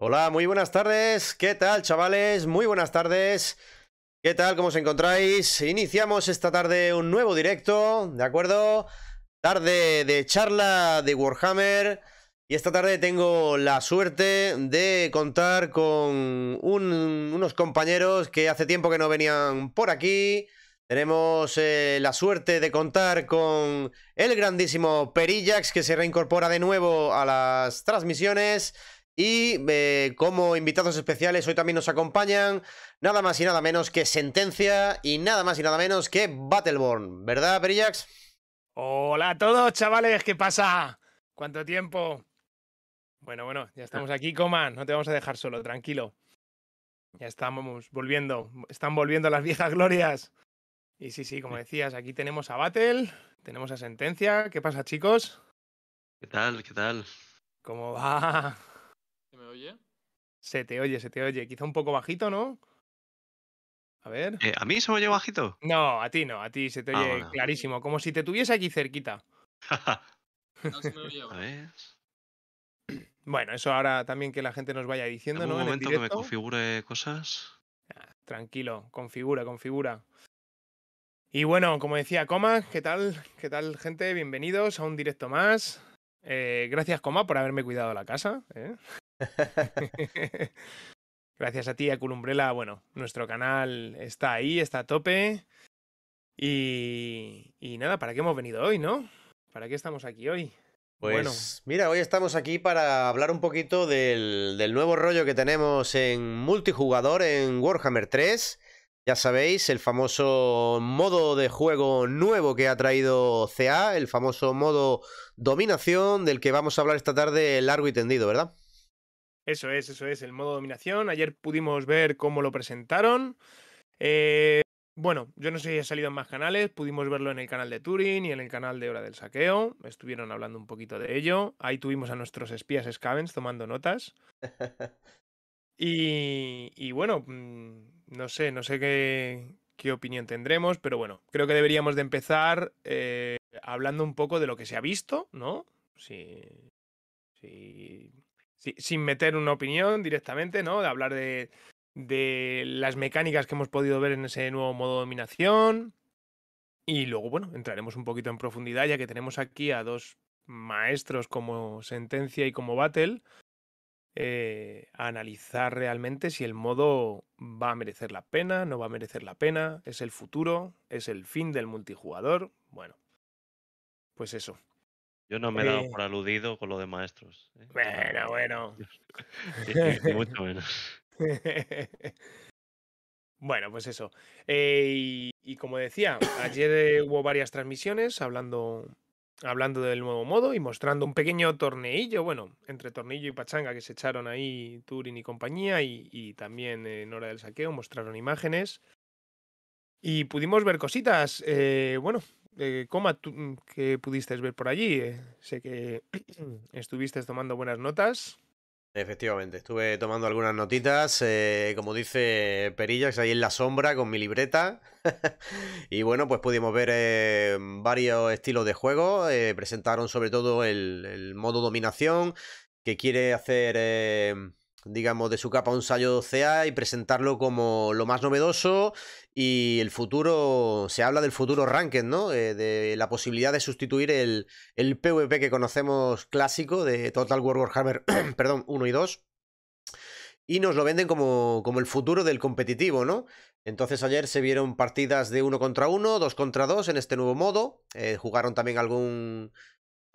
Hola, muy buenas tardes. ¿Qué tal, chavales? Muy buenas tardes. ¿Qué tal? ¿Cómo os encontráis? Iniciamos esta tarde un nuevo directo, ¿de acuerdo? Tarde de charla de Warhammer. Y esta tarde tengo la suerte de contar con unos compañeros que hace tiempo que no venían por aquí. Tenemos eh, la suerte de contar con el grandísimo Perillax que se reincorpora de nuevo a las transmisiones. Y eh, como invitados especiales, hoy también nos acompañan nada más y nada menos que Sentencia y nada más y nada menos que Battleborn, ¿verdad, Perillax? Hola a todos, chavales, ¿qué pasa? ¿Cuánto tiempo? Bueno, bueno, ya estamos aquí, Coman, no te vamos a dejar solo, tranquilo. Ya estamos volviendo, están volviendo las viejas glorias. Y sí, sí, como decías, aquí tenemos a Battle, tenemos a Sentencia. ¿Qué pasa, chicos? ¿Qué tal? ¿Qué tal? ¿Cómo va? Se te oye, se te oye. Quizá un poco bajito, ¿no? A ver. Eh, ¿A mí se me oye bajito? No, a ti no, a ti se te ah, oye clarísimo. Como si te tuviese aquí cerquita. Bueno, eso ahora también que la gente nos vaya diciendo, ¿no? momento que me configure cosas. tranquilo, configura, configura. Y bueno, como decía Coma, ¿qué tal? ¿Qué tal, gente? Bienvenidos a un directo más. Eh, gracias, Coma, por haberme cuidado la casa. ¿eh? Gracias a ti, a Culumbrela, Bueno, nuestro canal está ahí, está a tope. Y, nada, ¿para qué hemos venido hoy, no? ¿Para qué estamos aquí hoy? Pues mira, hoy estamos aquí para hablar un poquito del, nuevo rollo que tenemos en multijugador en Warhammer 3. Ya sabéis, el famoso modo de juego nuevo que ha traído CA, el famoso modo dominación del que vamos a hablar esta tarde largo y tendido, ¿verdad? Eso es, eso es, el modo dominación. Ayer pudimos ver cómo lo presentaron. Eh, bueno, yo no sé si ha salido en más canales, pudimos verlo en el canal de Turing y en el canal de Hora del Saqueo, estuvieron hablando un poquito de ello, ahí tuvimos a nuestros espías Scavens tomando notas. Y, bueno, mm, no sé, no sé qué, qué, opinión tendremos, pero bueno, creo que deberíamos de empezar eh, hablando un poco de lo que se ha visto, ¿no? sí si sin meter una opinión directamente, ¿no? De hablar de, las mecánicas que hemos podido ver en ese nuevo modo de dominación. Y luego, bueno, entraremos un poquito en profundidad, ya que tenemos aquí a dos maestros como Sentencia y como Battle, eh, a analizar realmente si el modo va a merecer la pena, no va a merecer la pena, es el futuro, es el fin del multijugador. Bueno, pues eso. Yo no me he dado eh. por aludido con lo de maestros. ¿eh? Bueno, bueno. mucho menos. bueno, pues eso. Eh, y, como decía, ayer hubo varias transmisiones hablando, hablando del nuevo modo y mostrando un pequeño torneillo, bueno, entre tornillo y pachanga que se echaron ahí Turin y compañía y, también en hora del saqueo mostraron imágenes. Y pudimos ver cositas. bueno, eh, coma mm, que pudiste ver por allí. Eh, sé que estuviste tomando buenas notas. Efectivamente, estuve tomando algunas notitas, eh, como dice Perillas ahí en la sombra con mi libreta. y bueno, pues pudimos ver eh, varios estilos de juego. presentaron sobre todo el, modo dominación que quiere hacer digamos, de su capa un Sayo CA y presentarlo como lo más novedoso y el futuro, se habla del futuro ranking, ¿no? Eh, de la posibilidad de sustituir el, PvP que conocemos clásico de Total War Warhammer, perdón, 1 y 2. Y nos lo venden como, como el futuro del competitivo, ¿no? Entonces ayer se vieron partidas de 1 contra 1, 2 contra 2 en este nuevo modo. Eh, jugaron también algún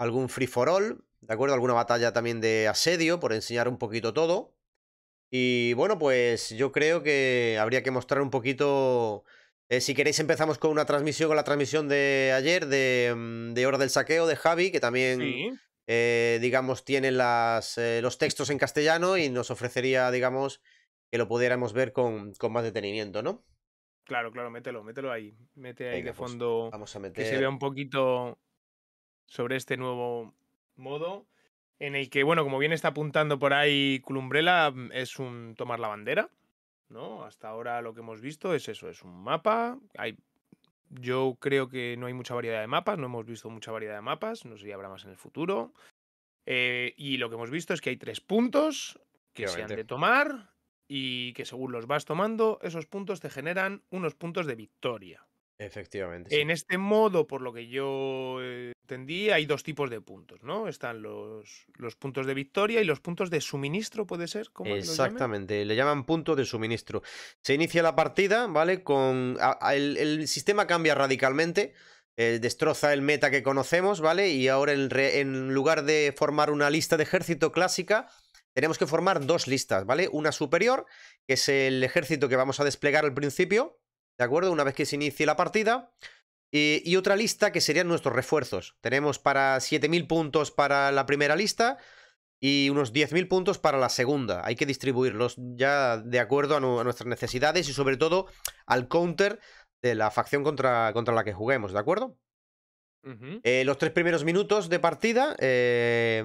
algún free for all, ¿de acuerdo? Alguna batalla también de asedio por enseñar un poquito todo. Y bueno, pues yo creo que habría que mostrar un poquito... Eh, si queréis empezamos con una transmisión, con la transmisión de ayer de, mm, Hora del Saqueo de Javi, que también, eh, digamos, tiene las, eh, los textos en castellano y nos ofrecería, digamos, que lo pudiéramos ver con, más detenimiento, ¿no? Claro, claro, mételo, mételo ahí. Mete ahí de pues fondo. vamos a meter... Que se vea un poquito sobre este nuevo modo en el que, bueno, como bien está apuntando por ahí Culumbrela, mm, es un tomar la bandera, ¿no? Hasta ahora lo que hemos visto es eso, es un mapa, hay... Yo creo que no hay mucha variedad de mapas, no hemos visto mucha variedad de mapas, no sé si habrá más en el futuro. Eh, y lo que hemos visto es que hay tres puntos que se han de tomar y que según los vas tomando, esos puntos te generan unos puntos de victoria. Efectivamente. En este modo, por lo que yo entendí, hay dos tipos de puntos, ¿no? Están los, puntos de victoria y los puntos de suministro, ¿puede ser? Exactamente, le llaman punto de suministro. Se inicia la partida, ¿vale? Con. el, sistema cambia radicalmente. Eh, destroza el meta que conocemos, ¿vale? Y ahora en lugar de formar una lista de ejército clásica, tenemos que formar dos listas, ¿vale? Una superior, que es el ejército que vamos a desplegar al principio, ¿de acuerdo? Una vez que se inicie la partida. y otra lista que serían nuestros refuerzos. Tenemos para 7.000 puntos para la primera lista y unos 10.000 puntos para la segunda. Hay que distribuirlos ya de acuerdo a, nuestras necesidades y sobre todo al counter de la facción contra, contra la que juguemos, ¿de acuerdo? Eh, los tres primeros minutos de partida eh,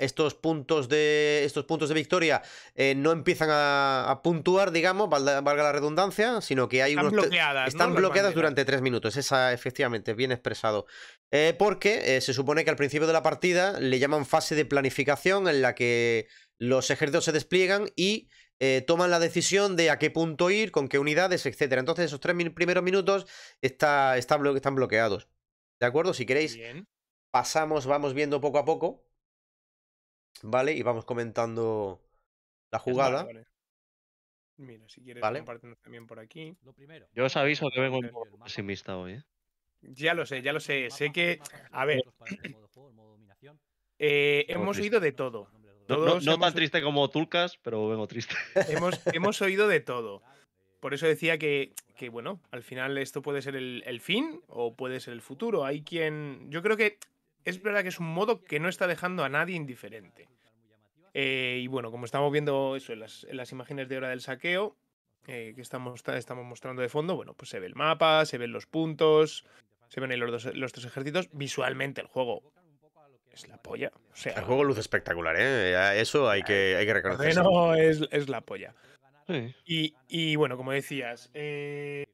estos puntos de, estos puntos de victoria eh, no empiezan a, puntuar, digamos, valga, la redundancia, sino que hay están bloqueadas, están bloqueadas durante tres minutos. Esa, efectivamente, bien expresado. Eh, porque eh, se supone que al principio de la partida le llaman fase de planificación en la que los ejércitos se despliegan y toman la decisión de a qué punto ir, con qué unidades, etc. Entonces, esos tres primeros minutos está, están bloqueados. ¿De acuerdo? Si queréis, pasamos, vamos viendo poco a poco. ¿Vale? Y vamos comentando la jugada. Mira, si quieres ¿Vale? también por aquí. Yo os aviso que vengo un poco pesimista hoy. ¿eh? Ya lo sé, ya lo sé. Sé que. A ver. Eh, hemos oído de todo. no, tan triste como Tulcas, pero vengo triste. Hemos, hemos oído de todo. Eh, por eso decía que, bueno, al final esto puede ser el, fin o puede ser el futuro. Hay quien. Yo creo que es verdad que es un modo que no está dejando a nadie indiferente. Eh, y bueno, como estamos viendo eso en las, imágenes de hora del saqueo, eh, que estamos, mostrando de fondo, bueno, pues se ve el mapa, se ven los puntos, se ven ahí los, dos, tres ejércitos. Visualmente el juego es la polla. el juego luce espectacular, ¿eh? Eso hay que, reconocerlo. que reconocer. es, la polla. Y, bueno, como decías, eh,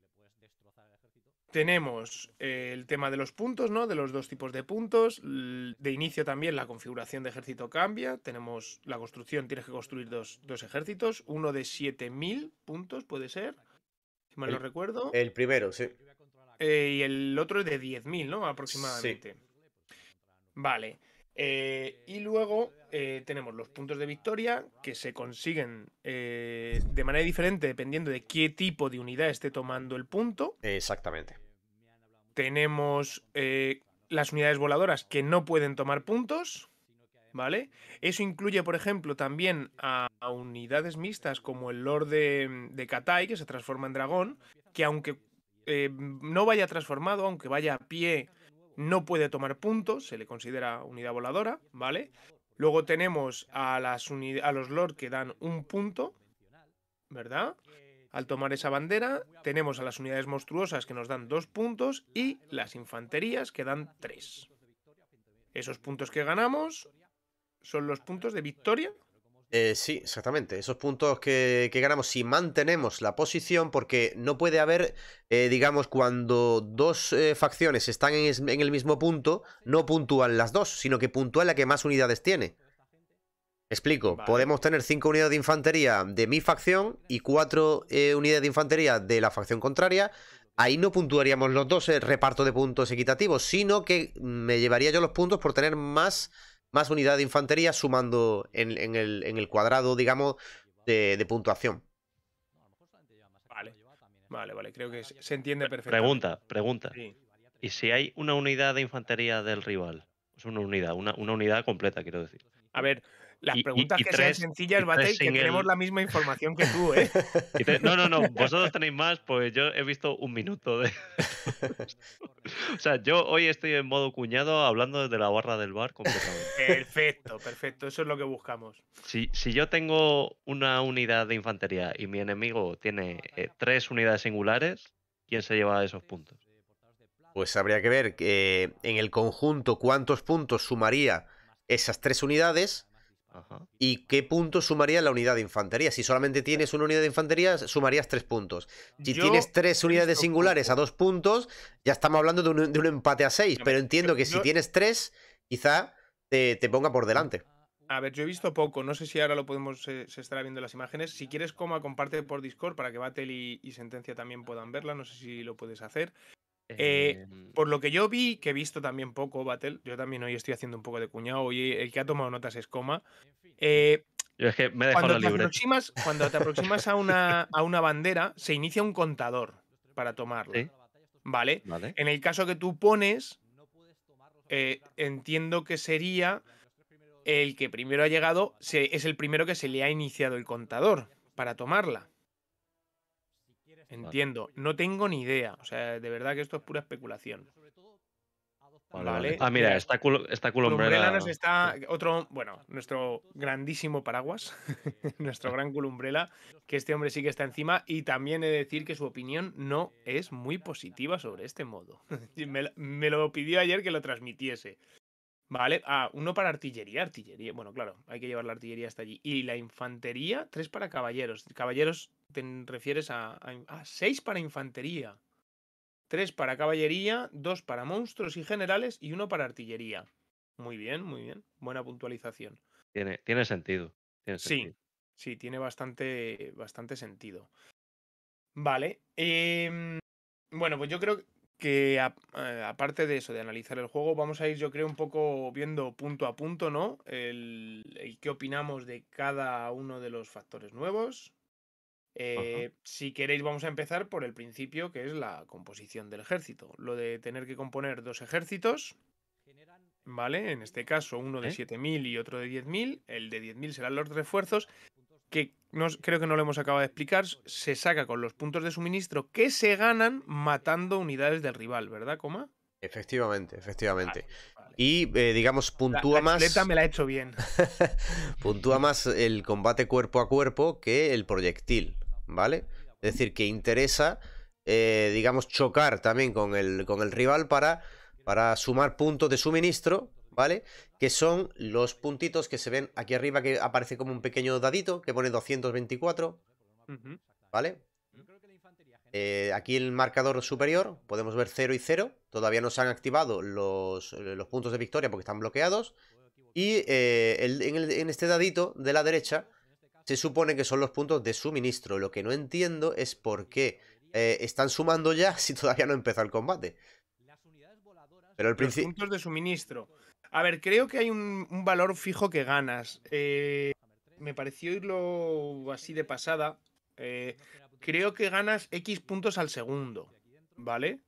tenemos eh, el tema de los puntos, ¿no? De los dos tipos de puntos. De inicio también la configuración de ejército cambia. Tenemos la construcción, tienes que construir dos, ejércitos. Uno de 7.000 puntos, puede ser, si mal no recuerdo. El primero, sí. Eh, y el otro es de 10.000, ¿no? Aproximadamente. Vale. Eh, y luego tenemos los puntos de victoria que se consiguen de manera diferente dependiendo de qué tipo de unidad esté tomando el punto. Exactamente tenemos eh, las unidades voladoras que no pueden tomar puntos, ¿vale? Eso incluye, por ejemplo, también a, unidades mixtas como el Lord de, de, Katai, que se transforma en dragón, que aunque eh, no vaya transformado, aunque vaya a pie, no puede tomar puntos, se le considera unidad voladora, ¿vale? Luego tenemos a, las a los Lord que dan un punto, ¿verdad? Al tomar esa bandera, tenemos a las unidades monstruosas que nos dan dos puntos y las infanterías que dan tres. Esos puntos que ganamos son los puntos de victoria. Eh, sí, exactamente. Esos puntos que, ganamos si mantenemos la posición, porque no puede haber, eh, digamos, cuando dos eh, facciones están en, en el mismo punto, no puntúan las dos, sino que puntúan la que más unidades tiene. Explico, podemos tener cinco unidades de infantería de mi facción y cuatro eh, unidades de infantería de la facción contraria. Ahí no puntuaríamos los dos el reparto de puntos equitativos, sino que me llevaría yo los puntos por tener más, más unidades de infantería sumando en, el, cuadrado, digamos, de, puntuación. Vale, vale, vale, creo que se entiende perfectamente. Pregunta, pregunta. ¿Y si hay una unidad de infantería del rival? Es una unidad, una unidad completa, quiero decir. A ver, las preguntas que sean sencillas, Bate, que tenemos la misma información que tú, ¿eh? No, no, no. Vosotros tenéis más, pues yo he visto un minuto de. o sea, yo hoy estoy en modo cuñado hablando desde la barra del bar completamente. Perfecto, perfecto. Eso es lo que buscamos. Si, si yo tengo una unidad de infantería y mi enemigo tiene eh, tres unidades singulares, ¿quién se lleva esos puntos? Pues habría que ver que eh, en el conjunto cuántos puntos sumaría esas tres unidades ¿Y qué puntos sumaría la unidad de infantería? Si solamente tienes una unidad de infantería, sumarías tres puntos. Si tienes tres unidades singulares a dos puntos, ya estamos hablando de un, empate a seis. Pero entiendo que si tienes tres, quizá te, ponga por delante. A ver, yo he visto poco, no sé si ahora lo podemos, se, estará viendo las imágenes. Si quieres, coma, comparte por Discord para que Battle y Sentencia también puedan verla, no sé si lo puedes hacer. Eh, em, por lo que yo vi, que he visto también poco Battle, yo también hoy estoy haciendo un poco de cuñado, y el que ha tomado notas es coma. Eh, yo es que me he dejado cuando, te aproximas, cuando te aproximas a una, a una bandera, se inicia un contador para tomarla. ¿vale? En el caso que tú pones, eh, entiendo que sería el que primero ha llegado, es el primero que se le ha iniciado el contador para tomarla. Entiendo, no tengo ni idea. O sea, de verdad que esto es pura especulación. Vale. Ah, mira, está culumbrela. está está otro, bueno, nuestro grandísimo paraguas, nuestro gran culumbrela, que este hombre sí que está encima y también he de decir que su opinión no es muy positiva sobre este modo. me, me lo pidió ayer que lo transmitiese. Vale, ah, uno para artillería, artillería. Bueno, claro, hay que llevar la artillería hasta allí. Y la infantería, tres para caballeros. Caballeros te refieres a, seis para infantería, tres para caballería, dos para monstruos y generales y uno para artillería. Muy bien, muy bien. Buena puntualización. Tiene, tiene sentido. Sí, sí, tiene bastante, bastante sentido. Vale. Em, bueno, pues yo creo que eh, aparte de eso, de analizar el juego, vamos a ir, yo creo, un poco viendo punto a punto, ¿no? el qué opinamos de cada uno de los factores nuevos, eh, si queréis, vamos a empezar por el principio, que es la composición del ejército. Lo de tener que componer dos ejércitos, ¿vale? En este caso, uno de 7.000 y otro de 10.000. El de 10.000 serán los refuerzos, que creo que no lo hemos acabado de explicar. Se saca con los puntos de suministro que se ganan matando unidades del rival, ¿verdad, coma? Efectivamente, efectivamente. Y eh, digamos, puntúa la más. me la ha hecho bien. puntúa más el combate cuerpo a cuerpo que el proyectil. ¿vale? Es decir, que interesa, eh, digamos, chocar también con el, rival para, para sumar puntos de suministro, ¿vale? Que son los puntitos que se ven aquí arriba, que aparece como un pequeño dadito, que pone 224, ¿vale? Eh, aquí el marcador superior, podemos ver 0 y 0. Todavía no se han activado eh, los, puntos de victoria porque están bloqueados. Y en, este dadito de la derecha se supone que son los puntos de suministro. Lo que no entiendo es por qué eh, están sumando ya si todavía no empezó el combate. Pero el principio. Puntos de suministro. A ver, creo que hay un, valor fijo que ganas. Eh, me pareció irlo así de pasada. Eh, creo que ganas X puntos al segundo. ¿Vale?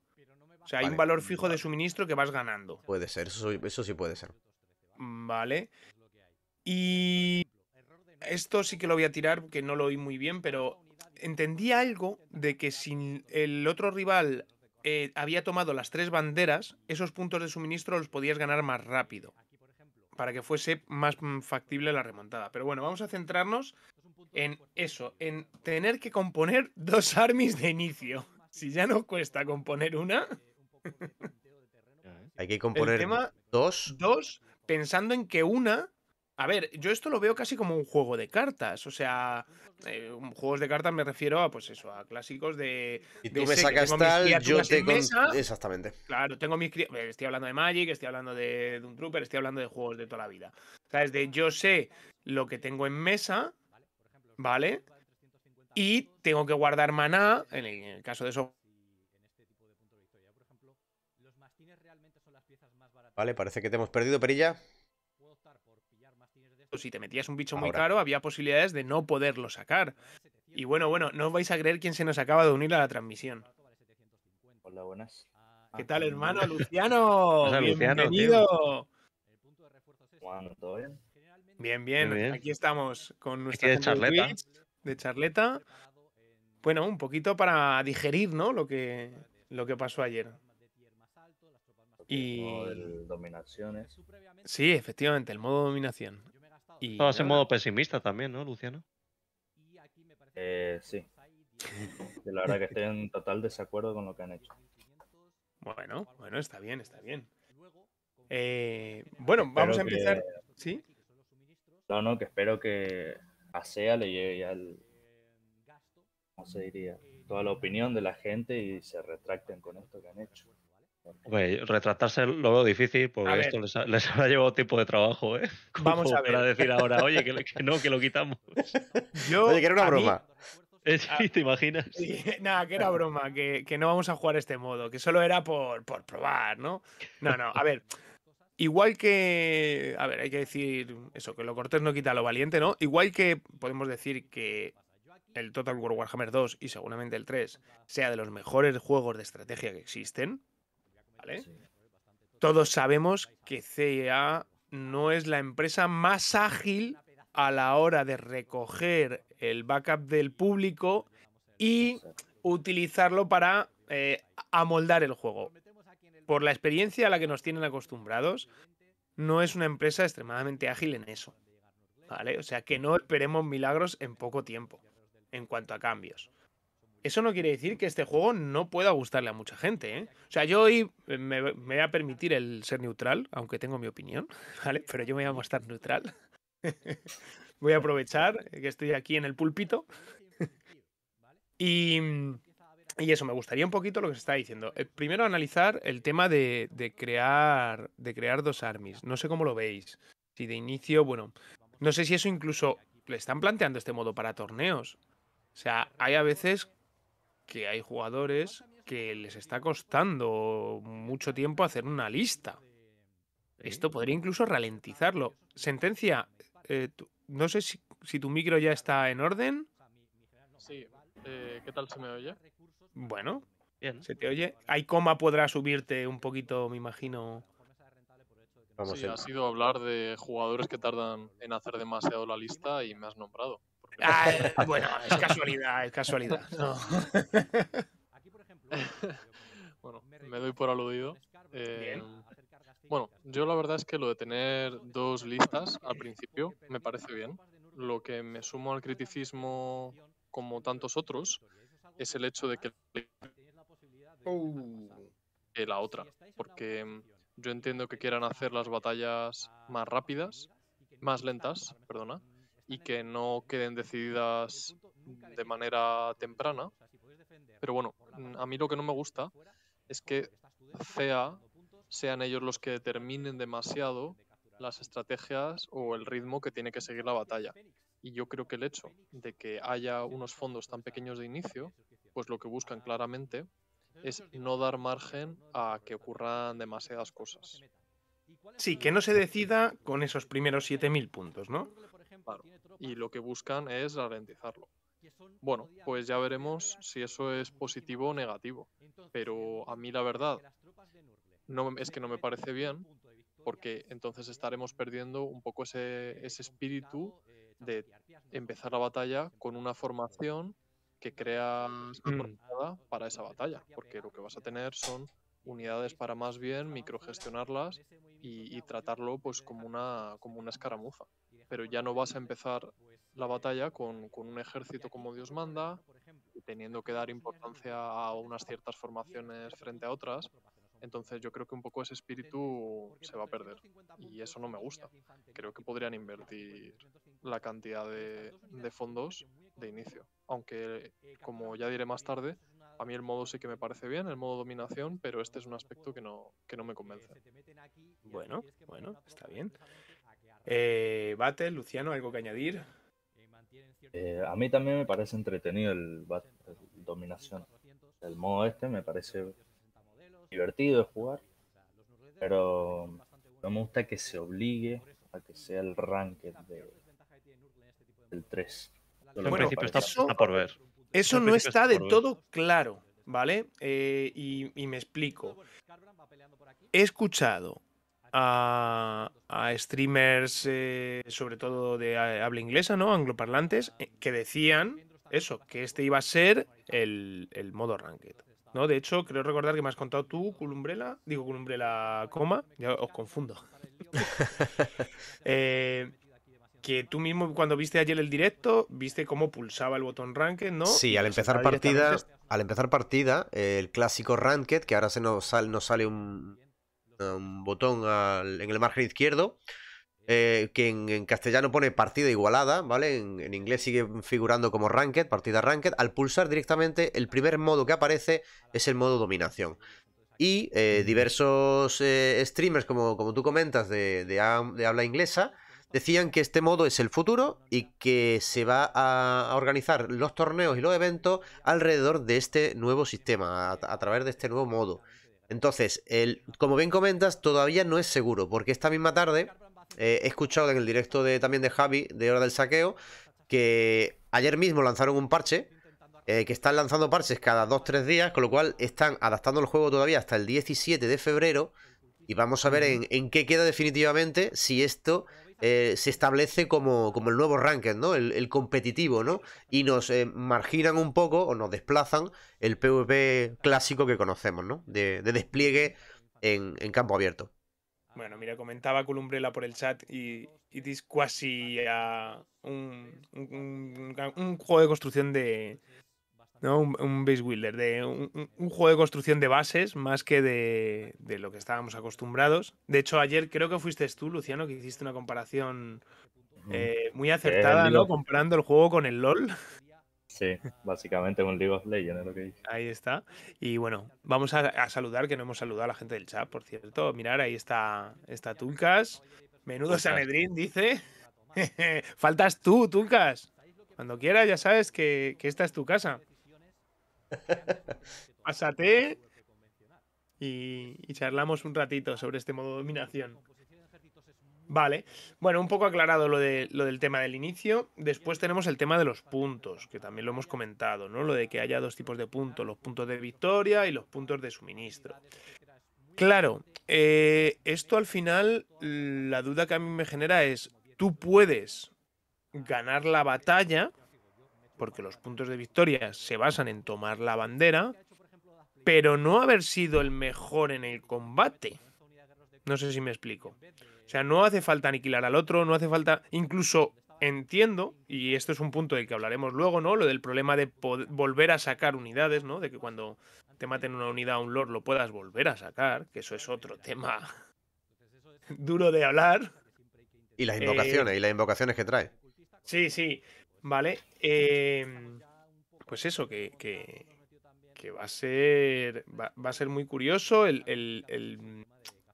O sea, hay un valor fijo de suministro que vas ganando. Puede ser, eso sí puede ser. Mm, vale. Y esto sí que lo voy a tirar, que no lo oí muy bien, pero entendí algo de que si el otro rival eh, había tomado las tres banderas, esos puntos de suministro los podías ganar más rápido, para que fuese más factible la remontada. Pero bueno, vamos a centrarnos en eso, en tener que componer dos armies de inicio. Si ya no cuesta componer una... Hay que componer dos. Dos, pensando en que una a ver, yo esto lo veo casi como un juego de cartas. O sea, eh, juegos de cartas me refiero a, pues eso, a clásicos de. Y tú me sacas tal, yo te. Con... Exactamente. Claro, tengo mis. Eh, estoy hablando de Magic, estoy hablando de, de un Trooper, estoy hablando de juegos de toda la vida. O sea, es de yo sé lo que tengo en mesa, ¿vale? Y tengo que guardar maná, en el, en el caso de eso. Vale, parece que te hemos perdido, Perilla si te metías un bicho muy caro, había posibilidades de no poderlo sacar. Y bueno, bueno, no os vais a creer quién se nos acaba de unir a la transmisión. Hola, buenas. ¿Qué tal, ah, hermano? Luciano. Bienvenido. bien? Bien, Aquí estamos con nuestra de charleta. De, charleta. Bueno, un poquito para digerir, ¿no? Lo que, lo que pasó ayer. Y... El dominaciones. Sí, efectivamente, el modo dominación. Y Estabas en modo pesimista también, ¿no, Luciano? Eh, pues sí. la verdad que estoy en total desacuerdo con lo que han hecho. Bueno, bueno, está bien, está bien. Eh, bueno, vamos a empezar. ¿Sí? No, no, que espero que a SEA le llegue el, ¿Cómo se diría? Toda la opinión de la gente y se retracten con esto que han hecho retratarse lo veo difícil porque esto les, ha, habrá llevado tiempo de trabajo, ¿eh? Vamos a ver. decir ahora, oye, que, no, que lo quitamos. Yo, oye, que era una broma. Eh, ah. ¿Te imaginas? Nada, que era broma, que, no vamos a jugar este modo, que solo era por, por probar, ¿no? No, no, a ver. Igual que. A ver, hay que decir eso, que lo cortés no quita lo valiente, ¿no? Igual que podemos decir que el Total War Warhammer 2 y seguramente el 3 sea de los mejores juegos de estrategia que existen, todos sabemos que CIA no es la empresa más ágil a la hora de recoger el backup del público y utilizarlo para eh, amoldar el juego. Por la experiencia a la que nos tienen acostumbrados, no es una empresa extremadamente ágil en eso. ¿Vale? O sea que no esperemos milagros en poco tiempo en cuanto a cambios eso no quiere decir que este juego no pueda gustarle a mucha gente. ¿eh? O sea, yo hoy eh, me, voy a permitir el ser neutral, aunque tengo mi opinión, ¿vale? Pero yo me voy a mostrar neutral. voy a aprovechar que estoy aquí en el pulpito. y, y, eso, me gustaría un poquito lo que se está diciendo. Eh, primero analizar el tema de, crear, de crear dos armies. No sé cómo lo veis. Si de inicio, bueno, no sé si eso incluso le están planteando este modo para torneos. O sea, hay a veces que hay jugadores que les está costando mucho tiempo hacer una lista. Esto podría incluso ralentizarlo. Sentencia, eh, no sé si, tu micro ya está en orden. Sí, eh, ¿qué tal se me oye? Bueno, Bien. ¿se te oye? Hay coma podrá subirte un poquito, me imagino. ha sí, ido hablar de jugadores que tardan en hacer demasiado la lista y me has nombrado bueno, es casualidad, es casualidad. Aquí, por ejemplo, bueno, me doy por aludido. Eh, bueno, yo la verdad es que lo de tener dos listas al principio me parece bien. Lo que me sumo al criticismo, como tantos otros, es el hecho de que oh. la otra, porque mm, yo entiendo que quieran hacer las batallas más rápidas, más lentas, perdona, y que no queden decididas de manera temprana. Pero bueno, mm, a mí lo que no me gusta es que sean ellos los que determinen demasiado las estrategias o el ritmo que tiene que seguir la batalla. Y yo creo que el hecho de que haya unos fondos tan pequeños de inicio, pues lo que buscan claramente es no dar margen a que ocurran demasiadas cosas. Sí, que no se decida con esos primeros 7.000 puntos, ¿no? y lo que buscan es ralentizarlo. Bueno, pues ya veremos si eso es positivo o negativo, pero a mí la verdad no, es que no me parece bien porque entonces estaremos perdiendo un poco ese, eh, espíritu eh, de empezar la batalla con una formación que crea para esa batalla, porque lo que vas a tener son eh, unidades para más bien microgestionarlas y, y tratarlo pues como una, como una escaramuza pero ya no vas a empezar la batalla con, un ejército como Dios manda, teniendo que dar importancia a unas ciertas formaciones frente a otras. Entonces yo creo que un poco ese espíritu se va a perder y eso no me gusta. Creo que podrían invertir la cantidad de, fondos de inicio. Aunque, como ya diré más tarde, a mí el modo sí que me parece bien, el modo dominación, pero este es un aspecto que no, que no me convence. Bueno, bueno, está bien. Eh, Battle, Luciano, ¿algo que añadir? Eh, a mí también me parece entretenido el Dominación. El modo este me parece divertido de jugar, pero no me gusta que se obligue a que sea el ranked de, del 3. está, por ver. Eso no está, de todo claro, ¿vale? Eh, y me explico. He escuchado a, streamers, eh, sobre todo de eh, habla inglesa, ¿no? Angloparlantes, eh, que decían eso, que este iba a ser el, modo ranked. ¿no? De hecho, creo recordar que me has contado tú, Culumbrela, digo Culumbrela, coma, ya os confundo. que tú mismo cuando viste ayer el directo, viste cómo pulsaba el botón ranked, ¿no? Sí, al empezar partida, al empezar partida, el clásico ranked, que ahora se nos sale, nos sale un, un botón en el margen izquierdo, eh, que en, castellano pone partida igualada, ¿vale? En, inglés sigue figurando como ranked, partida ranked. Al pulsar directamente, el primer modo que aparece es el modo dominación. Y eh, diversos eh, streamers, como, como tú comentas, de, habla inglesa, decían que este modo es el futuro y que se va a, organizar los torneos y los eventos alrededor de este nuevo sistema, a través de este nuevo modo. Entonces, como bien comentas, todavía no es seguro, porque esta misma tarde eh, he escuchado en el directo de, también de Javi, de Hora del Saqueo, que ayer mismo lanzaron un parche, eh, que están lanzando parches cada 2-3 días, con lo cual están adaptando el juego todavía hasta el 17 de febrero, y vamos a ver en qué queda definitivamente si esto eh, se establece como, el nuevo ranking, ¿no? El, competitivo, ¿no? Y nos eh, marginan un poco o nos desplazan el PvP clásico que conocemos, ¿no? De, despliegue en, campo abierto. Bueno, mira, comentaba Columbrela por el chat y, es casi un juego de construcción de, un, base builder, de un, juego de construcción de bases más que de, lo que estábamos acostumbrados. De hecho, ayer creo que fuiste tú, Luciano, que hiciste una comparación eh, muy eh, acertada, ¿no? Comparando el juego con el LOL. Sí, básicamente con League of Legends es lo que dije. Ahí está. Y bueno, vamos a, saludar, que no hemos saludado a la gente del chat, por cierto. Mirar, ahí está, está Tulcas. Menudo Sanedrín, dice. Faltas tú, Tuncas. Cuando quieras, ya sabes que esta es tu casa. Pásate y, charlamos un ratito sobre este modo de dominación. Vale. Bueno, un poco aclarado lo, del tema del inicio. Después tenemos el tema de los puntos, que también lo hemos comentado, ¿no? Lo de que haya dos tipos de puntos, los puntos de victoria y los puntos de suministro. Claro, eh, esto al final, la duda que a mí me genera es, tú puedes ganar la batalla, porque los puntos de victoria se basan en tomar la bandera, pero no haber sido el mejor en el combate. No sé si me explico. O sea, no hace falta aniquilar al otro, no hace falta. Incluso entiendo, y esto es un punto del que hablaremos luego, ¿no? Lo del problema de volver a sacar unidades, ¿no? De que cuando te maten una unidad a un lord lo puedas volver a sacar, que eso es otro tema duro de hablar. Y las invocaciones, eh, y las invocaciones que trae. Sí, sí. ¿Vale? Em, pues eso, que, que, va a ser. Va, a ser muy curioso. El,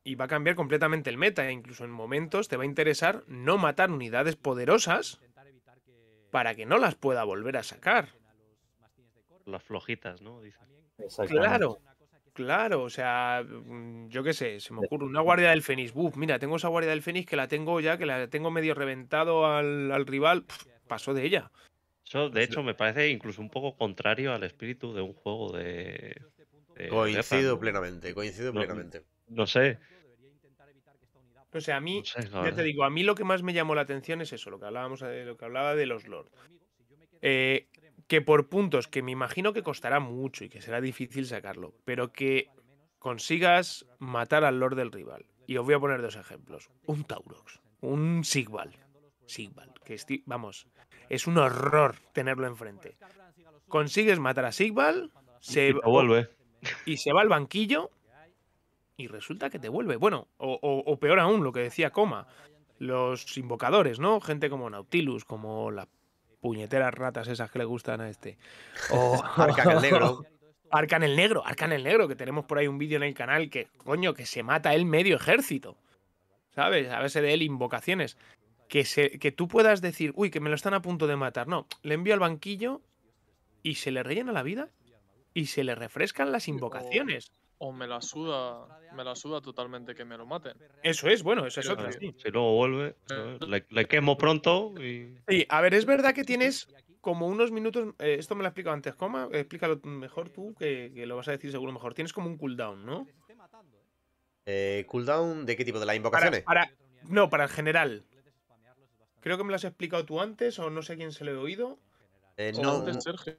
y va a cambiar completamente el meta. Incluso en momentos te va a interesar no matar unidades poderosas para que no las pueda volver a sacar. Las flojitas, ¿no? Claro. Claro, o sea, mm, yo qué sé, se me ocurre una guardia del Fénix. Buf, mira, tengo esa guardia del Fénix que la tengo ya, que la tengo medio reventado al, rival paso de ella. Eso, de hecho, me parece incluso un poco contrario al espíritu de un juego de. coincido plenamente, coincido plenamente. No sé. O sea, a mí, no ya te digo, a mí lo que más me llamó la atención es eso, lo que hablábamos, eh, lo que hablaba de los lords. Eh, que por puntos, que me imagino que costará mucho y que será difícil sacarlo, pero que consigas matar al lord del rival. Y os voy a poner dos ejemplos. Un Taurox, un Sigval, Sigvald, que vamos, es un horror tenerlo enfrente. Consigues matar a Sigvald, se vuelve. Y se va al banquillo y resulta que te vuelve. Bueno, o, peor aún, lo que decía Coma, los invocadores, ¿no? Gente como Nautilus, como las puñeteras ratas esas que le gustan a este. O oh. Arcan el Negro. Arcan el Negro, Arcan el Negro, que tenemos por ahí un vídeo en el canal que, coño, que se mata el medio ejército. ¿Sabes? A veces de él invocaciones que, tú puedas decir, uy, que me lo están a punto de matar. No, le envío al banquillo y se le rellena la vida y se le refrescan las invocaciones. O, me la suda, me la suda totalmente que me lo maten. Eso es, bueno, eso es otra. Sí. Si luego vuelve, eh, le, quemo pronto y... Sí, a ver, es verdad que tienes como unos minutos, eh, esto me lo ha explicado antes, coma, explícalo mejor tú, que, lo vas a decir seguro mejor. Tienes como un cooldown, ¿no? Eh, ¿Cooldown de qué tipo? ¿De las invocaciones? no, para el general. Creo que me lo has explicado tú antes o no sé a quién se lo he oído. Eh, no. Sergio.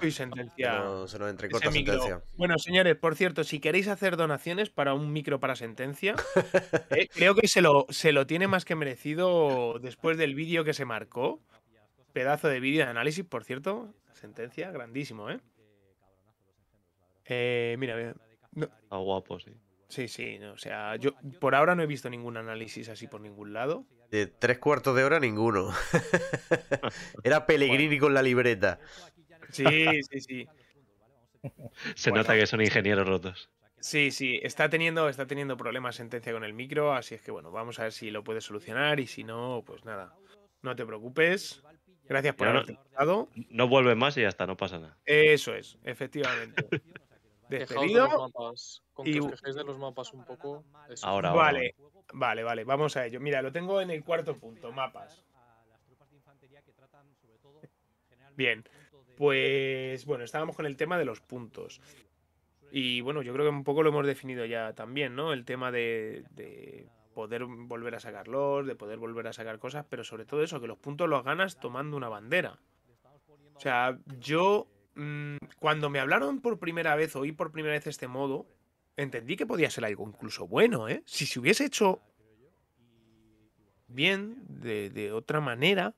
Uy, sentencia. sentencia. Bueno, señores, por cierto, si queréis hacer donaciones para un micro para sentencia, eh, creo que se lo, se lo tiene más que merecido después del vídeo que se marcó. Pedazo de vídeo de análisis, por cierto. Sentencia, grandísimo, ¿eh? eh mira, mira. guapo, sí. Sí, sí, o sea, yo por ahora no he visto ningún análisis así por ningún lado. De tres cuartos de hora ninguno. Era Pellegrini con la libreta. Sí, sí, sí. Se nota que son ingenieros rotos. Sí, sí, está teniendo, está teniendo problemas sentencia con el micro, así es que bueno, vamos a ver si lo puede solucionar y si no, pues nada, no te preocupes. Gracias por haberte no, no vuelves más y ya está, no pasa nada. Eso es, efectivamente. De con de los mapas un poco. Ahora, Vale, vale, vamos a ello. Mira, lo tengo en el cuarto punto, mapas. Bien, pues bueno, estábamos con el tema de los puntos. Y bueno, yo creo que un poco lo hemos definido ya también, ¿no? El tema de, de poder volver a sacarlos, de poder volver a sacar cosas, pero sobre todo eso, que los puntos los ganas tomando una bandera. O sea, yo Mm, cuando me hablaron por primera vez, oí por primera vez este modo, entendí que podía ser algo incluso bueno, ¿eh? Si se hubiese hecho bien, de, otra manera,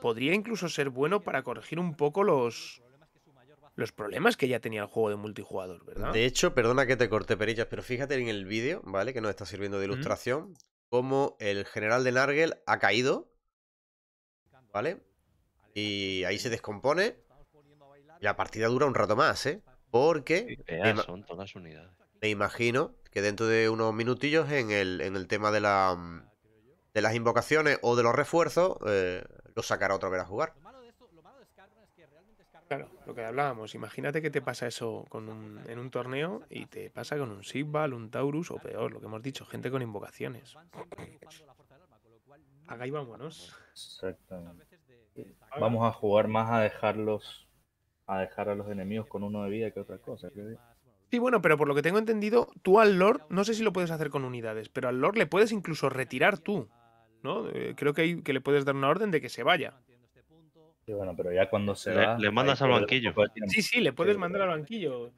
podría incluso ser bueno para corregir un poco los, los problemas que ya tenía el juego de multijugador, ¿verdad? De hecho, perdona que te corte perillas, pero fíjate en el vídeo, ¿vale? Que nos está sirviendo de ilustración, como cómo el general de Nargel ha caído, ¿vale? Y ahí se descompone la partida dura un rato más, ¿eh? Porque... son todas unidades. Me imagino que dentro de unos minutillos en el, en el tema de, la, mm, de las invocaciones o de los refuerzos, eh, lo sacará otra vez a jugar. Claro, lo que hablábamos, imagínate que te pasa eso con en un torneo y te pasa con un Sigval, un Taurus o peor, lo que hemos dicho, gente con invocaciones. Acá Vamos a jugar más a dejarlos a dejar a los enemigos con uno de vida que otra cosa. Sí, bueno, pero por lo que tengo entendido, tú al Lord, no sé si lo puedes hacer con unidades, pero al Lord le puedes incluso retirar tú, ¿no? Eh, creo que, que le puedes dar una orden de que se vaya. Sí, bueno, pero ya cuando se le, va... Le mandas al banquillo. Sí, sí, le puedes mandar al banquillo.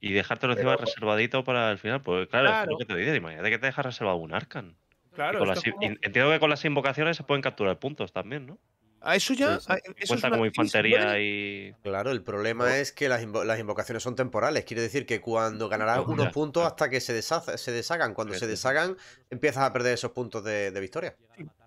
Y dejártelo encima reservadito para el final, pues claro, es lo que te digo, imagínate que te dejas reservado un Arcan. Claro, Entiendo que con las invocaciones se pueden capturar puntos también, ¿no? A ah, eso ya. Ah, e, Cuenta como infantería y. Claro, el problema es que las, invocaciones son temporales. Quiere decir que cuando ganarás pues unos puntos ah. hasta que se, se deshagan. Cuando se deshagan, empiezas a perder esos puntos de, victoria.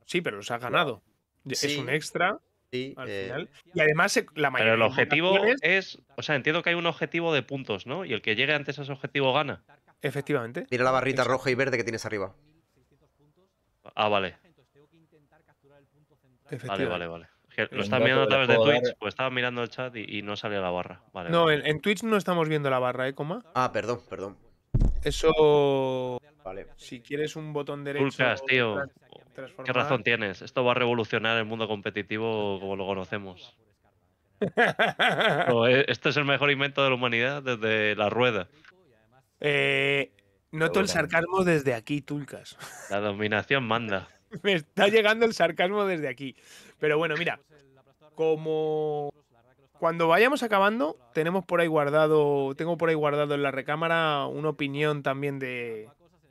Sí, pero los has ganado. Es un extra. al eh, final. Y además, eh, la mayoría. Pero el objetivo es. O sea, entiendo que hay un objetivo de puntos, ¿no? Y el que llegue antes a ese objetivo gana. Efectivamente. Mira la barrita roja y verde que tienes arriba. Ah, vale. Vale, vale, vale. ¿Lo están mirando a través de Twitch? Pues estaba mirando el chat y, no salía la barra. no, En, Twitch no estamos viendo la barra, ¿eh, coma? Ah, perdón, perdón. Eso. Vale. Si quieres un botón derecho. tío. ¿Qué razón tienes? Esto va a revolucionar el mundo competitivo como lo conocemos. Esto eh, este es el mejor invento de la humanidad desde la rueda. Eh, noto el sarcasmo desde aquí, Tulcas. La dominación manda me está llegando el sarcasmo desde aquí. Pero bueno, mira, como cuando vayamos acabando, tenemos por ahí guardado, tengo por ahí guardado en la recámara una opinión también de,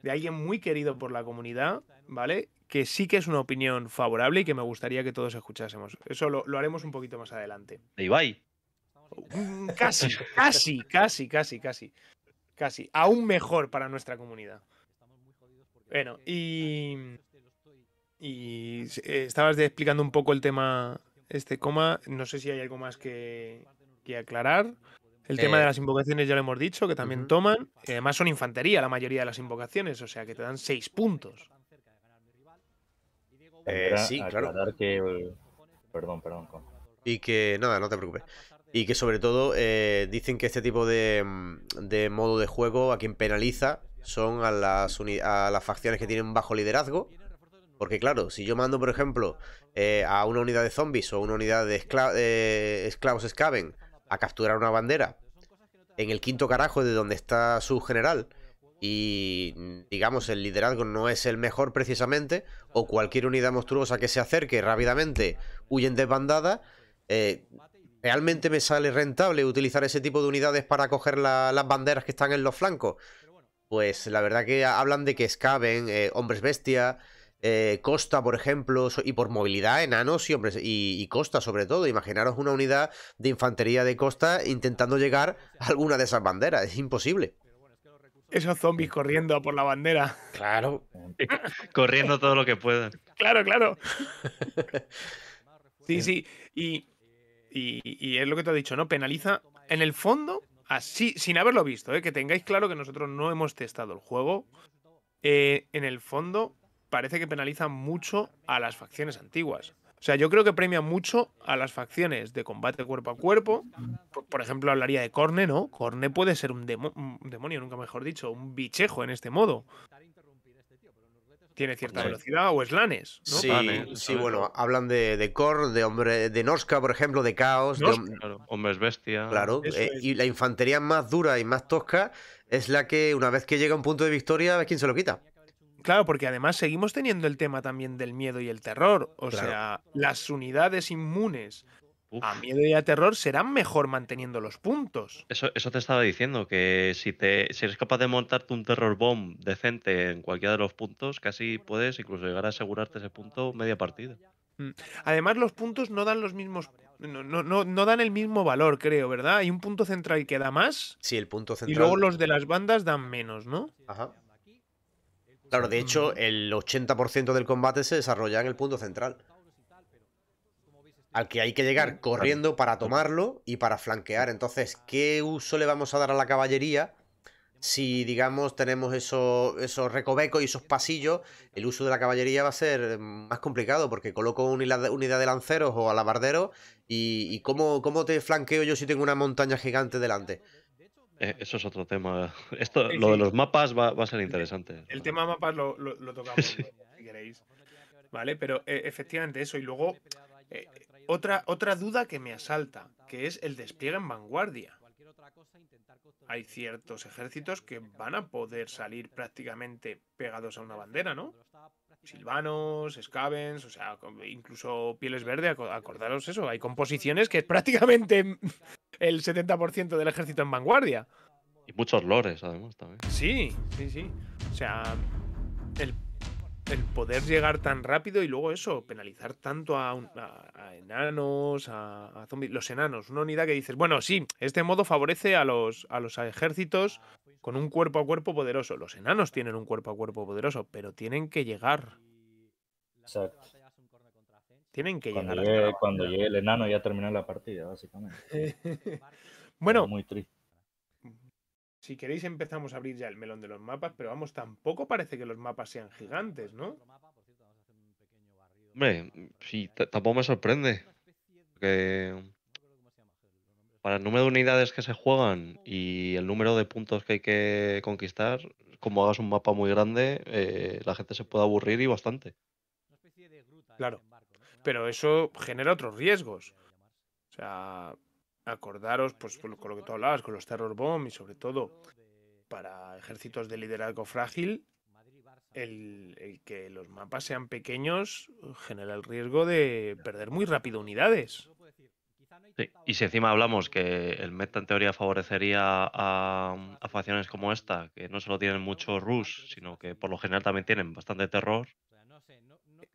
alguien muy querido por la comunidad, ¿vale? Que sí que es una opinión favorable y que me gustaría que todos escuchásemos. Eso lo, haremos un poquito más adelante. Ibai. Casi, casi, casi, casi, casi. Casi. Aún mejor para nuestra comunidad. Bueno, y y eh, estabas explicando un poco el tema este coma. No sé si hay algo más que, aclarar. El tema eh, de las invocaciones ya lo hemos dicho, que también toman. Además son infantería la mayoría de las invocaciones, o sea que te dan seis puntos. Eh, sí, claro. perdón, perdón. Y que nada, no te preocupes. Y que sobre todo dicen que este tipo de, mm, de, modo de juego a quien penaliza son a las, a las facciones que tienen bajo liderazgo porque claro, si yo mando, por ejemplo, eh, a una unidad de zombies o una unidad de eh, esclavos escaven a capturar una bandera en el quinto carajo de donde está su general y digamos el liderazgo no es el mejor precisamente o cualquier unidad monstruosa que se acerque rápidamente huyen desbandada eh, realmente me sale rentable utilizar ese tipo de unidades para coger las banderas que están en los flancos pues la verdad que hablan de que escaven hombres bestia eh, Costa, por ejemplo, y por movilidad, enanos y hombres, y, Costa sobre todo. Imaginaros una unidad de infantería de Costa intentando llegar a alguna de esas banderas, es imposible. Esos zombies corriendo por la bandera. Claro. corriendo todo lo que puedan. Claro, claro. sí, sí. Y, es lo que te he dicho, ¿no? Penaliza en el fondo, así, sin haberlo visto, ¿eh? que tengáis claro que nosotros no hemos testado el juego. Eh, en el fondo, parece que penaliza mucho a las facciones antiguas. O sea, yo creo que premia mucho a las facciones de combate cuerpo a cuerpo. Por, ejemplo, hablaría de Corne, ¿no? Corne puede ser un, demonio, nunca mejor dicho, un bichejo en este modo. Tiene cierta velocidad o eslanes. ¿no? Sí, bueno, hablan de, de Cor, de hombre, de Nosca, por ejemplo, de Caos, de hombres bestia. Claro, eh, y la infantería más dura y más tosca es la que una vez que llega a un punto de victoria, ¿quién se lo quita? Claro, porque además seguimos teniendo el tema también del miedo y el terror. O sea, las unidades inmunes a miedo y a terror serán mejor manteniendo los puntos. Eso, eso te estaba diciendo, que si, te, si eres capaz de montarte un terror bomb decente en cualquiera de los puntos, casi puedes incluso llegar a asegurarte ese punto media partida. Mm. Además, los puntos no dan los mismos. No, no, no, no dan el mismo valor, creo, ¿verdad? Hay un punto central que da más. Sí, el punto central. Y luego los de las bandas dan menos, ¿no? Ajá. Claro, de hecho, el 80% del combate se desarrolla en el punto central. Al que hay que llegar corriendo para tomarlo y para flanquear. Entonces, ¿qué uso le vamos a dar a la caballería? Si, digamos, tenemos esos, esos recovecos y esos pasillos, el uso de la caballería va a ser más complicado porque coloco una unidad de lanceros o alabarderos y, y ¿cómo, ¿cómo te flanqueo yo si tengo una montaña gigante delante? Eh, eso es otro tema. Esto, lo de los mapas va, a ser interesante. El, tema mapas lo, tocamos, si queréis. Vale, pero eh, efectivamente eso. Y luego, eh, otra, otra duda que me asalta, que es el despliegue en vanguardia. Hay ciertos ejércitos que van a poder salir prácticamente pegados a una bandera, ¿no? Silvanos, Scavens, o sea, incluso Pieles Verde, acordaros eso. Hay composiciones que prácticamente el 70% del ejército en vanguardia. Y muchos lores, además, también. Sí, sí, sí. O sea, el, poder llegar tan rápido y luego eso, penalizar tanto a, enanos, a, zombies. Los enanos, una unidad que dices, bueno, sí, este modo favorece a los, a los ejércitos con un cuerpo a cuerpo poderoso. Los enanos tienen un cuerpo a cuerpo poderoso, pero tienen que llegar. Exacto. Tienen que cuando Llegue, cuando llegue el enano ya termina la partida, básicamente. bueno. Muy triste. Si queréis empezamos a abrir ya el melón de los mapas, pero vamos, tampoco parece que los mapas sean gigantes, ¿no? Hombre, sí, tampoco me sorprende. Porque para el número de unidades que se juegan y el número de puntos que hay que conquistar, como hagas un mapa muy grande, eh, la gente se puede aburrir y bastante. Claro. Pero eso genera otros riesgos. O sea, acordaros, pues con lo que tú hablabas, con los terror bomb y sobre todo para ejércitos de liderazgo frágil, el, que los mapas sean pequeños genera el riesgo de perder muy rápido unidades. Y si encima hablamos que el meta en teoría favorecería a, a, facciones como esta, que no solo tienen mucho rush, sino que por lo general también tienen bastante terror,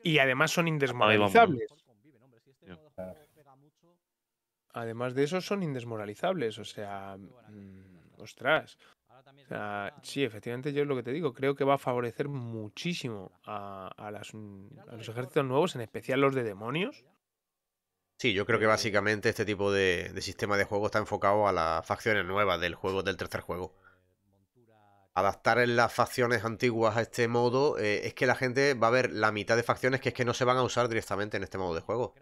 y además son indesmoralizables. Este además de eso, son indesmoralizables. O sea, mm, ostras. sí, efectivamente, yo es lo que te digo. Creo que va a favorecer muchísimo a, mm, los ejércitos nuevos, en especial los de demonios. Sí, yo creo que eh, básicamente este tipo de, de, sistema de juego está enfocado a las facciones nuevas del juego, del tercer juego adaptar las facciones antiguas a este modo, eh, es que la gente va a ver la mitad de facciones que es que no se van a usar directamente en este modo de juego.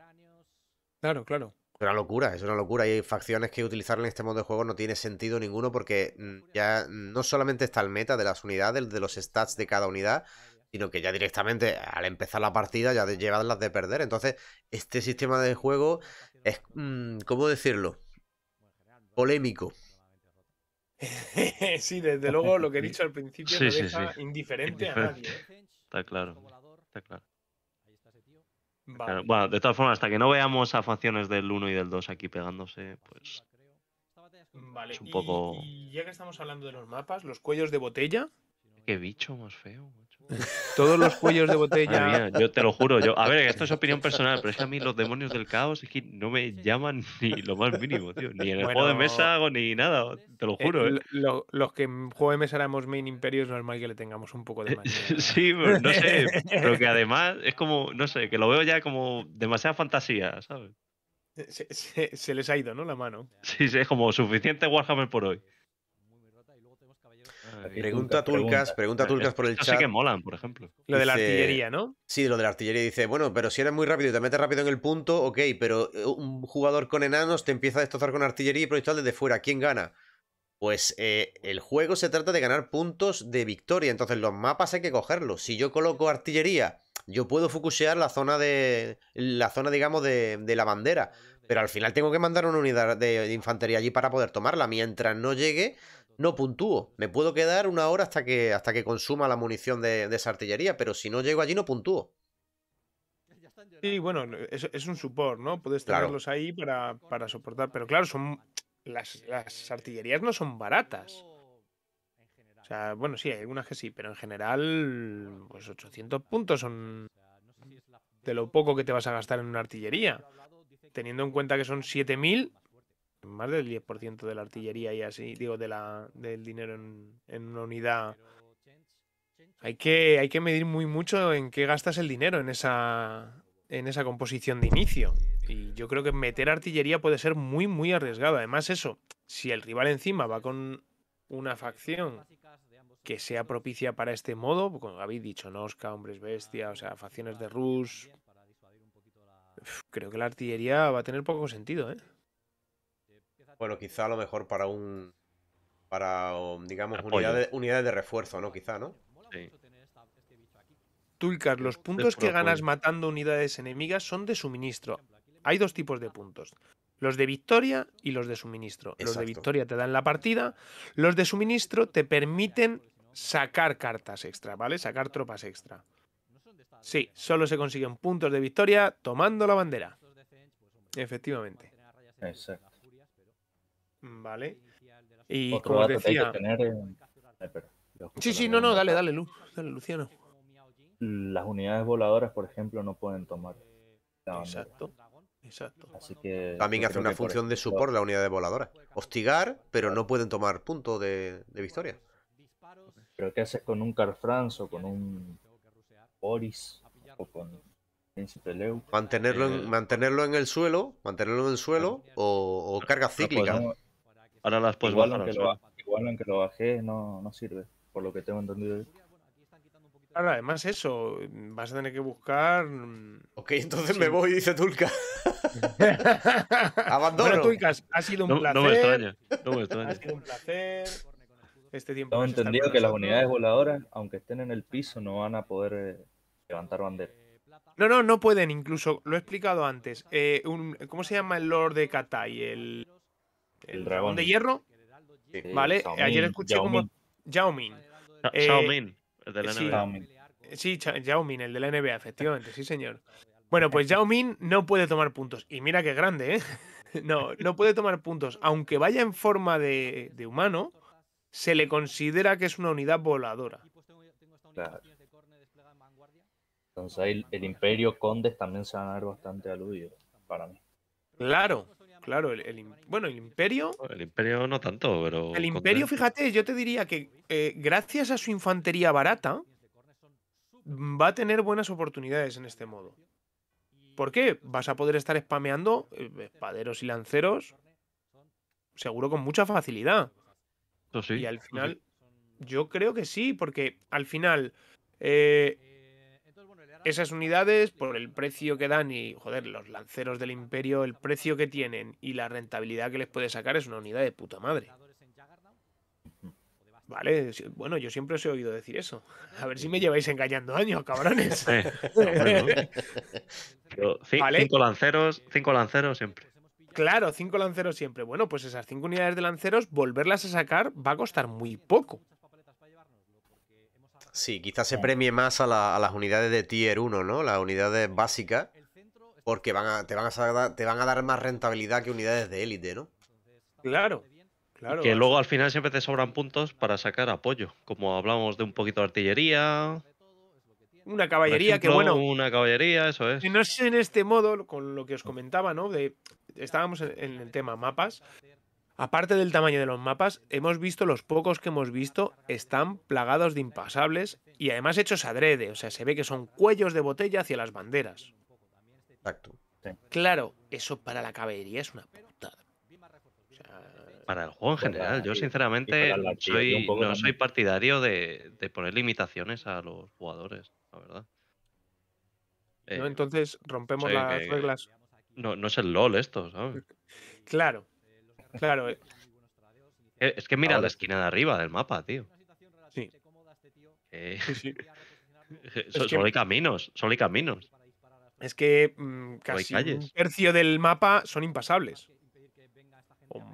Claro, claro. Es una locura, es una locura. Y hay facciones que utilizar en este modo de juego no tiene sentido ninguno porque mm, ya no solamente está el meta de las unidades, de los stats de cada unidad, sino que ya directamente al empezar la partida ya llevas las de perder. Entonces, este sistema de juego es, mm, ¿cómo decirlo? Polémico. sí, desde luego lo que he dicho al principio no deja Indiferente, a nadie. ¿eh? Está claro. Está claro. Bueno, de todas formas, hasta que no veamos a facciones del 1 y del 2 aquí pegándose, pues. es un poco. ya que estamos hablando de los mapas, los cuellos de botella. Qué bicho más feo. Todos los cuellos de botella. yo te lo juro, yo. A ver, esto es opinión personal, pero es que a mí los demonios del caos es que no me llaman ni lo más mínimo, tío. Ni en el juego de mesa hago ni nada, te lo eh, juro. ¿eh? los que en juego de mesa éramos main imperio es normal que le tengamos un poco de manera. sí, pero no sé. Pero que además es como, no sé, que lo veo ya como demasiada fantasía, ¿sabes? Se, les ha ido, ¿no? La mano. Sí, sí, es como suficiente Warhammer por hoy. Pregunta Tulcas, pregunta eh, Tulcas eh, por el chat. que molan, por ejemplo. Lo de la artillería, ¿no? Sí, lo de la artillería. Dice, bueno, pero si eres muy rápido y te metes rápido en el punto, ok, pero eh, un jugador con enanos te empieza a destrozar con artillería y proyectar desde fuera. ¿Quién gana? Pues el juego se trata de ganar puntos de victoria, entonces los mapas hay que cogerlos. Si yo coloco artillería, yo puedo fucusear la zona de. la zona, digamos, de, la bandera. Pero al final tengo que mandar una unidad de infantería allí para poder tomarla. Mientras no llegue, no puntúo. Me puedo quedar una hora hasta que, hasta que consuma la munición de, esa artillería, pero si no llego allí no puntúo. Sí, bueno, es, un support, ¿no? Puedes tenerlos ahí para, para, soportar, pero claro, son las, artillerías no son baratas. O sea, bueno, sí, hay algunas que sí, pero en general, pues 800 puntos son de lo poco que te vas a gastar en una artillería. Teniendo en cuenta que son 7000, más del 10% de la artillería y así, digo, de la, del dinero en, una unidad. Hay que, hay que medir muy mucho en qué gastas el dinero en esa, en esa composición de inicio. Y yo creo que meter artillería puede ser muy, muy arriesgado. Además, eso, si el rival encima va con una facción que sea propicia para este modo, pues como habéis dicho, Nosca, Hombres Bestia, o sea, facciones de Rus. creo que la artillería va a tener poco sentido, ¿eh? Bueno, quizá a lo mejor para un. Para, um, digamos, unidades, de refuerzo, ¿no? Quizá, ¿no? Sí. los puntos que ganas matando unidades enemigas son de suministro. Hay dos tipos de puntos. Los de victoria y los de suministro. Los de victoria te dan la partida. Los de suministro te permiten sacar cartas extra, ¿vale? Sacar tropas extra. Sí, solo se consiguen puntos de victoria tomando la bandera. Efectivamente. Exacto. ¿Vale? Y como decía. sí, sí, no, no, dale, dale, Lu, dale, Luciano. Las unidades voladoras, por ejemplo, no pueden tomar. Exacto. Exacto. Así que También hace una función de support la unidad de voladora. Hostigar, pero no pueden tomar punto de, de victoria. Pero ¿qué haces con un Carfrance o con un Boris o con Príncipe Leu? Mantenerlo, en, eh, mantenerlo en el suelo, mantenerlo en el suelo eh, o, carga cíclica. Ahora las pues igual bajar. lo, igual aunque lo bajé, no, no sirve, por lo que tengo entendido. Ahora, además eso, vas a tener que buscar... Mm, ok, entonces me voy, dice Tulka. Abandono. Bueno, Tulka, ha sido un placer. No me extraña, no me extraña. Ha sido un placer. Este tiempo entendido que las unidades voladoras, aunque estén en el piso, no van a poder eh, levantar bandera. No, no, no pueden, incluso, lo he explicado antes. Eh, un, ¿Cómo se llama el Lord de Katai? El el dragón de hierro. Vale, ayer escuché como Xiaomin. Eh, el de la sí, NBA. el de la NBA, efectivamente, sí, señor. Bueno, pues min no puede tomar puntos. Y mira qué grande, ¿eh? No, no puede tomar puntos. Aunque vaya en forma de, humano, se le considera que es una unidad voladora. Claro. Entonces el, Imperio Condes también se van a ver bastante aludido para mí. Claro, Claro, el, bueno, el imperio... El imperio no tanto, pero... El imperio, fíjate, yo te diría que eh, gracias a su infantería barata mm, va a tener buenas oportunidades en este modo. ¿Por qué? Vas a poder estar spameando eh, espaderos y lanceros seguro con mucha facilidad. Sí, y al final, yo creo que sí, porque al final eh, esas unidades, por el precio que dan y, joder, los lanceros del imperio, el precio que tienen y la rentabilidad que les puede sacar es una unidad de puta madre. Vale, bueno, yo siempre os he oído decir eso. A ver si me lleváis engañando años, cabrones. Cinco lanceros, cinco lanceros siempre. Claro, cinco lanceros siempre. Bueno, pues esas cinco unidades de lanceros, volverlas a sacar va a costar muy poco. Sí, quizás se premie más a, las unidades de tier 1, ¿no? Las unidades básicas. Porque te, van a, dar más rentabilidad que unidades de élite, ¿no? Claro. claro. Que luego al final siempre te sobran puntos para sacar apoyo. Como hablamos de un poquito de artillería. Una caballería, que bueno. Una caballería, eso es. Si no es en este modo, con lo que os comentaba, ¿no? De, estábamos en el tema mapas. Aparte del tamaño de los mapas, hemos visto los pocos que hemos visto están plagados de impasables y además hechos adrede, o sea, se ve que son cuellos de botella hacia las banderas. Claro, eso para la caballería es una putada. para el juego en general, yo sinceramente soy, no soy partidario de, poner limitaciones a los jugadores, la verdad. Eh, Entonces rompemos las reglas. No, no es el LOL esto, ¿sabes? Claro. Claro. Eh. Eh, es que mira la esquina de arriba del mapa, tío. Sí. solo hay caminos, solo hay caminos. Es que mm, casi un tercio del mapa son impasables.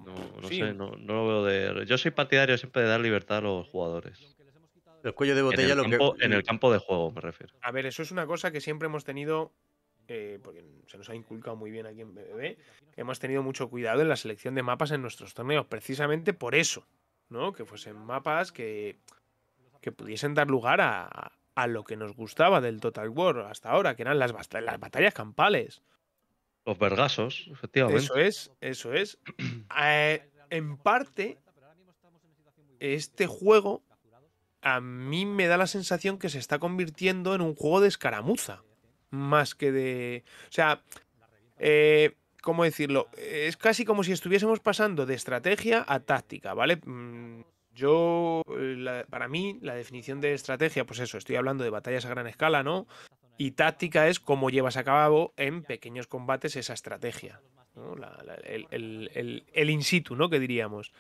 No, sé, no, lo veo de. Yo soy partidario siempre de dar libertad a los jugadores. El cuello de botella en el campo de juego, me refiero. A ver, eso es una cosa que siempre hemos tenido eh, porque se nos ha inculcado muy bien aquí en BBB, hemos tenido mucho cuidado en la selección de mapas en nuestros torneos, precisamente por eso, ¿no? Que fuesen mapas que, que pudiesen dar lugar a, lo que nos gustaba del Total War hasta ahora, que eran las, las batallas campales. Los vergasos, efectivamente. Eso es, eso es. Eh, en parte, este juego a mí me da la sensación que se está convirtiendo en un juego de escaramuza más que de... O sea, eh, ¿cómo decirlo? Es casi como si estuviésemos pasando de estrategia a táctica, ¿vale? Mm, yo, eh, para mí, la definición de estrategia, pues eso, estoy hablando de batallas a gran escala, ¿no? Y táctica es cómo llevas a cabo en pequeños combates esa estrategia, el, in situ, ¿no? Que diríamos.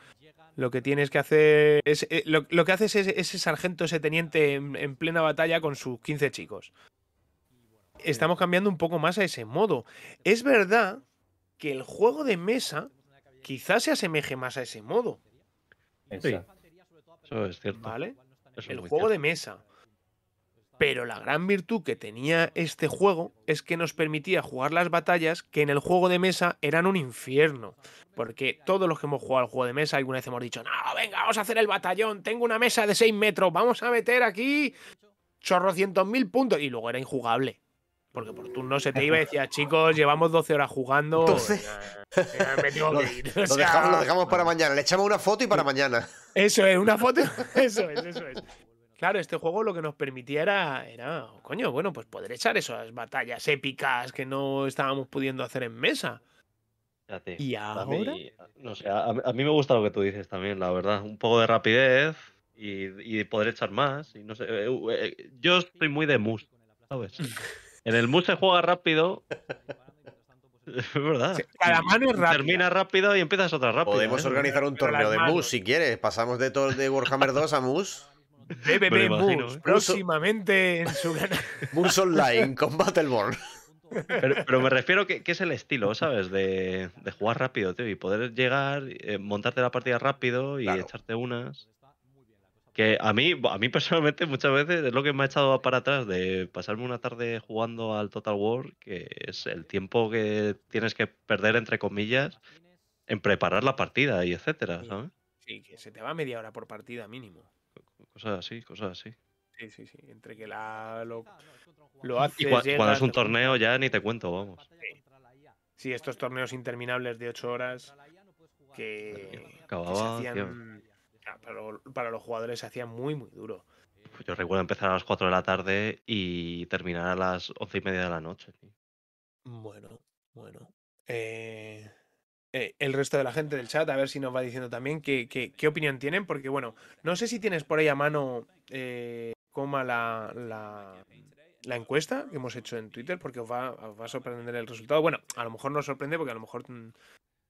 Lo que tienes que hacer es. Eh, lo, que haces es ese sargento, ese teniente en, en plena batalla con sus 15 chicos estamos cambiando un poco más a ese modo. Es verdad que el juego de mesa quizás se asemeje más a ese modo. Eso es cierto. el juego de mesa. Pero la gran virtud que tenía este juego es que nos permitía jugar las batallas que en el juego de mesa eran un infierno. Porque todos los que hemos jugado al juego de mesa alguna vez hemos dicho, no, venga, vamos a hacer el batallón, tengo una mesa de 6 metros, vamos a meter aquí chorro 100.000 mil puntos. Y luego era injugable. Porque por turno se te iba y decía, chicos, llevamos 12 horas jugando. 12. lo, dejamos, para mañana, le echamos una foto y para mañana. Eso es, una foto. Eso es, eso es. Claro, este juego lo que nos permitía era, coño, bueno, pues poder echar esas batallas épicas que no estábamos pudiendo hacer en mesa. y ahora. A mí, no sé, a, mí me gusta lo que tú dices también, la verdad. Un poco de rapidez y, poder echar más. Y no sé, eh, eh, yo estoy muy de mus, ¿sabes? En el Moose se juega rápido. Es verdad. Termina rápido y empiezas otra rápida. Podemos ¿eh? organizar un torneo de Moose, si quieres. Pasamos de, de Warhammer 2 a Moose. BBB Moose, Próximamente en su canal. Online con Battleborn. Pero, me refiero que, que, es el estilo, ¿sabes? De, jugar rápido, tío, y poder llegar, eh, montarte la partida rápido y echarte unas. Que a mí, a mí personalmente muchas veces es lo que me ha echado para atrás de pasarme una tarde jugando al Total War, que es el tiempo que tienes que perder, entre comillas, en preparar la partida y etcétera, ¿sabes? Sí, que se te va media hora por partida mínimo. Cosas así, cosas así. Sí, sí, sí. Entre que la, lo, haces... Y cuando es un torneo ya ni te cuento, vamos. Sí. estos torneos interminables de 8 horas que, Acababa, para, los jugadores se hacía muy, muy duro. Pues yo recuerdo empezar a las 4 de la tarde y terminar a las 11 y media de la noche. Bueno, bueno. Eh, eh, el resto de la gente del chat, a ver si nos va diciendo también qué, qué, opinión tienen, porque bueno, no sé si tienes por ahí a mano, eh, la, la, encuesta que hemos hecho en Twitter, porque os va, a sorprender el resultado. Bueno, a lo mejor no sorprende, porque a lo mejor mm,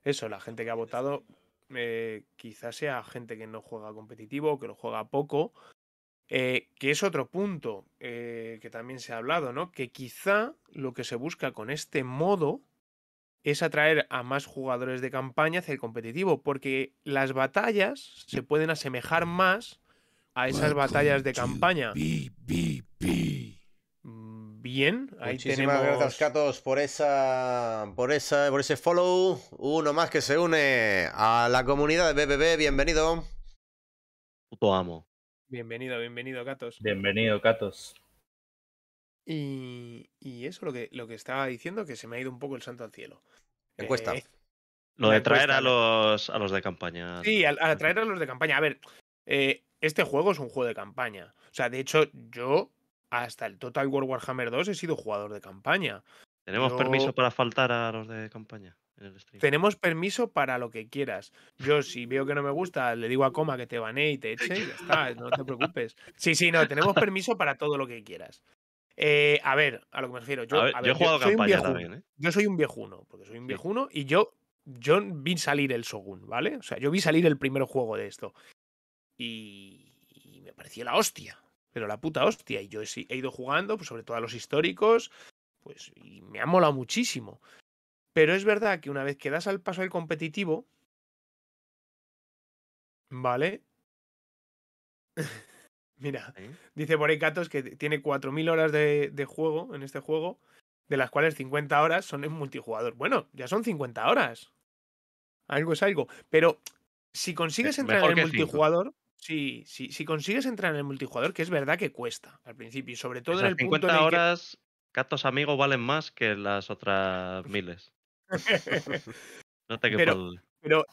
eso, la gente que ha votado Quizá eh, quizás sea gente que no juega competitivo, que lo juega poco, eh, que es otro punto eh, que también se ha hablado, ¿no? Que quizá lo que se busca con este modo es atraer a más jugadores de campaña hacia el competitivo, porque las batallas se pueden asemejar más a esas batallas de campaña bien. Ahí Muchísimas gracias, Katos, por esa, por esa, por ese follow. Uno más que se une a la comunidad de BBB. Bienvenido. Puto amo. Bienvenido, bienvenido, Katos. Bienvenido, Katos. Y, eso lo que, lo que estaba diciendo, que se me ha ido un poco el santo al cielo. Encuesta. Eh, lo de traer a los, a los de campaña. Sí, al, traer a los de campaña. A ver, eh, este juego es un juego de campaña. O sea, de hecho, yo hasta el Total War Warhammer 2 he sido jugador de campaña. ¿Tenemos permiso para faltar a los de campaña? Tenemos permiso para lo que quieras. Yo, si veo que no me gusta, le digo a Coma que te bané y te eche y ya está, no te preocupes. Sí, sí, no, tenemos permiso para todo lo que quieras. Eh, a ver, a lo que me refiero. Yo, he jugado soy campaña también, ¿eh? Yo soy un viejuno, porque soy un viejuno y yo, yo vi salir el Shogun, ¿vale? O sea, yo vi salir el primer juego de esto. y me pareció la hostia pero la puta hostia. Y yo he ido jugando, pues sobre todo a los históricos, pues y me ha molado muchísimo. Pero es verdad que una vez que das al paso al competitivo, ¿vale? Mira, dice por que tiene 4.000 horas de, juego en este juego, de las cuales 50 horas son en multijugador. Bueno, ya son 50 horas. Algo es algo. Pero si consigues eh, entrar en multijugador, Sí, si consigues entrar en el multijugador, que es verdad que cuesta al principio, y sobre todo en el 50 horas, catos amigos valen más que las otras miles. no te Pero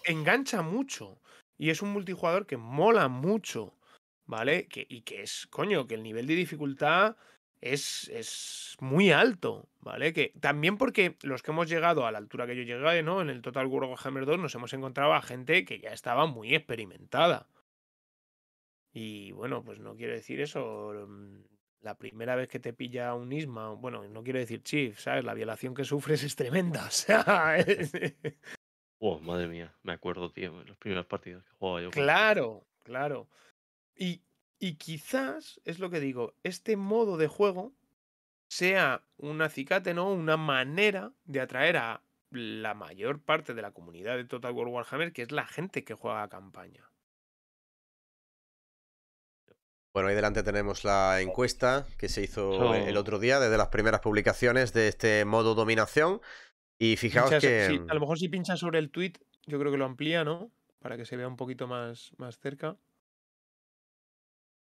engancha mucho. Y es un multijugador que mola mucho, ¿vale? Que, y que es, coño, que el nivel de dificultad es, es muy alto, ¿vale? Que también porque los que hemos llegado a la altura que yo llegué, ¿no? En el Total Warhammer 2 nos hemos encontrado a gente que ya estaba muy experimentada. Y bueno, pues no quiero decir eso. Mm, la primera vez que te pilla un Isma, bueno, no quiero decir Chief, ¿sabes? La violación que sufres es tremenda. O sea, Oh, madre mía, me acuerdo, tío, los primeros partidos que jugaba yo. Claro, claro. Y, y quizás, es lo que digo, este modo de juego sea un acicate, ¿no? Una manera de atraer a la mayor parte de la comunidad de Total War Warhammer, que es la gente que juega a campaña. Bueno, ahí delante tenemos la encuesta que se hizo el otro día, desde las primeras publicaciones de este modo dominación. Y fijaos que. Mm, a lo mejor si pincha sobre el tweet, yo creo que lo amplía, ¿no? Para que se vea un poquito más, más cerca.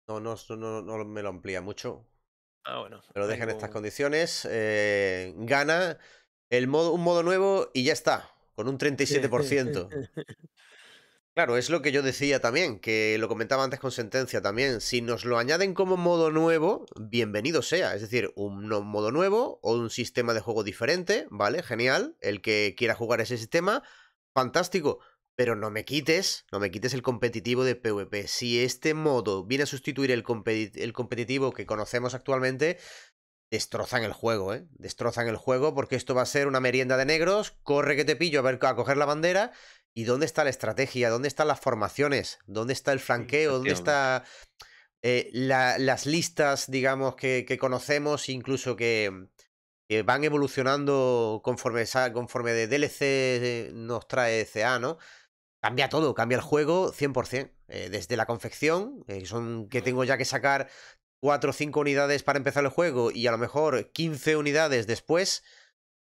No, no, no, no me lo amplía mucho. Ah, bueno. Me lo deja en estas condiciones. Eh, gana el modo, un modo nuevo y ya está. Con un 37%. Claro, es lo que yo decía también, que lo comentaba antes con sentencia también. Si nos lo añaden como modo nuevo, bienvenido sea. Es decir, un modo nuevo o un sistema de juego diferente, ¿vale? Genial. El que quiera jugar ese sistema, fantástico. Pero no me quites, no me quites el competitivo de PvP. Si este modo viene a sustituir el, el competitivo que conocemos actualmente, destrozan el juego, ¿eh? Destrozan el juego porque esto va a ser una merienda de negros, corre que te pillo a ver a coger la bandera ¿Y dónde está la estrategia? ¿Dónde están las formaciones? ¿Dónde está el flanqueo? ¿Dónde están eh, las listas, digamos, que, conocemos, incluso que, van evolucionando conforme, conforme de DLC eh, nos trae CA, ¿no? Cambia todo, cambia el juego 100%. Eh, desde la confección, son que tengo ya que sacar 4 o 5 unidades para empezar el juego y a lo mejor 15 unidades después,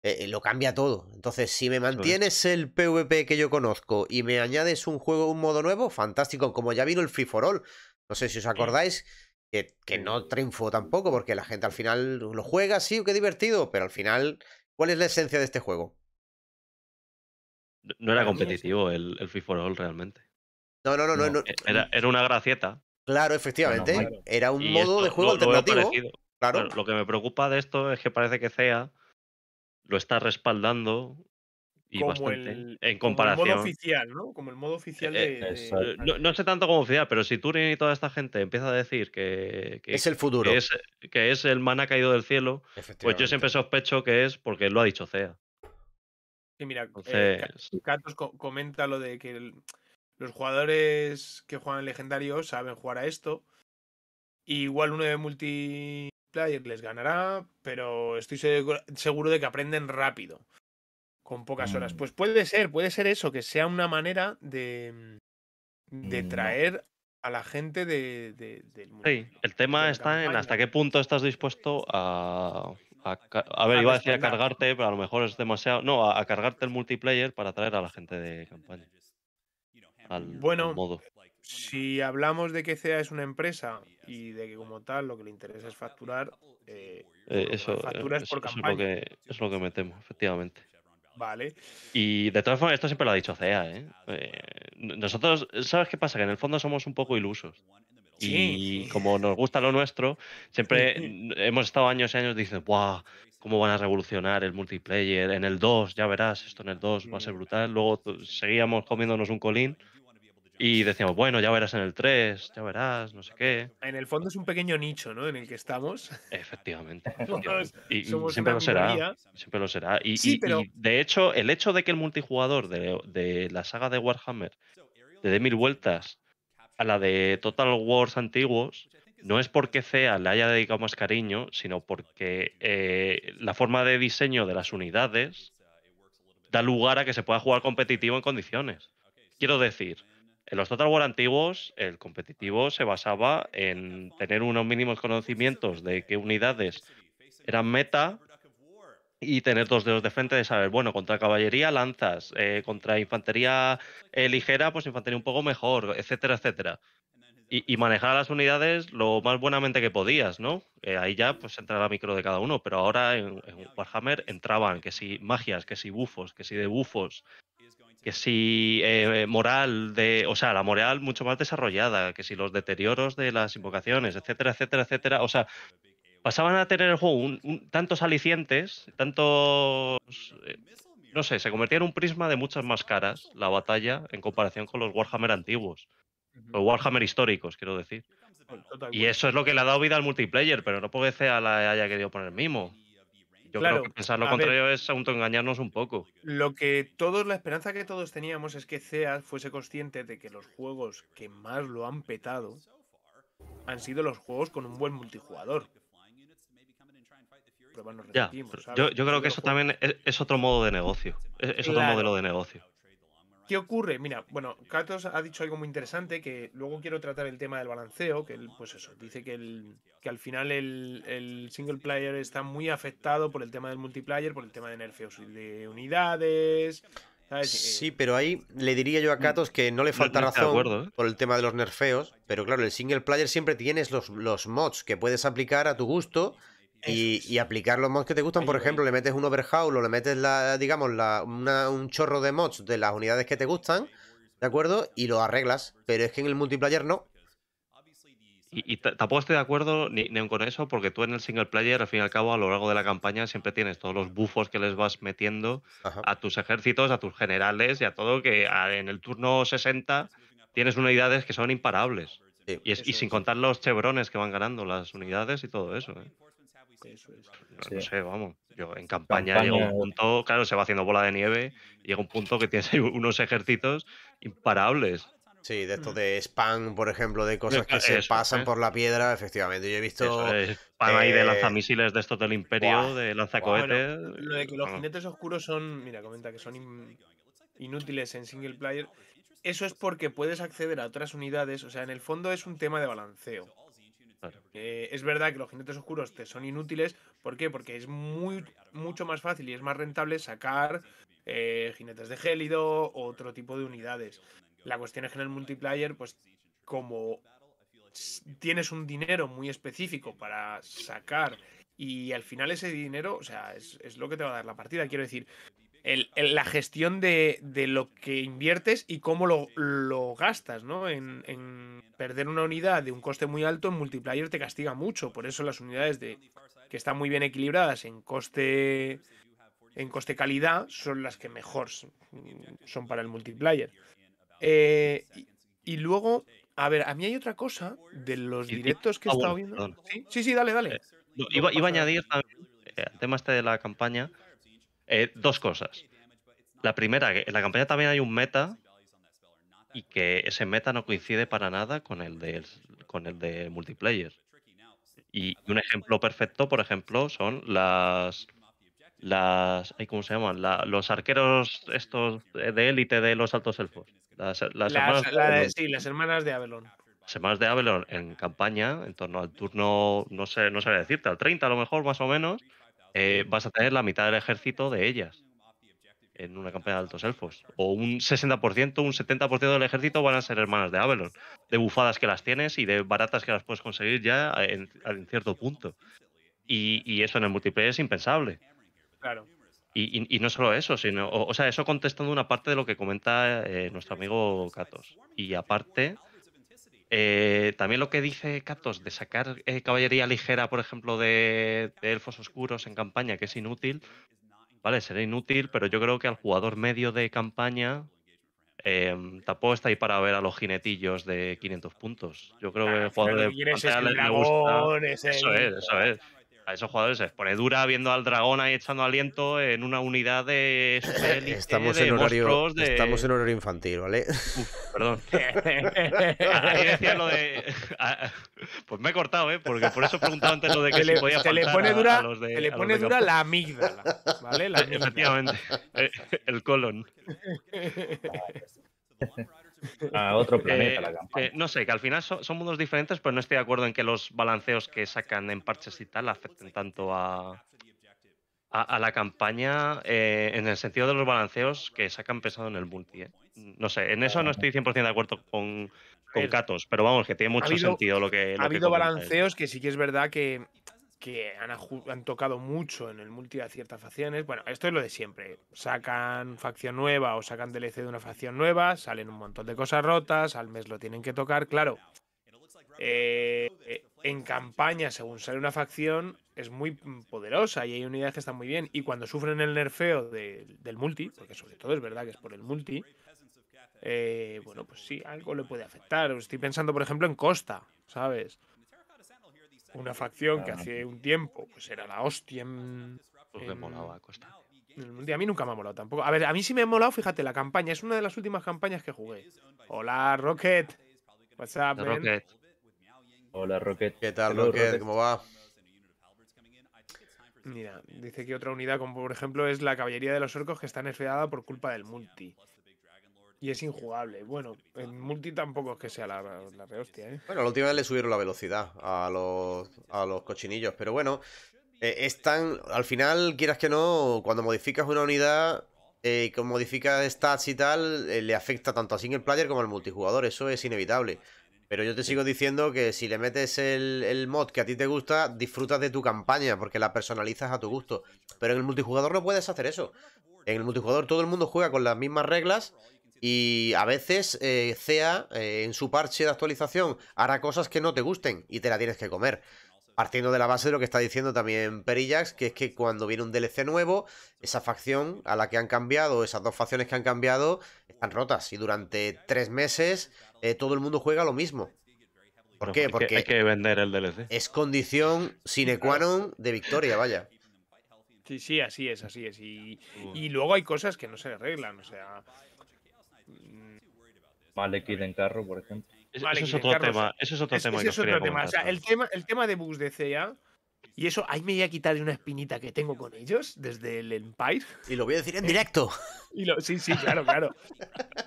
eh, eh, lo cambia todo. Entonces, si me mantienes el PvP que yo conozco y me añades un juego, un modo nuevo, fantástico, como ya vino el Free for All. No sé si os acordáis que, que no triunfo tampoco, porque la gente al final lo juega, sí, qué divertido, pero al final, ¿cuál es la esencia de este juego? No era competitivo el, el Free for All realmente. No, no, no, no. E, era, era, una gracieta. Claro, efectivamente. Era un modo de juego alternativo. Lo claro. Lo que me preocupa de esto es que parece que sea lo está respaldando y en comparación. Como el modo oficial, ¿no? Como el modo e, oficial e, de. No, sé tanto como oficial, pero si Turing y toda esta gente empieza a decir que. es el futuro. Que es, que es, el maná caído del cielo, pues yo siempre sospecho que es porque lo ha dicho CEA. Sí, mira, eh, Catos comenta lo de que los jugadores que juegan legendario saben jugar a esto. igual uno de multi player les ganará, pero estoy seguro de que aprenden rápido, con pocas horas. Mm. Pues puede ser, puede ser eso, que sea una manera de, mm, mm, traer a la gente de, del el tema está en hasta qué punto estás dispuesto a... A, ver, iba a decir a cargarte, pero a lo mejor es demasiado. No, a, cargarte el multiplayer para traer a la gente de campaña. al modo si hablamos de que CEA es una empresa y de que pues, como tal lo que le interesa es facturar, eso, es lo, que, metemos efectivamente. Vale. Y de todas formas, esto siempre lo ha dicho CEA. ¿eh? eh nosotros, ¿sabes qué pasa? Que en el fondo somos un poco ilusos. Y como nos gusta lo nuestro, siempre hemos estado años y años diciendo, ¡buah! ¿Cómo van a revolucionar el multiplayer? En el 2, ya verás, esto en el 2 va a ser brutal. Luego pues, seguíamos comiéndonos un colín. Y decíamos, bueno, ya verás en el 3, ya verás, no sé qué. En el fondo es un pequeño nicho, ¿no? En el que estamos. Efectivamente. Y siempre lo será. Siempre lo será. Y, de hecho, el hecho de que el multijugador de, la saga de Warhammer le dé mil vueltas a la de Total Wars antiguos, no es porque CEA le haya dedicado más cariño, sino porque eh, la forma de diseño de las unidades da lugar a que se pueda jugar competitivo en condiciones. Quiero decir, en los Total War antiguos, el competitivo se basaba en tener unos mínimos conocimientos de qué unidades eran meta y tener dos dedos de frente de saber, bueno, contra caballería lanzas, eh, contra infantería eh, ligera, pues infantería un poco mejor, etcétera, etcétera. Y, manejar las unidades lo más buenamente que podías, ¿no? Eh, ahí ya pues entra la micro de cada uno, pero ahora en, Warhammer entraban que si magias, que si bufos, que si de que si eh, eh, moral de, o sea, la moral mucho más desarrollada, que si los deterioros de las invocaciones, etcétera, etcétera, etcétera, o sea, pasaban a tener el juego tantos alicientes, tantos no sé, se convertía en un prisma de muchas más caras la batalla en comparación con los Warhammer antiguos. O Warhammer históricos, quiero decir. Y eso es lo que le ha dado vida al multiplayer, pero no porque sea la haya querido poner mimo. Yo creo que pensar lo contrario es autoengañarnos un poco. Lo que todos, la esperanza que todos teníamos es que CEA fuese consciente de que los juegos que más lo han petado han sido los juegos con un buen multijugador. yo, creo que eso también es, otro modo de negocio. Es, otro modelo de negocio. ¿Qué ocurre? Mira, bueno, Katos ha dicho algo muy interesante que luego quiero tratar el tema del balanceo, que él, pues eso, dice que, el, que al final el, el, single player está muy afectado por el tema del multiplayer, por el tema de nerfeos de unidades. Eh, sí, pero ahí le diría yo a Katos que no le falta razón ¿eh? por el tema de los nerfeos, pero claro, el single player siempre tienes los, los mods que puedes aplicar a tu gusto y, aplicar los mods que te gustan, por ejemplo, le metes un overhaul o le metes, la, digamos, la, un chorro de mods de las unidades que te gustan, ¿de acuerdo? Y lo arreglas, pero es que en el multiplayer no. Y, tampoco estoy de acuerdo ni, ni, con eso, porque tú en el single player, al fin y al cabo, a lo largo de la campaña siempre tienes todos los bufos que les vas metiendo a tus ejércitos, a tus generales y a todo, que en el turno 60 tienes unidades que son imparables. Y, sin contar los chevrones que van ganando las unidades y todo eso. ¿eh? No sé, vamos. Yo en campaña, llega un punto, claro, se va haciendo bola de nieve, llega un punto que tienes unos ejércitos imparables. Sí, de esto mm. de spam, por ejemplo, de cosas que se pasan por la piedra, efectivamente. Yo he visto. spam ahí de eh, lanzamisiles de estos del Imperio, de lanzacohetes. lo de que los jinetes oscuros son. Mira, comenta que son inútiles en single player. Eso es porque puedes acceder a otras unidades. O sea, en el fondo es un tema de balanceo. Eh, es verdad que los jinetes oscuros te son inútiles. ¿Por qué? Porque es muy, mucho más fácil y es más rentable sacar eh, jinetes de gélido o otro tipo de unidades. La cuestión es que en el multiplayer, pues como tienes un dinero muy específico para sacar y al final ese dinero, o sea, es, es, lo que te va a dar la partida. Quiero decir, la gestión de, lo que inviertes y cómo lo, gastas, ¿no? En, perder una unidad de un coste muy alto en multiplayer te castiga mucho. Por eso las unidades de, que están muy bien equilibradas en coste en coste calidad son las que mejor son para el multiplayer. Eh, y, luego, a ver, a mí hay otra cosa de los directos que he ah, estado viendo. Sí, sí, dale, dale. Eh, iba, a añadir también el eh, tema este de la campaña. Eh, dos cosas. La primera, en la campaña también hay un meta y que ese meta no coincide para nada con el de, con el de multiplayer. Y un ejemplo perfecto, por ejemplo, son las las ¿cómo se llaman? los arqueros estos de élite de los altos elfos. Las, sí, las hermanas de Avelon. Las hermanas de Avelon en campaña, en torno al turno, no sé, no sé decirte, al 30 a lo mejor más o menos, eh, vas a tener la mitad del ejército de ellas en una campaña de altos elfos. O un 60%, un 70% del ejército van a ser hermanas de Avalon. De bufadas que las tienes y de baratas que las puedes conseguir ya eh, en, cierto punto. Y, eso en el multiplayer es impensable. Y, no solo eso, sino, o, sea, eso contestando una parte de lo que comenta eh, nuestro amigo Katos. Y aparte, eh, también lo que dice Katos de sacar eh, caballería ligera, por ejemplo, de, elfos oscuros en campaña, que es inútil, vale, será inútil, pero yo creo que al jugador medio de campaña eh, tampoco está ahí para ver a los jinetillos de 500 puntos. Yo creo que el jugador de gusta. eso es, eso es a esos jugadores se les pone dura viendo al dragón ahí echando aliento en una unidad de estamos en horario estamos en horario infantil vale perdón ahí decía lo de ah, pues me he cortado eh porque por eso preguntado antes lo de que se, le, podía se le pone dura se le pone dura la amígdala vale la amígdala. efectivamente el colon a otro eh, planeta la campaña. Eh, no sé, que al final son mundos diferentes, pero no estoy de acuerdo en que los balanceos que sacan en parches y tal afecten tanto a, la campaña eh, en el sentido de los balanceos que sacan pesado en el multi. No sé, en eso no estoy 100% de acuerdo con, Katos, pero vamos, que tiene mucho sentido lo que... ha habido balanceos que sí que es verdad que que han, tocado mucho en el multi a ciertas facciones. Bueno, esto es lo de siempre. Sacan facción nueva o sacan DLC de una facción nueva, salen un montón de cosas rotas, al mes lo tienen que tocar, claro. Eh, en campaña, según sale una facción, es muy poderosa y hay unidades que están muy bien. Y cuando sufren el nerfeo del multi, porque sobre todo es verdad que es por el multi, eh, bueno, pues sí, algo le puede afectar. Estoy pensando, por ejemplo, en Costa, ¿sabes? una facción que ah. hace un tiempo pues era la hostia molaba, Costa. A mí nunca me ha molado tampoco. A ver, a mí sí me ha molado, fíjate, la campaña. Es una de las últimas campañas que jugué. Hola, Rocket. What's Hola, Rocket. ¿Qué tal, Rocket? ¿Cómo va? Mira, dice que otra unidad, como por ejemplo es la caballería de los orcos, que está nerfeada por culpa del multi. Y es injugable. Bueno, en multi tampoco es que sea la, la ¿eh? Bueno, la última vez le subieron la velocidad a los, a los cochinillos, pero bueno, eh, es tan. Al final, quieras que no, cuando modificas una unidad. Eh, que modifica stats y tal, eh, le afecta tanto a single player como al multijugador, eso es inevitable. Pero yo te sigo diciendo que si le metes el, el, mod que a ti te gusta, disfrutas de tu campaña, porque la personalizas a tu gusto. Pero en el multijugador no puedes hacer eso. En el multijugador todo el mundo juega con las mismas reglas y a veces eh, CEA eh, en su parche de actualización hará cosas que no te gusten y te la tienes que comer. Partiendo de la base de lo que está diciendo también Perillax, que es que cuando viene un DLC nuevo, esa facción a la que han cambiado, esas dos facciones que han cambiado, están rotas. Y durante tres meses eh, todo el mundo juega lo mismo. ¿Por qué? Porque hay que vender el DLC. Es condición sine qua non de victoria, vaya. Sí, sí, así es, así es. Y, y luego hay cosas que no se arreglan. O sea, Vale, en carro, por ejemplo. eso, es otro tema, eso es otro tema. es otro tema. O sea, el tema. El tema de bus de CEA. Y eso, ahí me voy a quitar una espinita que tengo con ellos desde el Empire. Y lo voy a decir en eh, directo. sí, sí, claro, claro.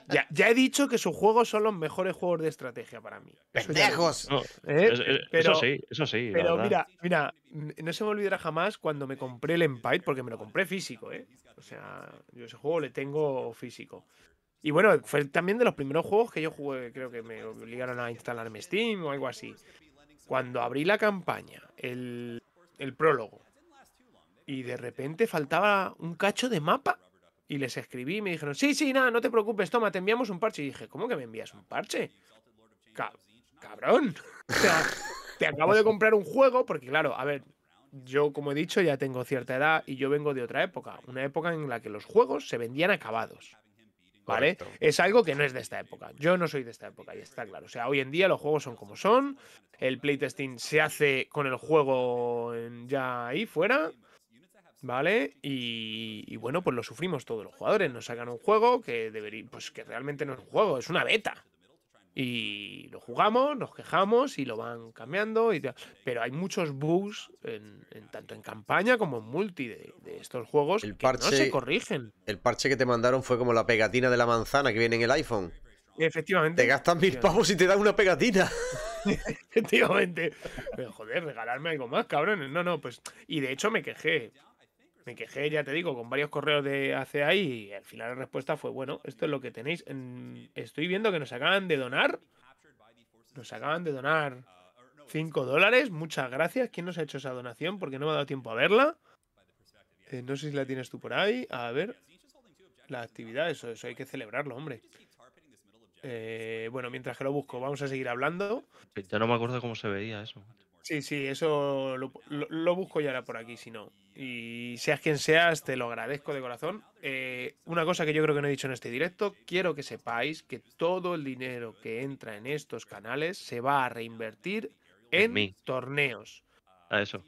Ya, he dicho que sus juegos son los mejores juegos de estrategia para mí. ¡Pendejos! Eh, eso sí, eso sí. Pero mira, mira, no se me olvidará jamás cuando me compré el Empire, porque me lo compré físico, ¿eh? O sea, yo ese juego le tengo físico. Y bueno, fue también de los primeros juegos que yo jugué, creo que me obligaron a instalarme Steam o algo así. Cuando abrí la campaña, el, el prólogo, y de repente faltaba un cacho de mapa, y les escribí me dijeron, sí, sí, nada, no te preocupes, toma, te enviamos un parche. Y dije, ¿cómo que me envías un parche? cabrón. te acabo de comprar un juego, porque claro, a ver, yo como he dicho ya tengo cierta edad y yo vengo de otra época, una época en la que los juegos se vendían acabados. Es algo que no es de esta época. Yo no soy de esta época y está claro. O sea, hoy en día los juegos son como son, el playtesting se hace con el juego ya ahí fuera. ¿Vale? Y, bueno, pues lo sufrimos todos los jugadores. Nos sacan un juego que debería, pues que realmente no es un juego, es una beta y lo jugamos, nos quejamos y lo van cambiando. Pero hay muchos bugs, en, tanto en campaña como en multi de, estos juegos, que no se corrigen. El parche que te mandaron fue como la pegatina de la manzana que viene en el iPhone. Efectivamente. Te gastan mil pavos y te dan una pegatina. Efectivamente. Pero, joder, regalarme algo más, cabrón. No, no, pues. Y de hecho me quejé me quejé, ya te digo, con varios correos de ACA y al final la respuesta fue, bueno, esto es lo que tenéis. Estoy viendo que nos acaban de donar. Nos acaban de donar 5 dólares. Muchas gracias. ¿Quién nos ha hecho esa donación? Porque no me ha dado tiempo a verla. Eh, no sé si la tienes tú por ahí. A ver. La actividad, eso, hay que celebrarlo, hombre. Eh, bueno, mientras que lo busco, vamos a seguir hablando. Ya no me acuerdo cómo se veía eso. Pues sí, sí, eso lo, busco ya ahora por aquí, si no. Y seas quien seas, te lo agradezco de corazón. Eh, una cosa que yo creo que no he dicho en este directo, quiero que sepáis que todo el dinero que entra en estos canales se va a reinvertir en, torneos. A eso.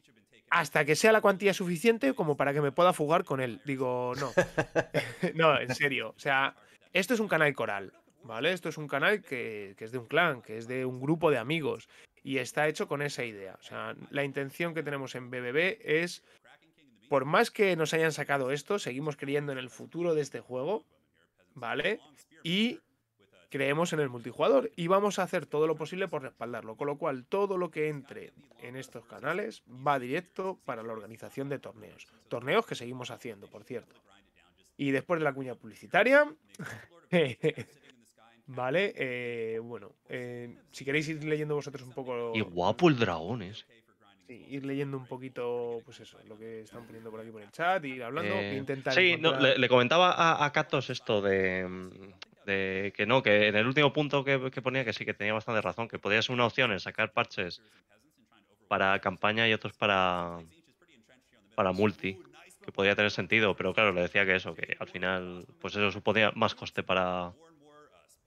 Hasta que sea la cuantía suficiente como para que me pueda fugar con él. Digo, no. no, en serio. O sea, esto es un canal coral, ¿vale? Esto es un canal que es de un clan, que es de un grupo de amigos y está hecho con esa idea. O sea, la intención que tenemos en BBB es, por más que nos hayan sacado esto, seguimos creyendo en el futuro de este juego, ¿vale? Y creemos en el multijugador y vamos a hacer todo lo posible por respaldarlo. Con lo cual, todo lo que entre en estos canales va directo para la organización de torneos. Torneos que seguimos haciendo, por cierto. Y después de la cuña publicitaria, ¿Vale? Eh, bueno, eh, si queréis ir leyendo vosotros un poco. Y guapo el dragón Sí, ir leyendo un poquito, pues eso, lo que están poniendo por aquí por el chat, ir hablando, e intentar. Sí, le, comentaba a, Katos esto de, que no, que en el último punto que, ponía que sí que tenía bastante razón, que podía ser una opción en sacar parches para campaña y otros para, para multi, que podía tener sentido, pero claro, le decía que eso, que al final, pues eso suponía más coste para,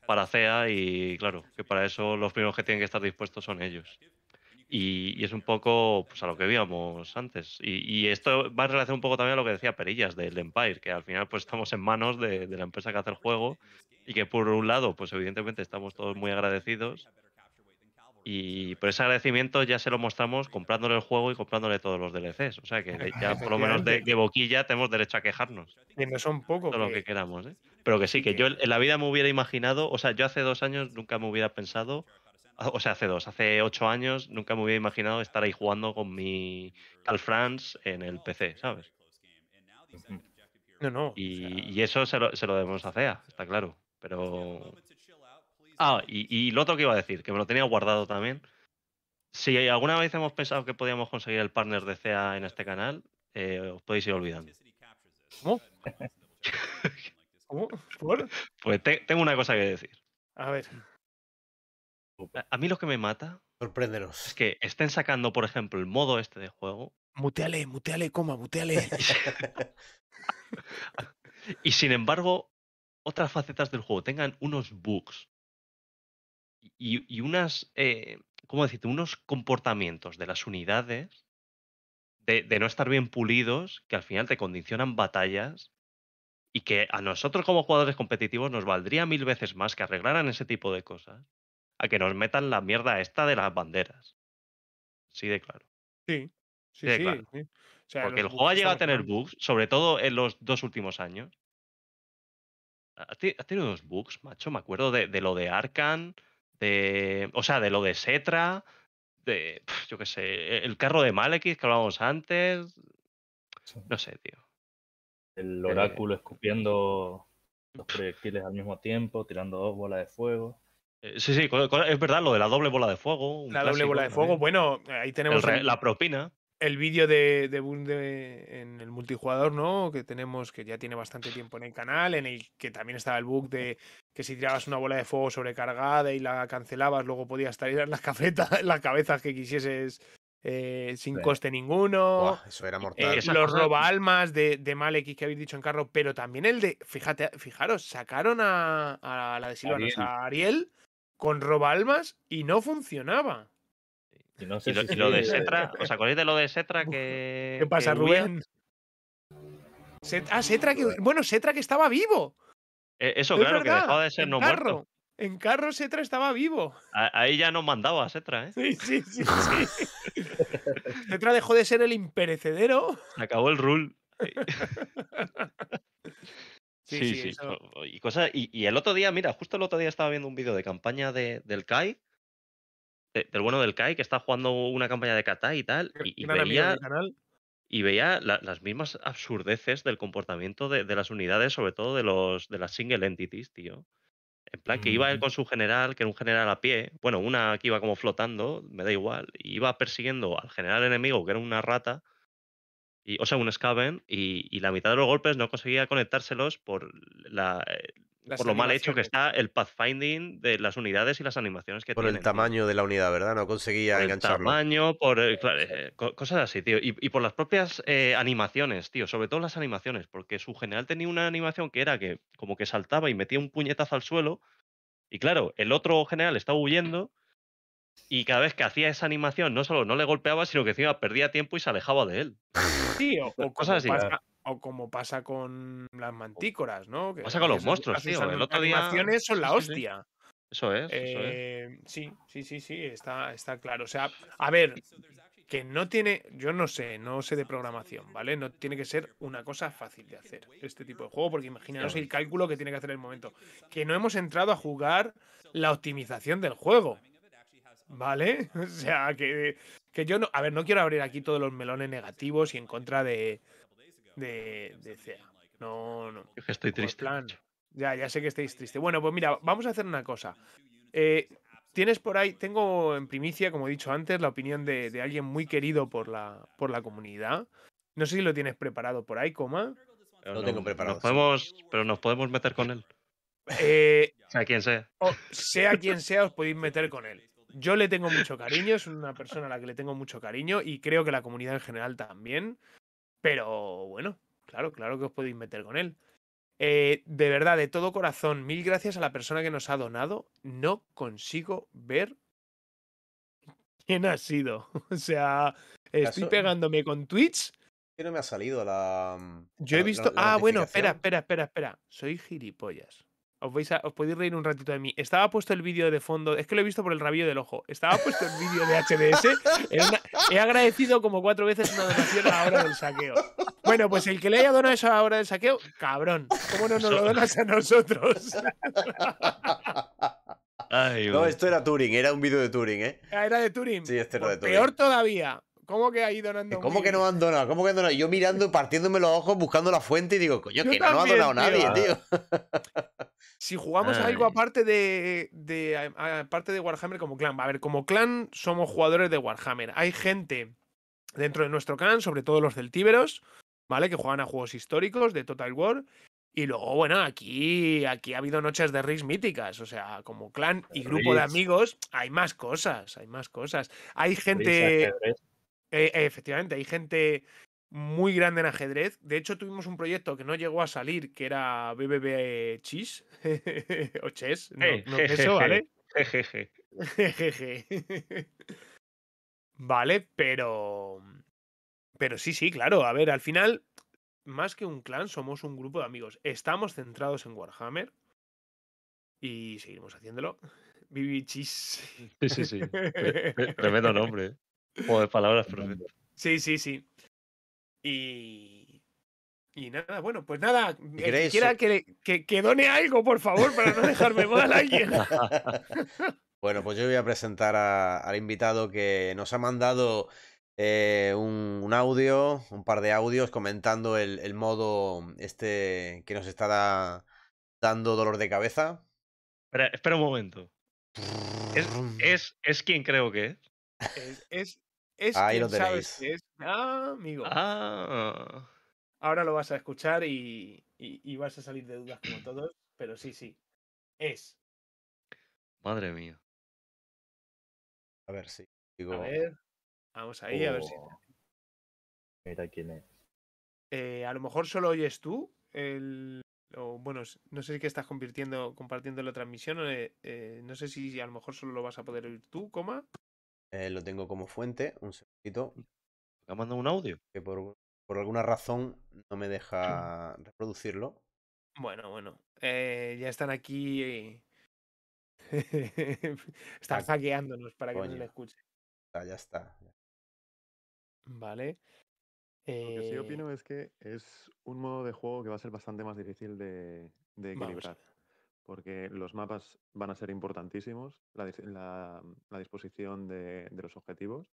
para CEA y claro, que para eso los primeros que tienen que estar dispuestos son ellos. Y, es un poco pues, a lo que viamos antes. Y, esto va en relación un poco también a lo que decía Perillas del Empire, que al final pues estamos en manos de, de la empresa que hace el juego y que por un lado pues evidentemente estamos todos muy agradecidos y por ese agradecimiento ya se lo mostramos comprándole el juego y comprándole todos los DLCs. O sea que ya por lo menos de, boquilla tenemos derecho a quejarnos. Y son poco Todo lo que queramos, ¿eh? Pero que sí, que yo en la vida me hubiera imaginado, o sea, yo hace dos años nunca me hubiera pensado, o sea, hace dos, hace ocho años nunca me hubiera imaginado estar ahí jugando con mi Cal France en el PC, ¿sabes? No, no. Y, eso se lo, se lo debemos a CEA, está claro. Pero Ah, y, lo otro que iba a decir, que me lo tenía guardado también. Si alguna vez hemos pensado que podíamos conseguir el partner de CEA en este canal, eh, os podéis ir olvidando. ¿Cómo? ¿Cómo? Pues tengo una cosa que decir. A ver. A, mí lo que me mata. Es que estén sacando, por ejemplo, el modo este de juego. Muteale, muteale, coma, muteale. y sin embargo, otras facetas del juego tengan unos bugs y, unas, eh, ¿cómo decirte? Unos comportamientos de las unidades de, no estar bien pulidos que al final te condicionan batallas y que a nosotros como jugadores competitivos nos valdría mil veces más que arreglaran ese tipo de cosas a que nos metan la mierda esta de las banderas. Sí, de claro. Sí, sí, sí. claro. Porque el juego ha llegado a tener bugs, sobre todo en los dos últimos años. Ha tenido unos bugs, macho. Me acuerdo de, lo de Arcan de, o sea, de lo de Setra, de, yo qué sé, el carro de Malekis que hablábamos antes. No sé, tío. El eh, oráculo escupiendo los proyectiles al mismo tiempo, tirando dos bolas de fuego. Eh, sí, sí, es verdad, lo de la doble bola de fuego. La doble bola de fuego, bueno, ahí tenemos. la propina el vídeo de, de Bunde en el multijugador, ¿no? Que tenemos, que ya tiene bastante tiempo en el canal, en el que también estaba el bug de que si tirabas una bola de fuego sobrecargada y la cancelabas, luego podías tirar las, en las cabezas que quisieses eh, sin coste ninguno. eso era eh, mortal. los roba almas de, de Malek que habéis dicho en carro, pero también el de, fíjate, fijaros, sacaron a, a la de a Ariel, con roba y no funcionaba. Y, lo, de Setra, ¿os acordáis de lo de Setra que. ¿Qué pasa, Rubén? ah, Setra que. Pues bueno, Setra que estaba vivo. Eh, eso, claro, que dejaba de ser no muerto. En carro Setra estaba vivo. ahí ya nos mandaba a Setra, ¿eh? Sí, sí, sí. Setra dejó de ser el imperecedero. Acabó el rule. Sí, sí, Y, y, el otro día, mira, justo el otro día estaba viendo un vídeo de campaña del Kai eh, del bueno del Kai que está jugando una campaña de Katai y tal. Y, veía, Y veía las mismas absurdeces del comportamiento de, las unidades, sobre todo de, los, de las single entities, tío. En plan, que iba él con su general, que era un general a pie, bueno, una que iba como flotando, me da igual, iba persiguiendo al general enemigo, que era una rata, o sea, un scaven, y, y, la mitad de los golpes no conseguía conectárselos por la, eh, por lo mal hecho que está el pathfinding de las unidades y las animaciones que por Por el tamaño de la unidad, ¿verdad? No conseguía por El tamaño, por eh, eh, cosas así, tío. Y, por las propias eh, animaciones, tío. Sobre todo las animaciones, porque su general tenía una animación que era que como que saltaba y metía un puñetazo al suelo. Y claro, el otro general estaba huyendo. Y cada vez que hacía esa animación, no solo no le golpeaba, sino que encima perdía tiempo y se alejaba de él. Tío, cosas así o como pasa con las mantícoras, ¿no? pasa con los monstruos, tío. Las animaciones son la hostia. Eso es, eh, Sí, sí, sí, sí, está, está claro. O sea, a ver, que no tiene, yo no sé, no sé de programación, ¿vale? No tiene que ser una cosa fácil de hacer este tipo de juego, porque imaginaos el cálculo que tiene que hacer el momento. Que no hemos entrado a jugar la optimización del juego, ¿vale? O sea, que, que yo no, a ver, no quiero abrir aquí todos los melones negativos y en contra de, de, de CEA. No, no. estoy triste. Ya, ya sé que estáis triste. Bueno, pues mira, vamos a hacer una cosa. Eh, tienes por ahí, tengo en primicia, como he dicho antes, la opinión de, alguien muy querido por la, por la comunidad. No sé si lo tienes preparado por ahí, coma. no, tengo preparado. Nos podemos, pero nos podemos meter con él. Eh, sea quien sea. O sea quien sea, os podéis meter con él. Yo le tengo mucho cariño, es una persona a la que le tengo mucho cariño y creo que la comunidad en general también. Pero bueno, claro, claro que os podéis meter con él. Eh, de verdad, de todo corazón, mil gracias a la persona que nos ha donado. No consigo ver quién ha sido. O sea, estoy pegándome con Twitch. Que no me ha salido la. Yo he visto. ah, bueno, espera, espera, espera, espera. Soy gilipollas. Os, podéis reír un ratito de mí. Estaba puesto el vídeo de fondo, es que lo he visto por el rabillo del ojo. Estaba puesto el vídeo de HDS. he agradecido como cuatro veces una donación a la hora del saqueo. Bueno, pues el que le haya donado eso a la hora del saqueo, cabrón. ¿Cómo no nos lo donas a nosotros? no, esto era Turing, era un vídeo de Turing, ¿eh? Ah, era de Turing. Sí, este era pues de Turing. Peor todavía. ¿Cómo que ahí donando? ¿Cómo que no han donado? ¿Cómo que Yo mirando, partiéndome los ojos, buscando la fuente y digo, coño, que no ha donado nadie, tío. Si jugamos algo aparte de, aparte de Warhammer como clan, a ver, como clan somos jugadores de Warhammer. Hay gente dentro de nuestro clan, sobre todo los del ¿vale? Que juegan a juegos históricos de Total War. Y luego, bueno, aquí, aquí ha habido noches de Rigs míticas. O sea, como clan y grupo de amigos, hay más cosas, hay más cosas. Hay gente. Eh, efectivamente, hay gente muy grande en ajedrez. De hecho, tuvimos un proyecto que no llegó a salir, que era BBB Chis o Chess, no, eso, ¿vale? Jejeje. vale, pero... Pero sí, sí, claro. A ver, al final, más que un clan, somos un grupo de amigos. Estamos centrados en Warhammer y seguimos haciéndolo. BB Chis. Sí, sí, sí. Tremendo nombre. ¿eh? O palabras perfectas. Sí, sí, sí. Y. Y nada, bueno, pues nada. Quisiera que, que, done algo, por favor, para no dejarme mal a alguien. bueno, pues yo voy a presentar al invitado que nos ha mandado eh, un, audio, un par de audios comentando el, modo este que nos está dando dolor de cabeza. Espera, espera un momento. ¿Es, es, es quien creo que Es, es, Ahí lo tenéis. Ah, amigo. Ah. Ahora lo vas a escuchar y, vas a salir de dudas como todos, pero sí, sí. Es. Madre mía. A ver si. A ver. Vamos ahí, a ver si. Oh. Mira quién es. Eh, a lo mejor solo oyes tú el. bueno, no sé si estás convirtiendo, compartiendo la transmisión. Eh, eh, no sé si a lo mejor solo lo vas a poder oír tú, coma. Eh, lo tengo como fuente, un segundito. ¿Me ha un audio? Que por, por alguna razón no me deja reproducirlo. Bueno, bueno. Eh, ya están aquí. Eh, están saqueándonos para que no escuche. Ah, ya está. Vale. Lo que sí opino es que es un modo de juego que va a ser bastante más difícil de, equilibrar porque los mapas van a ser importantísimos, la, disposición de, los objetivos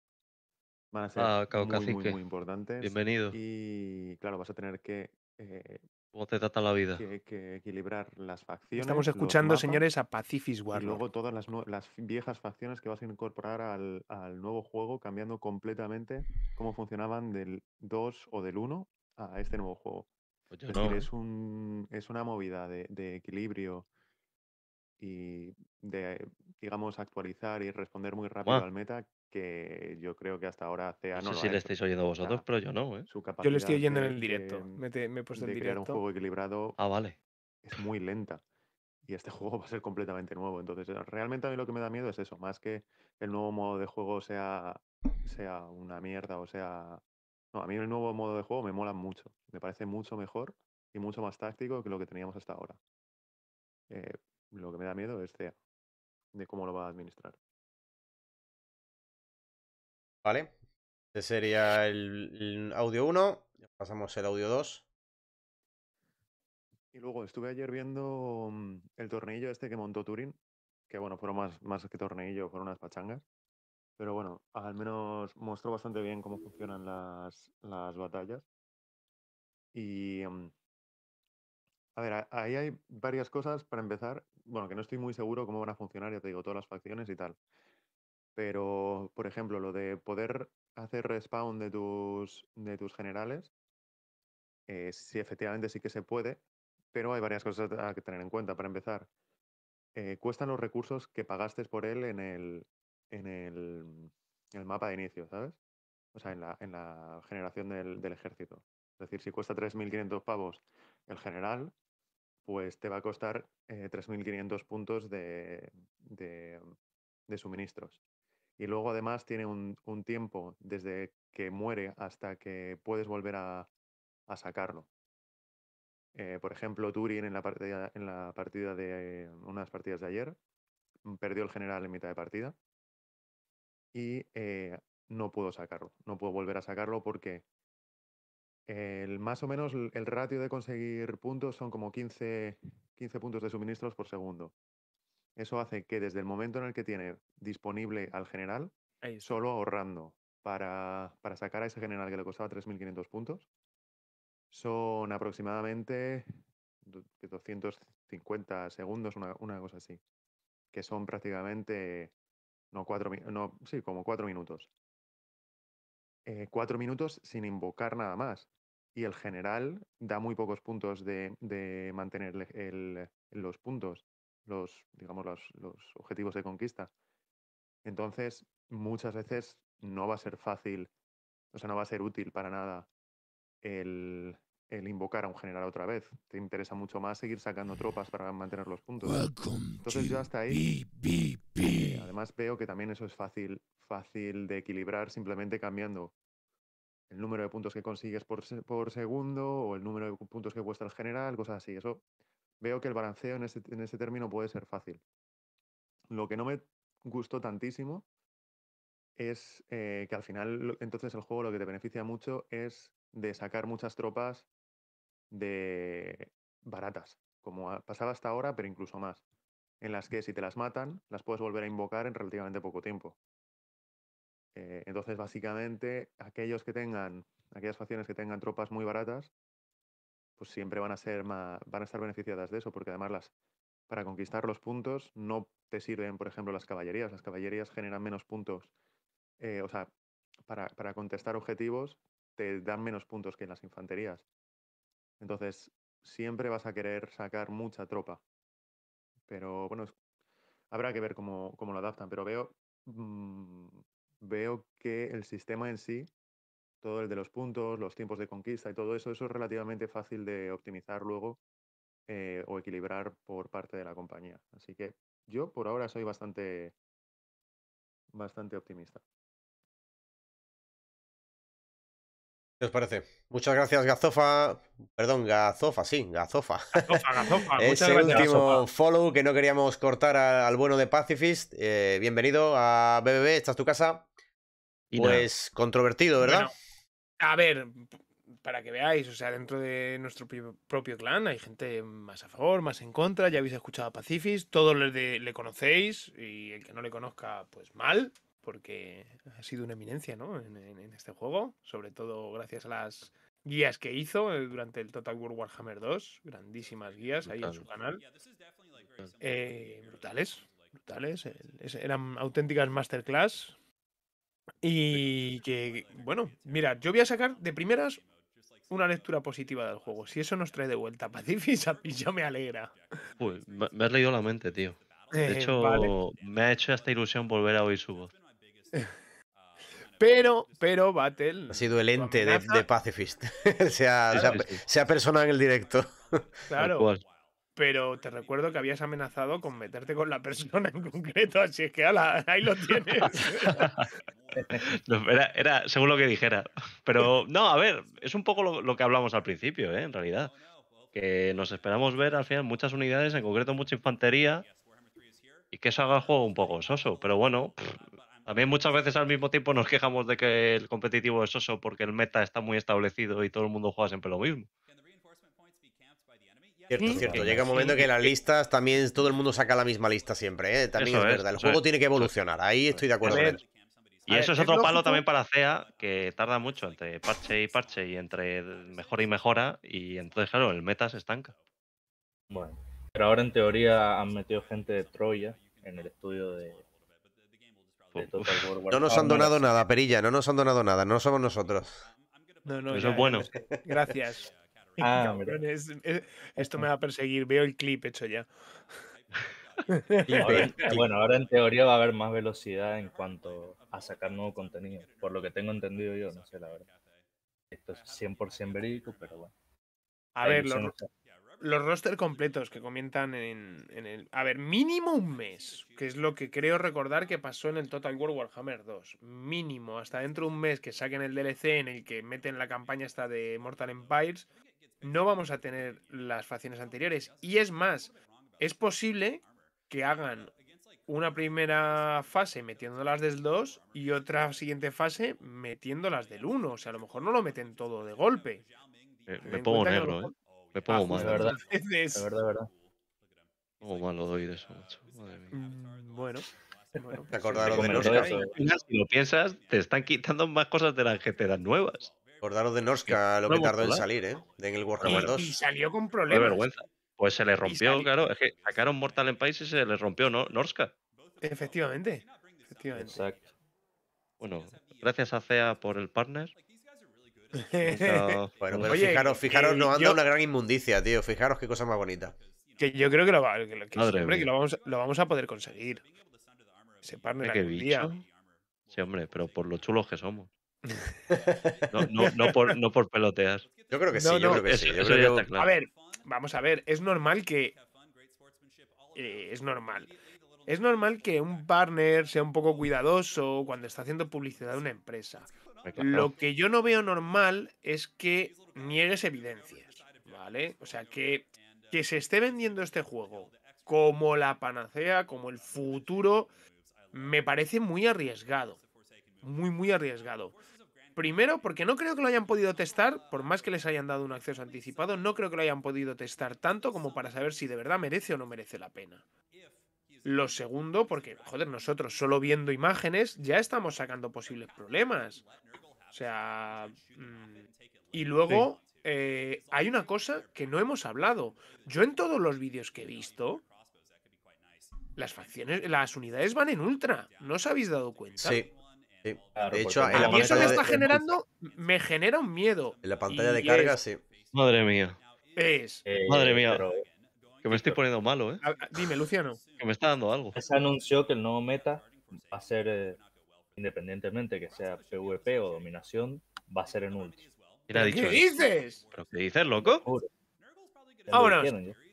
van a ser ah, muy, muy, importantes. Bienvenido. Y claro, vas a tener que... Eh, ¿Cómo te trata la vida? Que, equilibrar las facciones. Estamos escuchando, señores, a Pacific War. Y luego todas las, viejas facciones que vas a incorporar al, nuevo juego, cambiando completamente cómo funcionaban del 2 o del 1 a este nuevo juego. Pues es, ¿eh? es, una movida de equilibrio, y de, digamos, actualizar y responder muy rápido al meta que yo creo que hasta ahora CEA no, no sé si le estáis oyendo vosotros, pero yo no. ¿eh? yo le estoy oyendo en el directo. me, he puesto crear un juego equilibrado ah, vale. es muy lenta. Y este juego va a ser completamente nuevo. Entonces, eh, realmente a mí lo que me da miedo es eso. Más que el nuevo modo de juego sea, sea una mierda o sea... No, a mí el nuevo modo de juego me mola mucho. Me parece mucho mejor y mucho más táctico que lo que teníamos hasta ahora. Eh, lo que me da miedo es CEA, de cómo lo va a administrar. Vale. Este sería el, audio 1. Pasamos el audio 2. Y luego estuve ayer viendo mm, el tornillo este que montó Turing, que bueno, fueron más, más que tornillo, fueron unas pachangas. Pero bueno, al menos mostró bastante bien cómo funcionan las, las batallas. Y. Mm, a ver, ahí hay varias cosas para empezar bueno, que no estoy muy seguro cómo van a funcionar, ya te digo, todas las facciones y tal. Pero, por ejemplo, lo de poder hacer respawn de tus, de tus generales, eh, sí, efectivamente sí que se puede, pero hay varias cosas a tener en cuenta. Para empezar, eh, cuestan los recursos que pagaste por él en el, mapa de inicio, ¿sabes? O sea, en la, la generación del, del ejército. Es decir, si cuesta 3.500 pavos el general, pues te va a costar 3.500 eh, puntos de, suministros. Y luego además tiene un, tiempo desde que muere hasta que puedes volver a, sacarlo. Eh, por ejemplo, Turin en la, partida, en la partida de unas partidas de ayer mm, perdió el general en mitad de partida y eh, no pudo sacarlo. No pudo volver a sacarlo porque el, más o menos el ratio de conseguir puntos son como 15, 15 puntos de suministros por segundo. Eso hace que desde el momento en el que tiene disponible al general, solo ahorrando para, para sacar a ese general que le costaba 3.500 puntos, son aproximadamente 250 segundos, una, cosa así, que son prácticamente, no cuatro, no, sí, como cuatro minutos. Eh, cuatro minutos sin invocar nada más. Y el general da muy pocos puntos de, mantener los puntos, los, digamos, los, los objetivos de conquista. Entonces, muchas veces no va a ser fácil, o sea, no va a ser útil para nada el, el invocar a un general otra vez. Te interesa mucho más seguir sacando tropas para mantener los puntos. Entonces yo hasta ahí... Además veo que también eso es fácil, fácil de equilibrar simplemente cambiando el número de puntos que consigues por, segundo o el número de puntos que cuesta el general, cosas así. Eso veo que el balanceo en ese, término puede ser fácil. Lo que no me gustó tantísimo es eh, que al final entonces el juego lo que te beneficia mucho es de sacar muchas tropas de baratas, como pasaba hasta ahora, pero incluso más, en las que si te las matan, las puedes volver a invocar en relativamente poco tiempo. Eh, entonces, básicamente, aquellos que tengan, aquellas facciones que tengan tropas muy baratas, pues siempre van a ser van a estar beneficiadas de eso, porque además las para conquistar los puntos no te sirven, por ejemplo, las caballerías. Las caballerías generan menos puntos. Eh, o sea, para contestar objetivos te dan menos puntos que en las infanterías. Entonces, siempre vas a querer sacar mucha tropa. Pero bueno, habrá que ver cómo, lo adaptan. Pero veo, mm, veo que el sistema en sí, todo el de los puntos, los tiempos de conquista y todo eso, eso es relativamente fácil de optimizar luego eh, o equilibrar por parte de la compañía. Así que yo por ahora soy bastante, bastante optimista. ¿Qué os parece? Muchas gracias, Gazofa. Perdón, Gazofa, sí, Gazofa. Gazofa, Gazofa. Ese gracias, último follow que no queríamos cortar al, bueno de Pacifist. Eh, bienvenido a BBB, esta es tu casa. Y pues controvertido, ¿verdad? a ver, para que veáis, o sea, dentro de nuestro propio clan hay gente más a favor, más en contra. Ya habéis escuchado a Pacifist, todos le, le conocéis y el que no le conozca, pues mal, porque ha sido una eminencia ¿no? en, este juego, sobre todo gracias a las guías que hizo eh, durante el Total War Warhammer 2, grandísimas guías ahí en su canal, eh, brutales, brutales, eran auténticas masterclass y que, bueno, mira, yo voy a sacar de primeras una lectura positiva del juego, si eso nos trae de vuelta a ya me alegra. me has leído la mente, tío. Eh, de hecho, me ha hecho esta ilusión volver a oír su voz. Pero, pero Battle. Ha sido el ente de, Pacifist. se, en el directo. Claro. Pero te recuerdo que habías amenazado con meterte con la persona en concreto, así es que ahí lo tienes. era, según lo que dijera. Pero no, a ver, es un poco lo, que hablamos al principio, ¿eh? en realidad. Que nos esperamos ver al final muchas unidades, en concreto mucha infantería, y que eso haga el juego un poco soso. Pero bueno, también muchas veces al mismo tiempo nos quejamos de que el competitivo es oso porque el meta está muy establecido y todo el mundo juega siempre lo mismo. Cierto, cierto. Llega un momento que las listas también todo el mundo saca la misma lista siempre, ¿eh? También es verdad. El juego tiene que evolucionar. Ahí estoy de acuerdo Y eso es otro palo también para CEA, que tarda mucho entre parche y parche y entre mejora y mejora. Y entonces, claro, el meta se estanca. Bueno, pero ahora en teoría han metido gente de Troya en el estudio de, no nos ah, han donado nada, Perilla, no nos han donado nada, no somos nosotros. Eso es bueno. Gracias. esto me va a perseguir, veo el clip hecho ya. bueno, ahora en teoría va a haber más velocidad en cuanto a sacar nuevo contenido, por lo que tengo entendido yo, no sé la verdad. Esto es 100% verídico, pero bueno. A verlo los roster completos que comienzan en, el. A ver, mínimo un mes, que es lo que creo recordar que pasó en el Total War Warhammer 2. Mínimo, hasta dentro de un mes que saquen el DLC en el que meten la campaña esta de Mortal Empires, no vamos a tener las facciones anteriores. Y es más, es posible que hagan una primera fase metiéndolas del 2 y otra siguiente fase metiéndolas del 1. O sea, a lo mejor no lo meten todo de golpe. Eh, me pongo negro, ¿eh? Me pongo mal. De verdad, de verdad. Pongo mal doy oír eso, macho. Madre mía. Mm, bueno. te acordaros de Norska. Si lo piensas, te están quitando más cosas de las que te nuevas. Acordaros de Norska, lo que tardó en salir, ¿eh? En el Warhammer 2. Y salió con problemas. Qué vergüenza. Pues se le rompió, claro. Es que sacaron Mortal en país y se le rompió ¿no? Norska. Efectivamente. Efectivamente. Exacto. Bueno, gracias a CEA por el partner. bueno, pero fijaros, fijaros, eh, nos anda una gran inmundicia, tío. Fijaros qué cosa más bonita. Que yo creo que lo, vamos, a poder conseguir. Ese partner ¿Qué Sí, hombre, pero por lo chulos que somos. no, por, peloteas pelotear. Yo creo que sí, yo creo que sí. A ver, vamos a ver, es normal que. Eh, es normal. Es normal que un partner sea un poco cuidadoso cuando está haciendo publicidad de una empresa. Lo que yo no veo normal es que niegues evidencias, ¿vale? O sea, que, que se esté vendiendo este juego como la panacea, como el futuro, me parece muy arriesgado. Muy, muy arriesgado. Primero, porque no creo que lo hayan podido testar, por más que les hayan dado un acceso anticipado, no creo que lo hayan podido testar tanto como para saber si de verdad merece o no merece la pena, lo segundo, porque, nosotros solo viendo imágenes ya estamos sacando posibles problemas. O sea... Mm, y luego eh, hay una cosa que no hemos hablado. Yo en todos los vídeos que he visto, las facciones, las unidades van en ultra. ¿No os habéis dado cuenta? Sí. hecho, y eso me está generando, me genera un miedo. En la pantalla de carga, sí. Madre mía. Es. Eh, Madre mía. Que me estoy poniendo malo, ¿eh? Dime, Luciano. Que me está dando algo. Se anunció que el nuevo meta va a ser, eh, independientemente que sea PvP o dominación, va a ser en ulti. ¿Qué dices? qué dices, loco? Vámonos.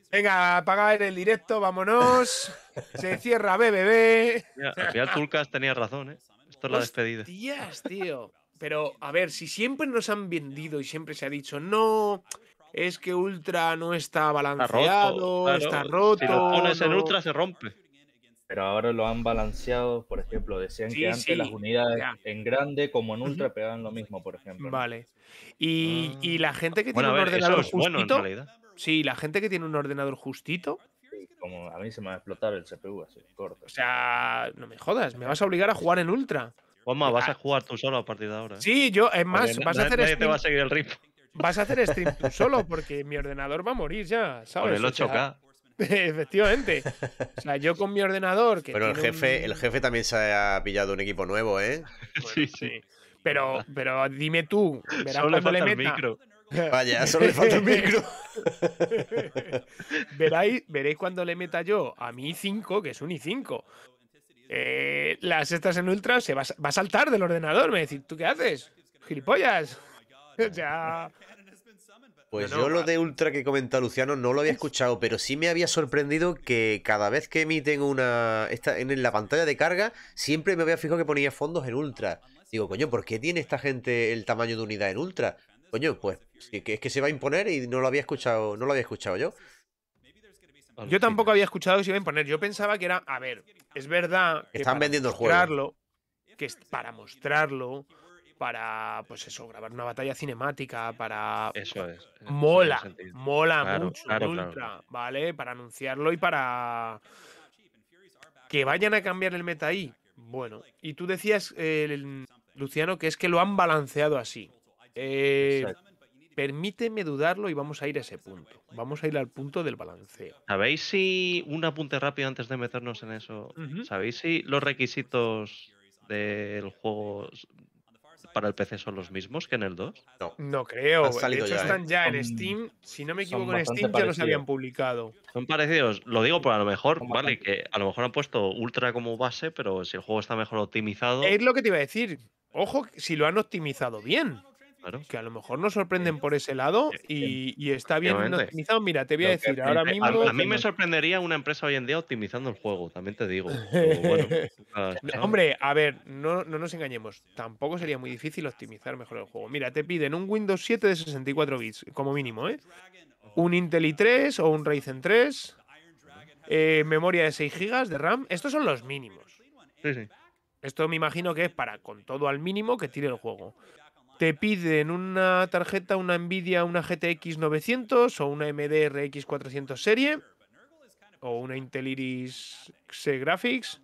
Venga, apagar el directo, vámonos. Se cierra BBB. al final Tulkas tenía razón, ¿eh? Esto es la despedida. Hostias, tío. Pero, a ver, si siempre nos han vendido y siempre se ha dicho, no, es que Ultra no está balanceado, está roto. si lo pones en Ultra se rompe. Pero ahora lo han balanceado, por ejemplo, decían que antes las unidades en grande como en ultra pegaban lo mismo, por ejemplo. Vale. Y, ah. la gente que tiene un ordenador justito. sí, la gente que tiene un ordenador justito. como a mí se me va a explotar el CPU así, corto. O sea, no me jodas, me vas a obligar a jugar en ultra. Vamos, vas a ah. jugar tú solo a partir de ahora. ¿eh? Sí, yo, es más, vas a hacer. Nadie te va a seguir el ritmo vas a hacer stream tú solo porque mi ordenador va a morir ya, ¿sabes? Con el 8K. efectivamente. O sea, yo con mi ordenador. Que Pero el jefe, el jefe también se ha pillado un equipo nuevo, ¿eh? sí, sí. Pero, pero dime tú, verás cuando le, meta. Vaya, solo le falta el micro. veréis, cuando le meta yo a mi i5, que es un i5. Eh, las estas en ultra se va, va, a saltar del ordenador. Me va decir, ¿tú qué haces? Gilipollas. Pues yo lo de Ultra que comenta Luciano no lo había escuchado, pero sí me había sorprendido que cada vez que emiten una. Esta, en la pantalla de carga, siempre me había fijado que ponía fondos en Ultra. Digo, coño, ¿por qué tiene esta gente el tamaño de unidad en Ultra? Coño, pues es que se va a imponer y no lo había escuchado, no lo había escuchado yo. Yo tampoco había escuchado que se iba a imponer. Yo pensaba que era, a ver, es verdad que están vendiendo el juego. Que para mostrarlo, para, pues eso, grabar una batalla cinemática, para... Eso es. Mola, mola mucho, ultra, ¿vale? Para anunciarlo y para... Que vayan a cambiar el meta ahí. Bueno, y tú decías, eh, el, Luciano, que es que lo han balanceado así. Eh, permíteme dudarlo y vamos a ir a ese punto. Vamos a ir al punto del balanceo. ¿Sabéis si, un apunte rápido antes de meternos en eso, ¿sabéis si los requisitos del juego para el PC son los mismos que en el 2? No, creo. De hecho, están ¿eh? ya en Steam. Si no me equivoco, en Steam ya los habían publicado. Son parecidos. Lo digo por a lo mejor, vale, que a lo mejor han puesto Ultra como base, pero si el juego está mejor optimizado. Es lo que te iba a decir. Ojo, si lo han optimizado bien que a lo mejor nos sorprenden por ese lado y, está bien optimizado. Mira, te voy a decir, ahora mismo... A, mí me sorprendería una empresa hoy en día optimizando el juego, también te digo. Ah, hombre, a ver, no, nos engañemos. Tampoco sería muy difícil optimizar mejor el juego. Mira, te piden un Windows 7 de 64 bits, como mínimo, ¿eh? Un Intel i3 o un Ryzen 3, eh, memoria de 6 GB de RAM. Estos son los mínimos. Sí, sí. Esto me imagino que es para con todo al mínimo que tire el juego te piden una tarjeta, una Nvidia, una GTX 900 o una MDRX 400 serie o una Intel Iris Xe Graphics,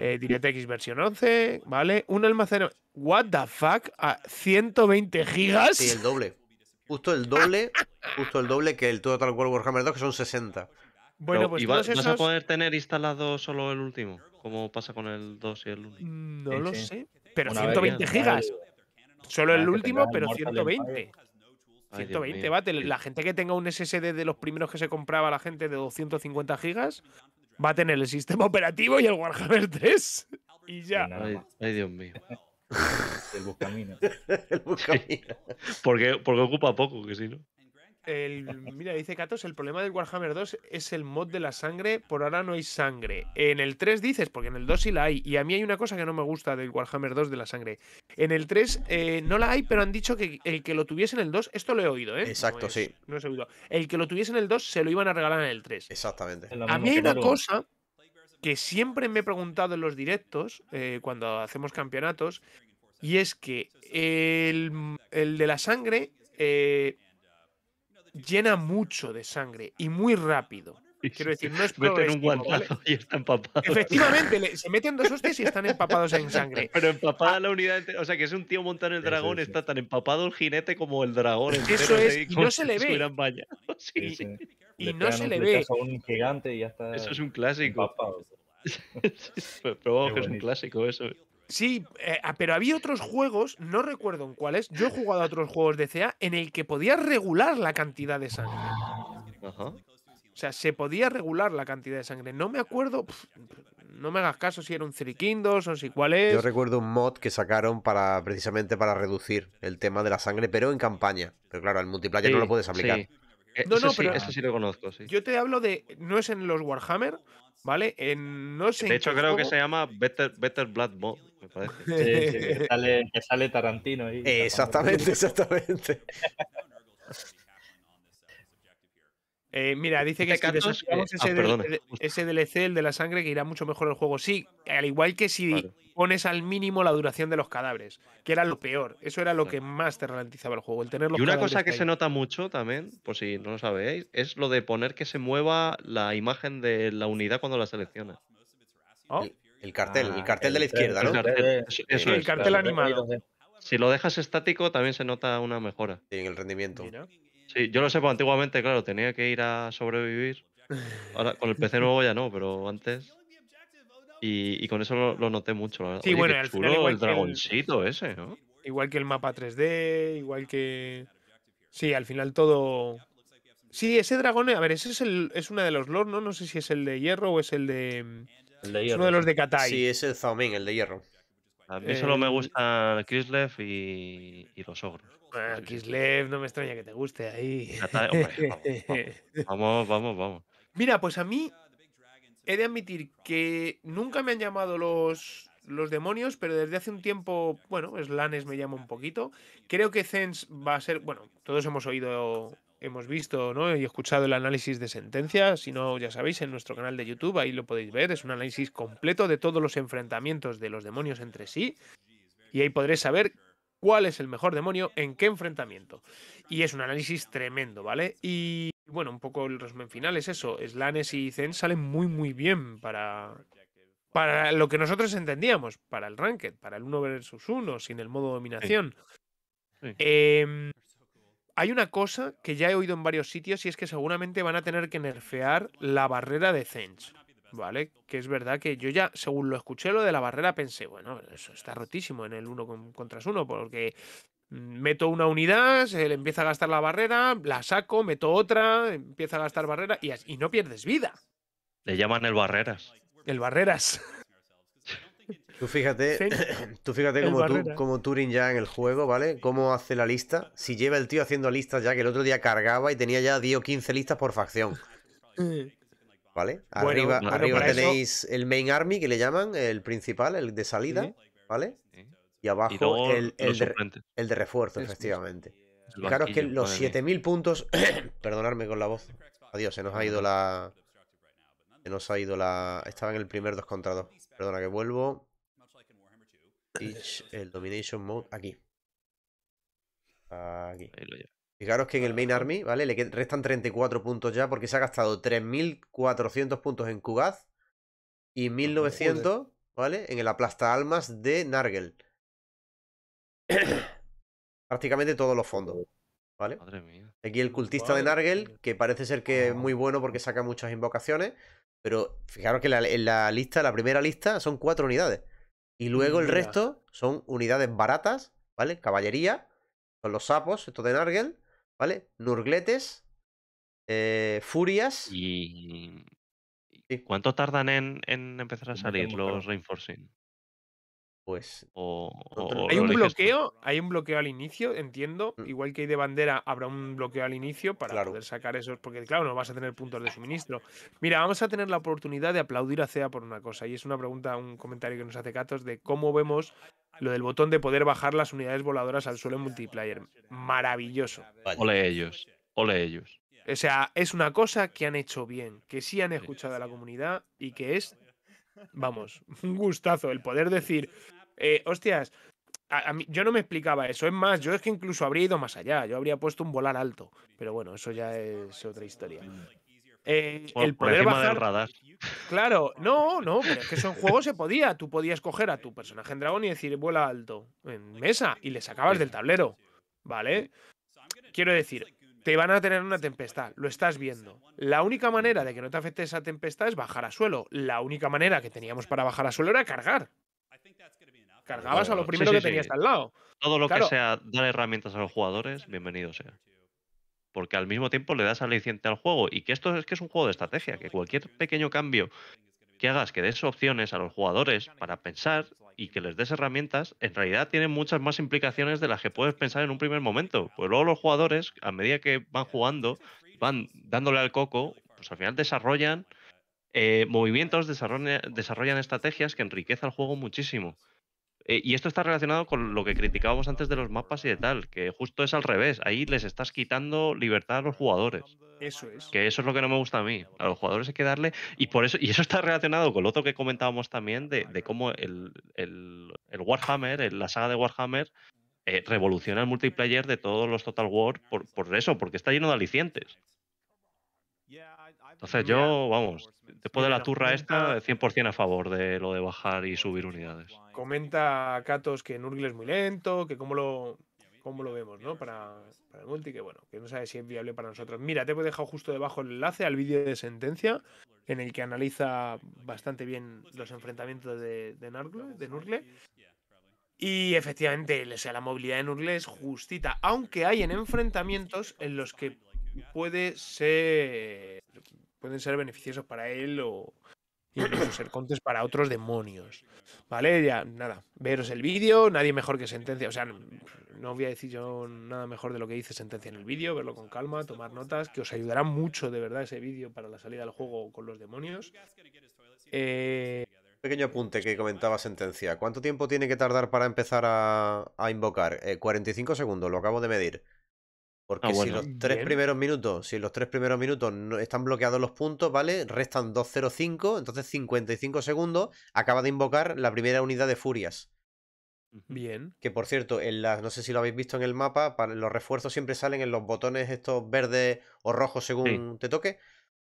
eh, DirectX versión 11, ¿vale? Un almacén… what the fuck, a 120 gigas. Sí, el doble. Justo el doble, justo el doble que el Total War Warhammer 2, que son 60. Bueno, pues ¿Vas a poder tener instalado solo el último? Como pasa con el 2 y el 1. Mm, no lo sé. Pero 120 gigas. Solo el ah, último, pero 120. 120 va. La gente que tenga un SSD de los primeros que se compraba la gente de 250 gigas va a tener el sistema operativo y el Warhammer 3. Y ya. Ay, Dios mío. el buscamino. el buscamino. Porque, porque ocupa poco, que si sí, no mira, dice Katos, el problema del Warhammer 2 es el mod de la sangre, por ahora no hay sangre. En el 3 dices, porque en el 2 sí la hay, y a mí hay una cosa que no me gusta del Warhammer 2 de la sangre. En el 3 eh, no la hay, pero han dicho que el que lo tuviese en el 2, esto lo he oído, ¿eh? Exacto, sí. No he oído. El que lo tuviese en el 2 se lo iban a regalar en el 3. Exactamente. A mí hay una cosa que siempre me he preguntado en los directos, eh, cuando hacemos campeonatos, y es que el, de la sangre... Eh, llena mucho de sangre y muy rápido. Quiero decir, no es Meten un guantazo y está empapado. Efectivamente, se meten dos hostias y están empapados en sangre. Pero empapada ah. la unidad, o sea, que es un tío montando el dragón, está tan empapado el jinete como el dragón. Eso es, y no se le ve. Y no se le ve. Eso es un clásico. Pero que es un clásico eso. Eh. Sí, eh, ah, pero había otros juegos, no recuerdo en cuáles, yo he jugado a otros juegos de CA en el que podía regular la cantidad de sangre. O sea, se podía regular la cantidad de sangre. No me acuerdo, no me hagas caso si era un Three o si cuál es. Yo recuerdo un mod que sacaron para precisamente para reducir el tema de la sangre, pero en campaña. Pero claro, el multiplayer no lo puedes aplicar. Eh, sí. no, eso sí, lo conozco, sí. Yo te hablo de, no es en los Warhammer, ¿vale? En, no sé. De hecho, creo que se llama Better, Better Blood Mod que, sale, Tarantino ahí. Exactamente, exactamente. Eh, mira, este dice que, eh, ese, ah, DLC, el de la sangre, que irá mucho mejor el juego. Sí, al igual que si pones al mínimo la duración de los cadáveres, que era lo peor. Eso era lo que más te ralentizaba el juego. El tener y una cosa que se nota mucho también, por si no lo sabéis, es lo de poner que se mueva la imagen de la unidad cuando la seleccionas. ¿Oh? El cartel, el ah, cartel de la izquierda, ¿no? el cartel animado. Si lo dejas estático, también se nota una mejora. Sí, en el rendimiento. Sí, yo lo sé, pues antiguamente, claro, tenía que ir a sobrevivir. Ahora, con el PC nuevo ya no, pero antes. Y, con eso lo, noté mucho, Sí, bueno, el dragoncito ese, ¿no? Igual que el mapa 3D, igual que. Sí, al final todo. Sí, ese dragón, a ver, ese es, el, es uno de los lores, ¿no? No sé si es el de hierro o es el de. Mm, uno de los de Katai. Sí, es el el de hierro. A mí solo me gustan Kislev y, y los ogros. Ah, Kislev, no me extraña que te guste ahí. vamos, vamos, vamos, Mira, pues a mí he de admitir que nunca me han llamado los, los demonios, pero desde hace un tiempo, bueno, Slanes me llama un poquito. Creo que Zens va a ser, bueno, todos hemos oído hemos visto ¿no? y escuchado el análisis de sentencias, si no, ya sabéis, en nuestro canal de YouTube, ahí lo podéis ver, es un análisis completo de todos los enfrentamientos de los demonios entre sí, y ahí podréis saber cuál es el mejor demonio en qué enfrentamiento. Y es un análisis tremendo, ¿vale? Y bueno, un poco el resumen final es eso, Slanes y Zen salen muy muy bien para, para lo que nosotros entendíamos, para el Ranked, para el 1 versus 1, sin el modo dominación. Eh, hay una cosa que ya he oído en varios sitios y es que seguramente van a tener que nerfear la barrera de Zench. ¿Vale? Que es verdad que yo ya, según lo escuché lo de la barrera, pensé, bueno, eso está rotísimo en el uno contra uno porque mm, meto una unidad, se le empieza a gastar la barrera, la saco, meto otra, empieza a gastar barrera y, y no pierdes vida. Le llaman el barreras. El barreras. Tú fíjate, tú fíjate como, tú, como Turing ya en el juego, ¿vale? Cómo hace la lista. Si lleva el tío haciendo listas ya que el otro día cargaba y tenía ya 10 o 15 listas por facción. Mm. ¿Vale? Arriba, tenéis el main army que le llaman, el principal, el de salida, ¿vale? Y abajo el, el, de, el, de, refuerzo, efectivamente. Claro que los 7000 puntos. perdonarme con la voz. Adiós, se nos ha ido la. Se nos ha ido la. Estaba en el primer dos contra 2. Perdona que vuelvo el Domination Mode aquí. Fijaros que en el Main ah. Army, ¿vale? Le restan 34 puntos ya porque se ha gastado 3.400 puntos en Kugaz y 1.900, ah, ¿vale? En el aplasta almas de Nargel. Prácticamente todos los fondos, ¿vale? Aquí el cultista de Nargel, que parece ser que es ah. muy bueno porque saca muchas invocaciones, pero fijaros que en la lista, la primera lista, son cuatro unidades. Y luego el resto son unidades baratas, ¿vale? Caballería, son los sapos, esto de Nargel, ¿vale? Nurgletes, eh, furias. ¿Y cuánto tardan en, en empezar a salir los reinforcing? pues hay un bloqueo hay un bloqueo al inicio entiendo mm. igual que hay de bandera habrá un bloqueo al inicio para poder sacar esos porque claro no vas a tener puntos de suministro mira vamos a tener la oportunidad de aplaudir a CEA por una cosa y es una pregunta un comentario que nos hace Catos de cómo vemos lo del botón de poder bajar las unidades voladoras al suelo en multiplayer maravilloso ole ellos ole ellos o sea es una cosa que han hecho bien que sí han escuchado a la comunidad y que es Vamos, un gustazo el poder decir, eh, hostias, yo no me explicaba eso. Es más, yo es que incluso habría ido más allá. Yo habría puesto un volar alto. Pero bueno, eso ya es otra historia. Eh, el poder radar. Claro, no, no, pero es que eso en juego se podía. Tú podías coger a tu personaje en dragón y decir vuela alto en mesa y le sacabas del tablero. ¿Vale? Quiero decir, te van a tener una tempestad, lo estás viendo. La única manera de que no te afecte esa tempestad es bajar a suelo. La única manera que teníamos para bajar a suelo era cargar. Cargabas a lo primero que tenías al lado. Todo lo que sea dar herramientas a los jugadores, bienvenido sea. Porque al mismo tiempo le das aliciente al juego. Y que esto es que es un juego de estrategia, que cualquier pequeño cambio que hagas, que des opciones a los jugadores para pensar y que les des herramientas, en realidad tiene muchas más implicaciones de las que puedes pensar en un primer momento. Pues luego los jugadores, a medida que van jugando, van dándole al coco, pues al final desarrollan eh, movimientos, desarrollan, desarrollan estrategias que enriquecen al juego muchísimo. Eh, y esto está relacionado con lo que criticábamos antes de los mapas y de tal, que justo es al revés. Ahí les estás quitando libertad a los jugadores. Eso es. Que eso es lo que no me gusta a mí. A los jugadores hay que darle. Y por eso, y eso está relacionado con lo otro que comentábamos también de, cómo el, Warhammer, la saga de Warhammer, eh, revoluciona el multiplayer de todos los Total War por, por eso, porque está lleno de alicientes. Entonces yo, vamos, después pues de la turra esta, 100% a favor de lo de bajar y subir unidades. Comenta Katos que Nurgle es muy lento, que cómo lo, cómo lo vemos, ¿no? Para, el multi, que bueno, que no sabe si es viable para nosotros. Mira, te he dejado justo debajo el enlace al vídeo de sentencia, en el que analiza bastante bien los enfrentamientos de, Nurgle, de Nurgle. Y efectivamente, o sea, la movilidad de Nurgle es justita, aunque hay en enfrentamientos en los que puede ser pueden ser beneficiosos para él o ser contes para otros demonios. ¿Vale? Ya, nada. Veros el vídeo, nadie mejor que sentencia. O sea, no, voy a decir yo nada mejor de lo que dice sentencia en el vídeo, verlo con calma, tomar notas, que os ayudará mucho de verdad ese vídeo para la salida del juego con los demonios. Eh, Pequeño apunte que comentaba sentencia. ¿Cuánto tiempo tiene que tardar para empezar a, invocar? 45 eh, segundos, lo acabo de medir. Porque ah, si los mm, tres primeros minutos, si los tres primeros minutos están bloqueados los puntos, ¿vale? Restan 205, entonces 55 segundos, acaba de invocar la primera unidad de furias. Bien. Que por cierto, en no sé si lo habéis visto en el mapa, los refuerzos siempre salen en los botones estos verdes o rojos según te toque.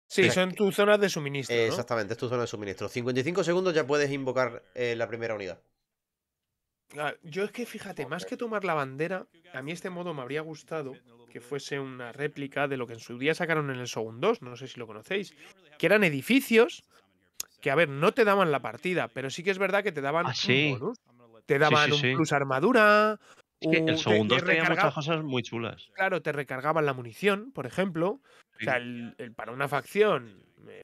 Sí, son tus zonas de suministro. Exactamente, es tu zona de suministro. 55 segundos ya puedes invocar eh, la primera unidad. Yo es que fíjate, más que tomar la bandera, a mí este modo me habría gustado que fuese una réplica de lo que en su día sacaron en el segundo 2, no sé si lo conocéis, que eran edificios que, a ver, no te daban la partida, pero sí que es verdad que te daban ah, un bonus. Te daban un plus armadura. el segundo tenía muchas cosas muy chulas. Claro, te recargaban la munición, por ejemplo. O sea, el, para una facción, eh,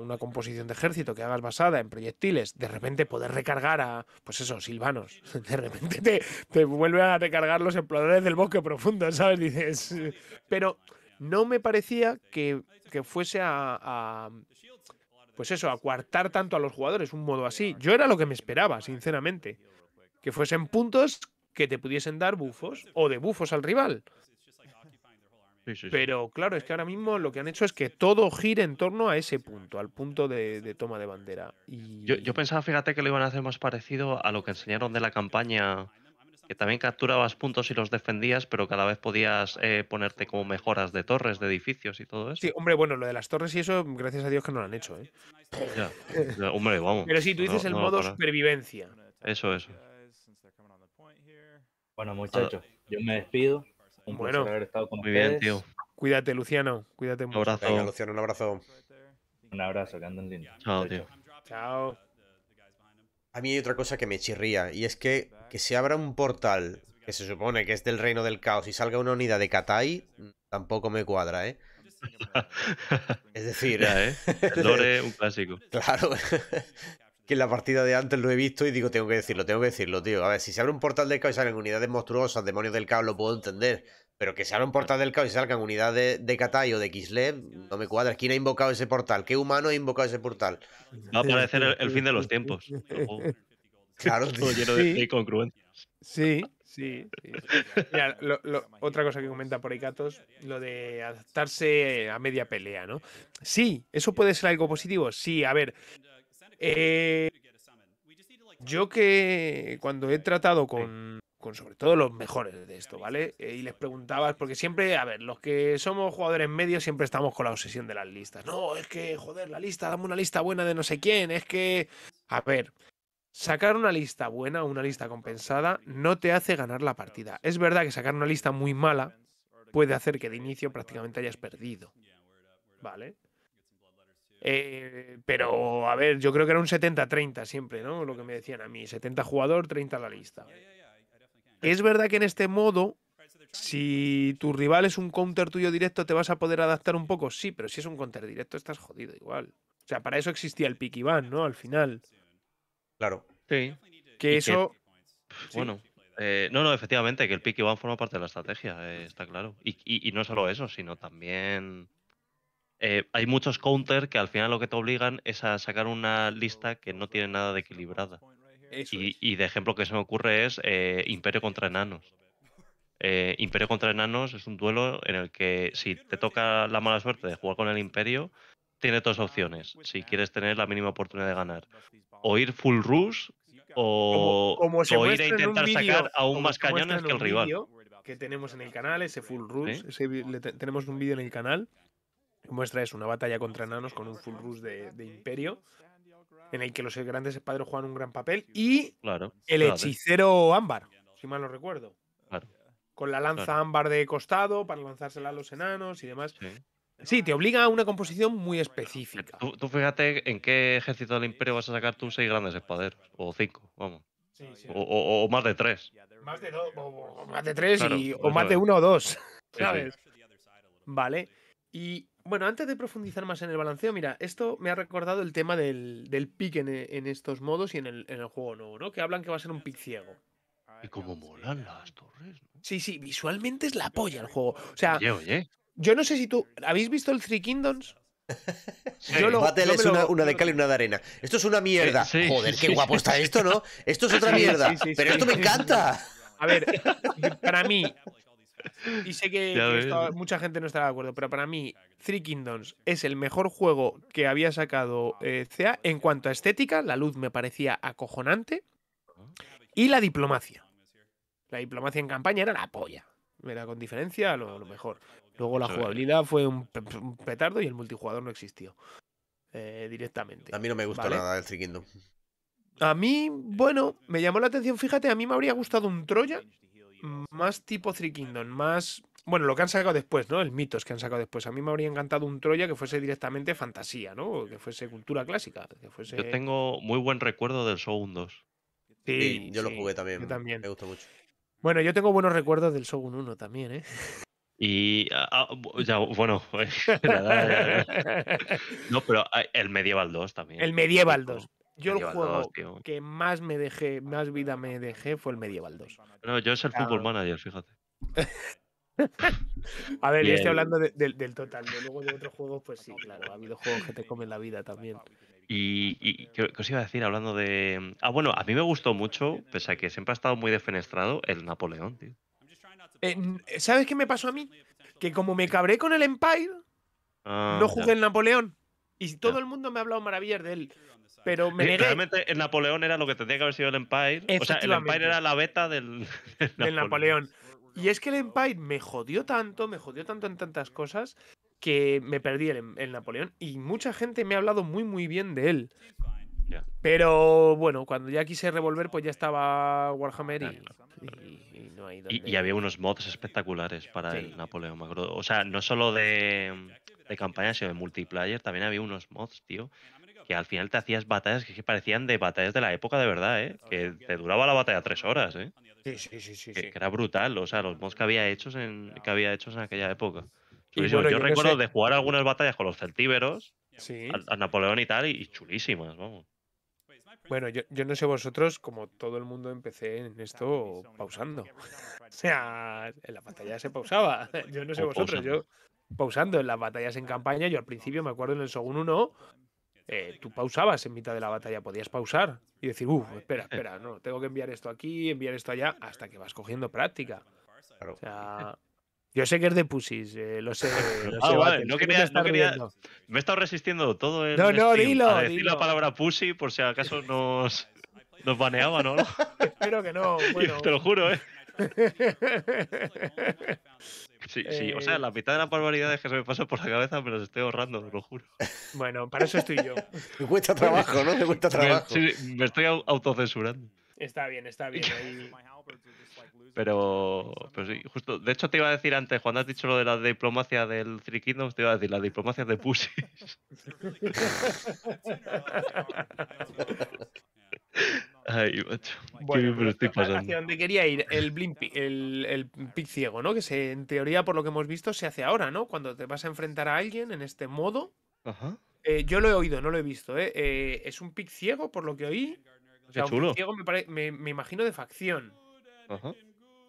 una composición de ejército que hagas basada en proyectiles, de repente poder recargar a, pues eso, silvanos, de repente te, te a recargar los exploradores del bosque profundo, ¿sabes? Dices, pero no me parecía que, fuese a, pues eso, a coartar tanto a los jugadores, un modo así. Yo era lo que me esperaba, sinceramente, que fuesen puntos que te pudiesen dar bufos o de bufos al rival. Pero claro, es que ahora mismo lo que han hecho es que todo gira en torno a ese punto, al punto de, toma de bandera. Y... Yo, pensaba, fíjate, que lo iban a hacer más parecido a lo que enseñaron de la campaña, que también capturabas puntos y los defendías, pero cada vez podías eh, ponerte como mejoras de torres, de edificios y todo eso. Sí, hombre, bueno, lo de las torres y eso, gracias a Dios que no lo han hecho. ¿eh? Pero si tú dices el modo supervivencia. Eso, eso. Bueno, muchachos, yo me despido bueno, bien, tío. Cuídate, Luciano. Cuídate mucho. Un abrazo. Luciano, un abrazo. Un abrazo, que anden lindo. Chao, tío. Chao. A mí hay otra cosa que me chirría, y es que que se abra un portal que se supone que es del reino del caos y salga una unidad de Katai, tampoco me cuadra, ¿eh? es decir, ¿eh? un clásico. Claro. que en la partida de antes lo he visto y digo, tengo que decirlo, tengo que decirlo, tío. A ver, si se abre un portal del caos y salen unidades monstruosas, demonios del caos, lo puedo entender. Pero que se un portal del caos y salgan unidades de, de o de Kislev, no me cuadra. ¿Quién ha invocado ese portal? ¿Qué humano ha invocado ese portal? Va a parecer el, fin de los tiempos. Claro, lleno de sí. incongruencias. Sí, sí. otra cosa que comenta por ahí lo de adaptarse a media pelea, ¿no? Sí, eso puede ser algo positivo. Sí, a ver. Eh, yo que cuando he tratado con con sobre todo los mejores de esto, ¿vale? Eh, y les preguntabas, porque siempre, a ver, los que somos jugadores medios siempre estamos con la obsesión de las listas. No, es que, joder, la lista, dame una lista buena de no sé quién, es que, a ver, sacar una lista buena, una lista compensada, no te hace ganar la partida. Es verdad que sacar una lista muy mala puede hacer que de inicio prácticamente hayas perdido, ¿vale? Eh, pero, a ver, yo creo que era un 70-30 siempre, ¿no? Lo que me decían a mí, 70 jugador, 30 la lista. Es verdad que en este modo, si tu rival es un counter tuyo directo, ¿te vas a poder adaptar un poco? Sí, pero si es un counter directo, estás jodido igual. O sea, para eso existía el pick ban, ¿no? Al final. Claro. Sí. Que eso. Bueno. Eh, no, no, efectivamente, que el pick ban forma parte de la estrategia, eh, está claro. Y, no solo eso, sino también. Eh, hay muchos counter que al final lo que te obligan es a sacar una lista que no tiene nada de equilibrada. Y, de ejemplo que se me ocurre es eh, Imperio contra Enanos. Eh, Imperio contra Enanos es un duelo en el que si te toca la mala suerte de jugar con el Imperio, tiene dos opciones. Si quieres tener la mínima oportunidad de ganar, o ir full rush o, o ir a intentar sacar aún más cañones que el rival. Que tenemos en el canal, ese full rush, tenemos un vídeo en el canal que muestra es una batalla contra enanos con un full rush de Imperio en el que los grandes espaderos juegan un gran papel, y el hechicero ámbar, si mal no recuerdo. Con la lanza ámbar de costado para lanzársela a los enanos y demás. Sí. te obliga a una composición muy específica. Tú, fíjate en qué ejército del imperio vas a sacar tus seis grandes espaderos, o cinco, vamos. O, más de tres. Más de, dos, o, más de tres, y, o más de uno o dos, ¿sabes? vale. Y bueno, antes de profundizar más en el balanceo, mira, esto me ha recordado el tema del, del pick en, estos modos y en el, juego nuevo, ¿no? Que hablan que va a ser un pick ciego. Y como molan las torres, ¿no? Sí, sí, visualmente es la polla el juego. O sea, oye, yo no sé si tú. ¿Habéis visto el Three Kingdoms? Yo lo, Battle es una, de cal y una de arena. Esto es una mierda. Joder, qué guapo está esto, ¿no? Esto es otra mierda. pero esto me encanta. A ver, para mí, y sé que, mucha gente no estará de acuerdo, pero para mí Three Kingdoms es el mejor juego que había sacado eh, en cuanto a estética. La luz me parecía acojonante. Y la diplomacia. La diplomacia en campaña era la polla. Era con diferencia lo, mejor. Luego la jugabilidad fue un, petardo y el multijugador no existió. Eh, directamente. A mí no me gustó nada el Three Kingdoms. A mí, bueno, me llamó la atención, fíjate, a mí me habría gustado un Troya más tipo Three Kingdom, más. Bueno, lo que han sacado después, ¿no? El mitos que han sacado después. A mí me habría encantado un Troya que fuese directamente fantasía, ¿no? Que fuese cultura clásica. Yo tengo muy buen recuerdo del Shogun 2. Sí, yo lo jugué también. también. Me gustó mucho. Bueno, yo tengo buenos recuerdos del Shogun 1 también, ¿eh? Y ah, ah, bueno, no, pero ah, el Medieval 2 también. El Medieval 2. Yo el juego que más me dejé, más vida me dejé fue el Medieval 2. No, yo es el fútbol Football Manager, fíjate. a ver, yo estoy hablando del total. luego de otros juegos, pues sí, claro, ha habido juegos que te comen la vida también. Y, ¿qué, os iba a decir hablando de. Ah, bueno, a mí me gustó mucho, pese a que siempre ha estado muy defenestrado, el Napoleón, tío. Eh, ¿Sabes qué me pasó a mí? Que como me cabré con el Empire, ah, no jugué el Napoleón. Y todo el mundo me ha hablado maravillas de él. Pero eh, Realmente el Napoleón era lo que tendría que haber sido el Empire. O sea, el Empire era la beta del, Napoleón. Y es que el Empire me jodió tanto, me jodió tanto en tantas cosas que me perdí el, Napoleón y mucha gente me ha hablado muy muy bien de él. Pero bueno, cuando ya quise revolver, pues ya estaba Warhammer y, y, no y había unos mods espectaculares para el Napoleón. O sea, no solo de campaña, sino de multiplayer. También había unos mods, tío, que al final te hacías batallas que parecían de batallas de la época de verdad, ¿eh? Que te duraba la batalla tres horas, ¿eh? Sí, sí, sí, Que, era brutal, o sea, los mods que había hechos en, que había hechos en aquella época. yo, recuerdo de jugar algunas batallas con los celtíberos, a, Napoleón y tal, y, chulísimas, vamos. Pues, bueno, yo, no sé vosotros, como todo el mundo empecé en esto pausando. o sea, en la batalla se pausaba. Yo no sé vosotros, pausando. yo pausando en las batallas en campaña, yo al principio me acuerdo en el segundo uno eh, tú pausabas en mitad de la batalla, podías pausar y decir, uff, espera, espera, no, tengo que enviar esto aquí, enviar esto allá, hasta que vas cogiendo práctica. yo sé que es de pussies, eh, lo sé. Ah, no quería, me he estado resistiendo todo el. No, no, dilo. A decir la palabra pussy por si acaso nos, nos baneaban no. Espero que no. Te lo juro, ¿eh? Sí, sí, o sea, eh, la mitad de las barbaridades que se me pasan por la cabeza me las estoy ahorrando, te lo juro. Bueno, para eso estoy yo. Me cuesta trabajo, ¿no? Me cuesta trabajo. sí, me estoy autocensurando. Está bien, está bien. Pero, pero pues sí, justo. De hecho, te iba a decir antes, cuando has dicho lo de la diplomacia del Three Kingdoms, te iba a decir la diplomacia de Pussy. Bueno, Hacia quería ir, el pick ciego, ¿no? Que se, en teoría, por lo que hemos visto, se hace ahora, ¿no? Cuando te vas a enfrentar a alguien en este modo. Ajá. Eh, yo lo he oído, no lo he visto, ¿eh? eh es un pic ciego, por lo que oí. O sea, Un ciego me, imagino de facción. Ajá.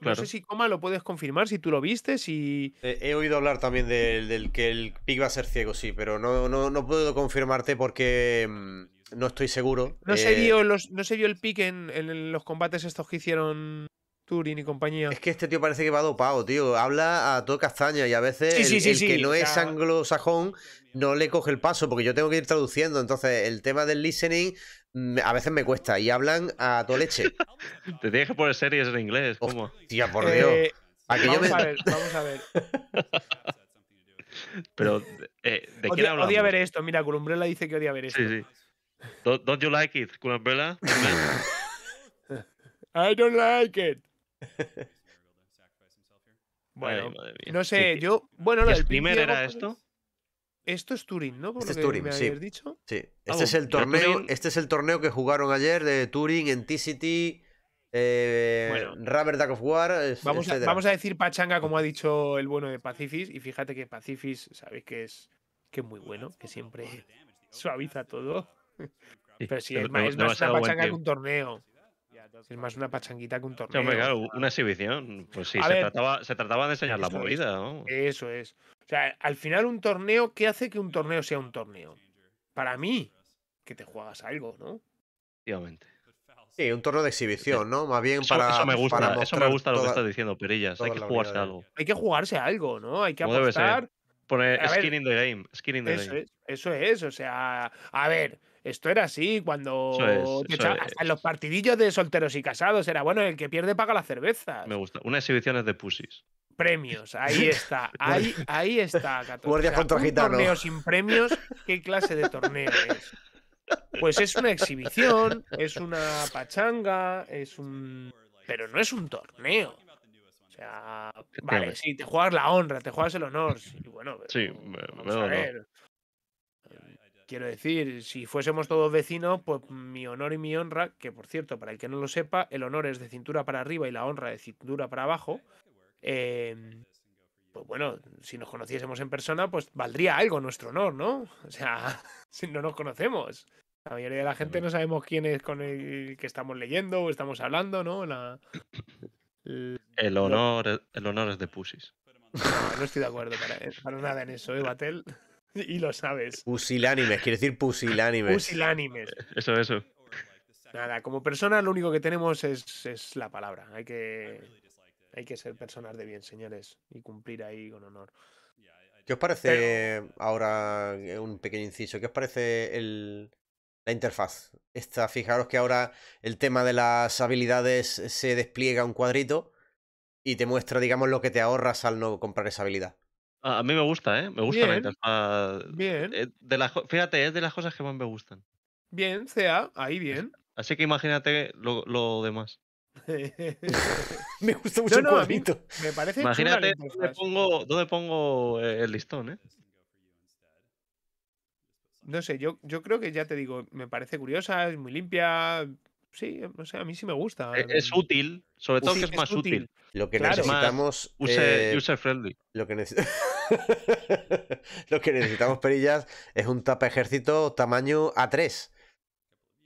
No sé si coma lo puedes confirmar, si tú lo viste, si. he oído hablar también del, que el pick va a ser ciego, sí, pero no, no, no puedo confirmarte porque. Mm, no estoy seguro. No, se, eh, vio los, no se vio el pique en, los combates estos que hicieron Turing y compañía. Es que este tío parece que va dopado, tío. Habla a todo castaña y a veces el, que no es anglosajón no le coge el paso porque yo tengo que ir traduciendo. Entonces, el tema del listening mm, a veces me cuesta y hablan a todo leche. Te tienes que poner series en inglés, ¿cómo? tía por eh, Dios. vamos, a ver, vamos a ver. Pero, eh, ¿de odia ver esto, mira, Columbrella dice que odia ver esto. Sí, sí. Don't, you like it, Cool I don't like it. Bueno, no sé, yo. Bueno, el primer era pues, esto. Esto es Turing, ¿no? este es Turing, sí. Sí. Este, es el torneo, este es el torneo que jugaron ayer de Turing, en eh, bueno, Rubber Duck of War. Vamos a, vamos a, decir pachanga, como ha dicho el bueno de Pacifis. Y fíjate que Pacifis, sabéis que es, que es muy bueno, que siempre suaviza todo. Pero si es, más, una pachanga que un torneo. Es más una pachanguita que un torneo. claro, una exhibición. Pues sí, se, trataba, de enseñar la movida. Eso es. O sea, al final un torneo, ¿qué hace que un torneo sea un torneo? Para mí, que te juegas algo, ¿no? Efectivamente. Sí, un torneo de exhibición, ¿no? Más bien para. Eso me gusta, gusta lo que estás diciendo, Perillas. Hay que jugarse algo. Hay que jugarse algo, ¿no? Hay que apostar. Poner skin in the game. eso Es, eso es, o sea, a ver, esto era así cuando hasta en los partidillos de solteros y casados era bueno, el que pierde paga la cerveza. Me gusta. Unas exhibiciones de pussies. Premios, ahí está, ahí, ahí está. Guardia un Torneo sin premios, ¿qué clase de torneo es? Pues es una exhibición, es una pachanga, es un. Pero no es un torneo. O sea, vale, sí, te juegas la honra, te juegas el honor. Sí, bueno, Quiero decir, si fuésemos todos vecinos, pues mi honor y mi honra, que por cierto, para el que no lo sepa, el honor es de cintura para arriba y la honra de cintura para abajo, em, pues bueno, si nos conociésemos en persona, pues valdría algo nuestro honor, ¿no? O sea, si no nos conocemos. La mayoría de la gente no sabemos quién es con el que estamos leyendo o estamos hablando, ¿no? La... El honor, el honor es de pusis. No, estoy de acuerdo para, para nada en eso, ¿eh, Batel? Y lo sabes. Pusilánimes, quiere decir pusilánimes. Pusilánimes. Eso, eso. Nada, como persona, lo único que tenemos es, la palabra. Hay que, hay que ser personas de bien, señores, y cumplir ahí con honor. ¿Qué os parece ahora, eh, un pequeño inciso, qué os parece la interfaz? Esta, fijaros que ahora el tema de las habilidades se despliega un cuadrito y te muestra, digamos, lo que te ahorras al no comprar esa habilidad. A mí me gusta, ¿eh? Me gusta la Bien. Bien, eh, de fíjate, es de las cosas que más me gustan. bien, sea, ahí bien. Así que imagínate lo, demás. Me gusta mucho el Me parece Imagínate dónde pongo, el listón, ¿eh? No sé, yo, yo creo que ya te digo, me parece curiosa, es muy limpia. Sí, no sé, a mí sí me gusta. E, es mm. útil, sobre todo que es más útil. Lo que necesitamos. User, eh, user friendly. Lo que necesitamos. Lo que necesitamos, Perillas, es un tapa ejército tamaño A3.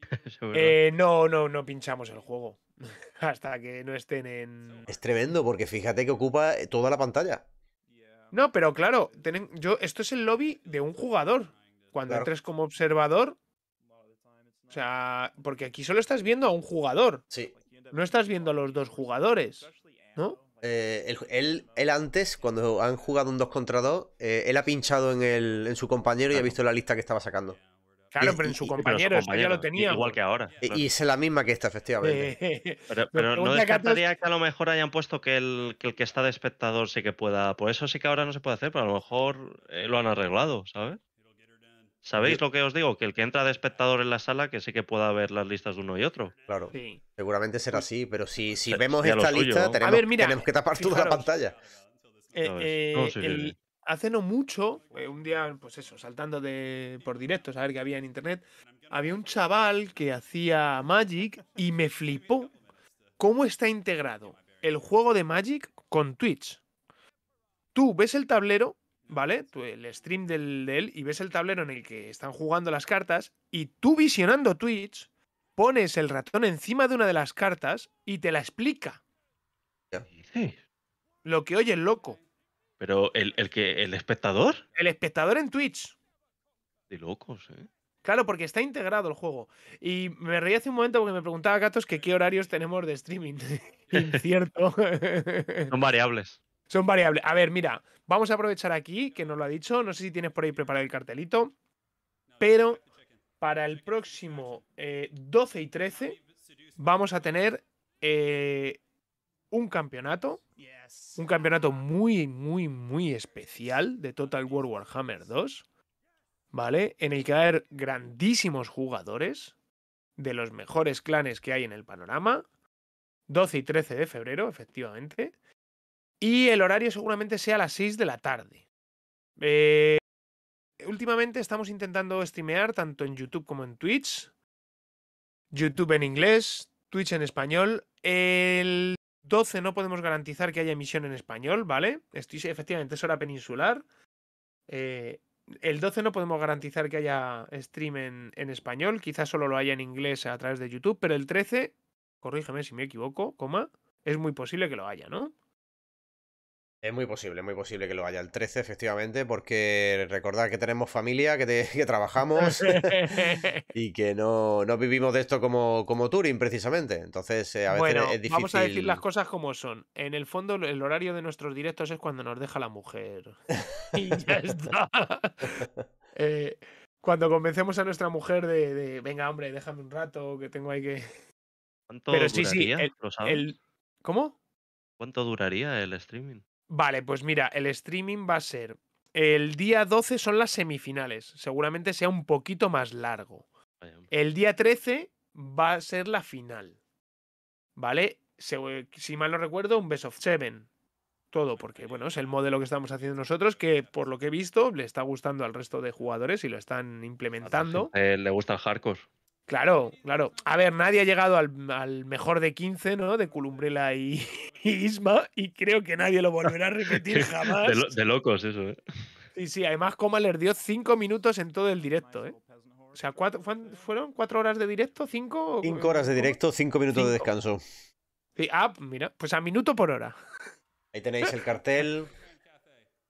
Eh, no, no, no pinchamos el juego. Hasta que no estén en. Es tremendo, porque fíjate que ocupa eh, toda la pantalla. No, pero claro, yo, esto es el lobby de un jugador. Cuando entres como observador. O sea, porque aquí solo estás viendo a un jugador. Sí. No estás viendo a los dos jugadores. ¿No? Eh, él, antes, cuando han jugado un 2 contra 2, eh, él ha pinchado en, el, en su compañero y ha visto la lista que estaba sacando. Claro, pero en su compañero, ya lo tenía. Igual que ahora. Y, es la misma que esta, efectivamente. pero, no descartaría que, a lo mejor hayan puesto que el, que el, que está de espectador sí que pueda. Por eso sí que ahora no se puede hacer, pero a lo mejor eh, lo han arreglado, ¿sabes? ¿Sabéis lo que os digo? Que el que entra de espectador en la sala, que sé que pueda ver las listas de uno y otro. Claro. Seguramente será así, pero si, si vemos esta lista, tenemos, que tapar toda la pantalla. Eh, eh, hace no mucho, eh, un día, pues eso, saltando de, por directo, a ver qué había en internet, había un chaval que hacía Magic y me flipó cómo está integrado el juego de Magic con Twitch. Tú ves el tablero ¿vale? Tú, el stream del, de él y ves el tablero en el que están jugando las cartas y tú visionando Twitch pones el ratón encima de una de las cartas y te la explica. Lo que oye el loco. Pero el, el que el espectador. El espectador en Twitch. De locos, eh. Claro, porque está integrado el juego. Y me reí hace un momento porque me preguntaba Gatos que qué horarios tenemos de streaming. Incierto. Son variables. Son variables. A ver, mira, vamos a aprovechar aquí, que nos lo ha dicho. No sé si tienes por ahí preparado el cartelito. Pero para el próximo 12 eh, y 13 vamos a tener eh, un campeonato. Un campeonato muy, muy, muy especial de Total War Warhammer 2. ¿Vale? En el que va a haber grandísimos jugadores de los mejores clanes que hay en el panorama. 12 y 13 de febrero, efectivamente. Y el horario seguramente sea a las 6 de la tarde. Eh, últimamente estamos intentando streamear tanto en YouTube como en Twitch. YouTube en inglés, Twitch en español. El 12 no podemos garantizar que haya emisión en español, ¿vale? Estoy, efectivamente, es hora peninsular. Eh, el 12 no podemos garantizar que haya stream en, en, español, quizás solo lo haya en inglés a través de YouTube, pero el 13, corrígeme si me equivoco, coma, es muy posible que lo haya, ¿no? Es muy posible, muy posible que lo haya el 13, efectivamente, porque recordad que tenemos familia, que, trabajamos y que no, no, vivimos de esto como, como Turing, precisamente. Entonces, eh, a veces es, difícil. Vamos a decir las cosas como son. En el fondo, el horario de nuestros directos es cuando nos deja la mujer. y ya está. Eh, cuando convencemos a nuestra mujer de, venga, hombre, déjame un rato, que tengo ahí que. ¿Cuánto ¿Cómo? ¿Cuánto duraría el streaming? Vale, pues mira, el streaming va a ser el día 12 son las semifinales. Seguramente sea un poquito más largo. El día 13 va a ser la final. ¿Vale? Si mal no recuerdo, un best of seven. Todo, porque bueno, es el modelo que estamos haciendo nosotros, que por lo que he visto, le está gustando al resto de jugadores y lo están implementando. Eh, le gusta el hardcore. Claro, claro. A ver, nadie ha llegado al, mejor de 15, ¿no? De Culumbrela y, Isma, y creo que nadie lo volverá a repetir jamás. De, locos eso, ¿eh? Sí, sí, además Coma les dio 5 minutos en todo el directo, ¿eh? O sea, ¿fueron cuatro horas de directo? ¿Cinco? Cinco horas de directo, cinco minutos de descanso. ah, mira, pues a minuto por hora. Ahí tenéis el cartel,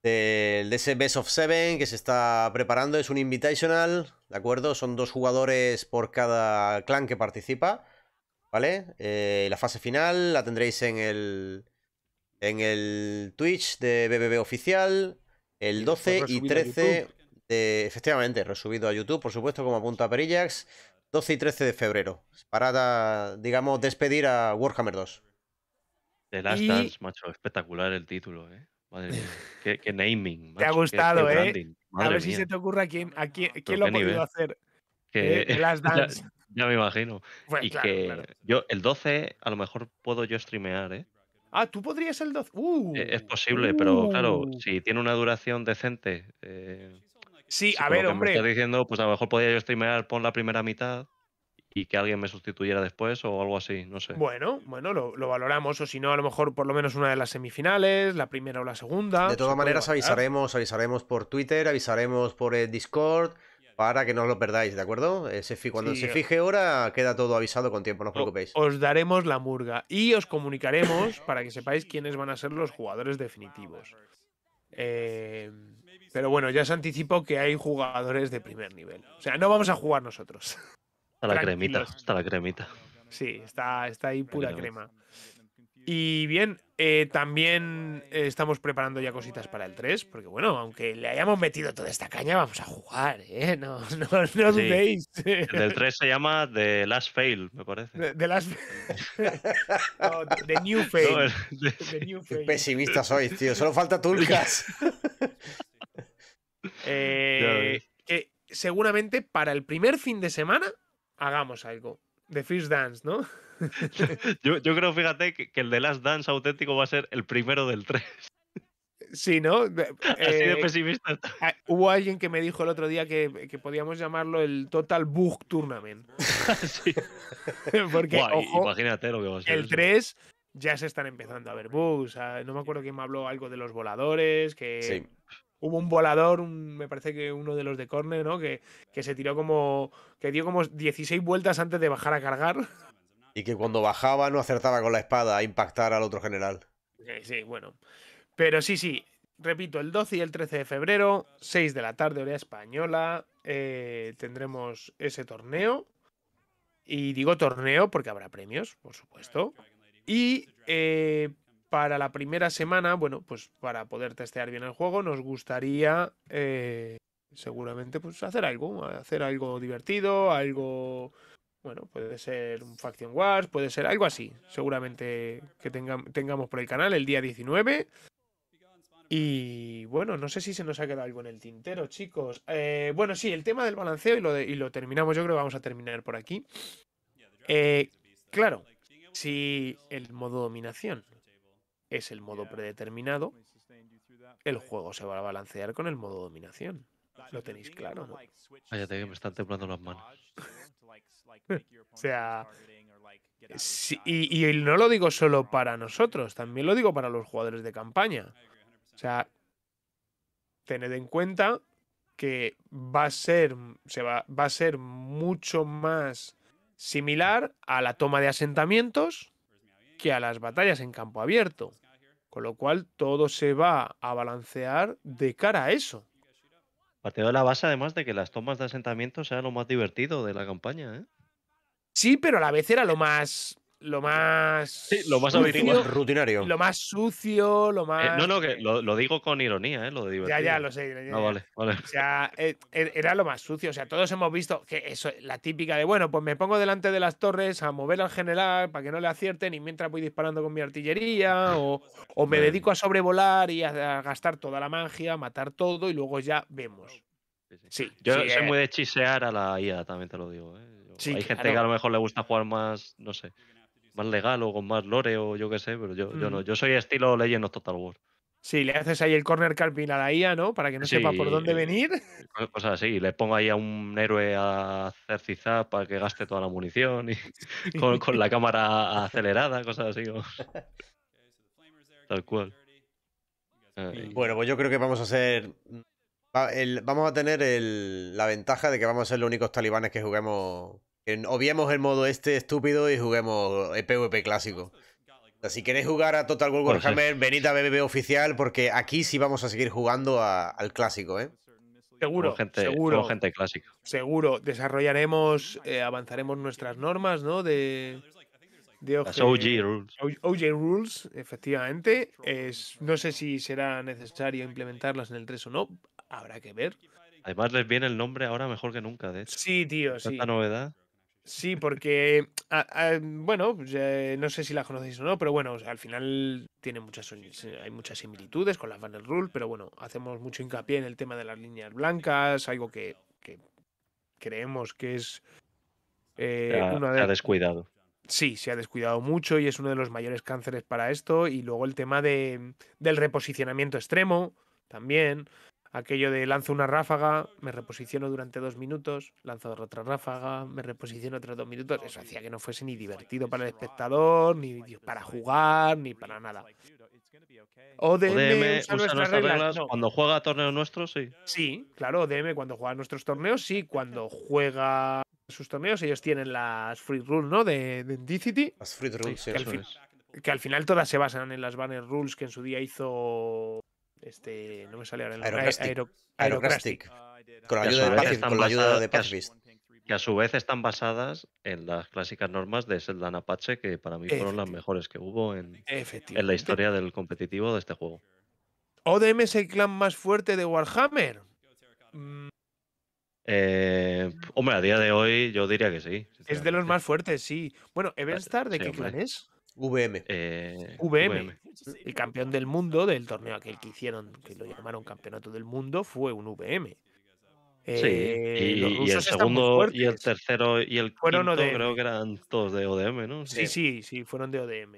el de ese Best of Seven que se está preparando. Es un invitational, ¿de acuerdo? Son dos jugadores por cada clan que participa, ¿vale? Eh, la fase final la tendréis en el, en el Twitch de BBB oficial, el 12 y 13 de, efectivamente, resubido a YouTube, por supuesto, como apunta Perillax, 12 y 13 de febrero, para, digamos, despedir a Warhammer 2. The Last macho, espectacular el título, ¿eh? Madre mía, qué, naming. te ha gustado, ¿eh? a ver si se te ocurre a quién, lo ha podido hacer. Que, ¿eh? las dance. Ya, me imagino. Pues y que yo el 12 a lo mejor puedo yo streamear, ¿eh? Ah, tú podrías el 12. ¡Uh! Eh, es posible, pero claro, ¡Uh! si tiene una duración decente. Eh, sí, a ver, hombre. diciendo, pues a lo mejor podría yo streamear, pon la primera mitad y que alguien me sustituyera después o algo así, no sé. Bueno, bueno, lo, valoramos, o si no, a lo mejor por lo menos una de las semifinales, la primera o la segunda. De todas maneras, avisaremos, avisaremos por Twitter, avisaremos por el eh, Discord. Para que no os lo perdáis, ¿de acuerdo? Eh, cuando se eh. fije ahora queda todo avisado con tiempo, no os preocupéis. Os daremos la murga y os comunicaremos para que sepáis quiénes van a ser los jugadores definitivos. pero bueno, ya os anticipo que hay jugadores de primer nivel. O sea, no vamos a jugar nosotros. Está la cremita, está la cremita. Sí, está, está ahí pura crema. Y bien, eh, también eh, estamos preparando ya cositas para el 3, porque bueno, aunque le hayamos metido toda esta caña, vamos a jugar, ¿eh? No, no, dudéis. El del 3 se llama The Last Fail, me parece. The, Last no, New Fail. the new fail. Qué sois, tío. Solo falta Tulcas. Eh, seguramente para el primer fin de semana hagamos algo. The First Dance, ¿no? yo, creo, fíjate, que, el The Last Dance auténtico va a ser el primero del 3. Sí, ¿no? Así de eh, pesimista. Ah, hubo alguien que me dijo el otro día que, podíamos llamarlo el Total Bug Tournament. sí. Porque, ojo, imagínate lo que va a ser. El 3 ya se están empezando a ver bugs. Ah, no me acuerdo quién me habló algo de los voladores, que... Sí hubo un volador, me parece que uno de los de Corne, ¿no? Que, se tiró como. que dio como 16 vueltas antes de bajar a cargar. Y que cuando bajaba no acertaba con la espada a impactar al otro general. Sí, bueno. Pero sí, sí. Repito, el 12 y el 13 de febrero, 6 de la tarde, hora española, eh, tendremos ese torneo. Y digo torneo porque habrá premios, por supuesto. Y eh, para la primera semana, bueno, pues para poder testear bien el juego, nos gustaría eh, seguramente pues hacer algo, hacer algo divertido, algo, bueno, puede ser un Faction Wars, puede ser algo así, seguramente que tengamos por el canal el día 19. Y bueno, no sé si se nos ha quedado algo en el tintero, chicos. Eh, bueno, sí, el tema del balanceo y lo, y lo terminamos, yo creo que vamos a terminar por aquí. Eh, claro, si el modo dominación es el modo predeterminado, el juego se va a balancear con el modo dominación. Lo tenéis claro, ¿no? que ah, me están temblando las manos. o sea, y, y no lo digo solo para nosotros, también lo digo para los jugadores de campaña. O sea, tened en cuenta que va a ser, se va a ser mucho más similar a la toma de asentamientos que a las batallas en campo abierto. Con lo cual todo se va a balancear de cara a eso. Partido de la base, además de que las tomas de asentamiento sean lo más divertido de la campaña, ¿eh? Sí, pero a la vez era lo más lo más. lo más rutinario. Lo más sucio, lo más. Eh, no, no, que lo, digo con ironía, ¿eh? Ya, ya, lo sé. Ya, ah, Vale, vale. O sea, e, e, era lo más sucio. O sea, todos hemos visto que eso, la típica de, bueno, pues me pongo delante de las torres a mover al general para que no le acierten y mientras voy disparando con mi artillería, o, me dedico a sobrevolar y a, gastar toda la magia, matar todo y luego ya vemos. Sí, yo soy eh. muy de chisear a la IA, también te lo digo. ¿eh? Hay gente que a lo mejor le gusta jugar más, no sé más legal o con más lore o yo qué sé, pero yo, yo no. Mm. Yo soy estilo Legend of Total War. Sí, le haces ahí el corner carpin a la IA, ¿no? Para que no sepa por dónde eh, venir. Cosas así. Le pongo ahí a un héroe a hacer para que gaste toda la munición y con, la cámara acelerada, cosas así. Tal cual. Ah, bueno, pues yo creo que vamos a ser. vamos a tener el, la ventaja de que vamos a ser los únicos talibanes que juguemos obviemos el modo este estúpido y juguemos PvP clásico. si queréis jugar a Total War pues Warhammer, venid a BBB oficial porque aquí sí vamos a seguir jugando al clásico, ¿eh? Seguro, gente, seguro. gente clásico. Seguro, desarrollaremos, eh, avanzaremos nuestras normas, ¿no? De, de OG, Rules. OG Rules, efectivamente. Es, no sé si será necesario implementarlas en el 3 o no, habrá que ver. Además les viene el nombre ahora mejor que nunca, de hecho. Sí, tío, Tanta novedad. Sí, porque, bueno, pues, eh, no sé si la conocéis o no, pero bueno, al final tiene muchas, hay muchas similitudes con la Banner Rule, pero bueno, hacemos mucho hincapié en el tema de las líneas blancas, algo que, creemos que es... Eh, ha, ha descuidado. Sí, se ha descuidado mucho y es uno de los mayores cánceres para esto. Y luego el tema de, del reposicionamiento extremo también aquello de lanzo una ráfaga, me reposiciono durante dos minutos, lanzo otra ráfaga, me reposiciono otros dos minutos. Eso hacía que no fuese ni divertido para el espectador, ni para jugar, ni para nada. ODM, Cuando juega a torneos nuestros, sí. Sí, claro, ODM cuando juega nuestros torneos, sí. Cuando juega sus torneos, ellos tienen las free rules, ¿no? De, Las free rules, sí, al que al final todas se basan en las banner rules que en su día hizo este, no me sale ahora Con la ayuda de, que a su vez están basadas en las clásicas normas de Zelda Apache, que para mí fueron las mejores que hubo en, en, la historia del competitivo de este juego. ¿ODM es el clan más fuerte de Warhammer? Mm. Eh, hombre, a día de hoy yo diría que sí. Es de los más fuertes, sí. Bueno, Evenstar, ¿de qué clan es? VM. Eh, VM. El campeón del mundo del torneo aquel que hicieron, que lo llamaron campeonato del mundo, fue un VM. sí, eh, y, el segundo y el tercero y el cuarto, quinto creo que eran todos de ODM, ¿no? Sí, sí, sí, fueron de ODM.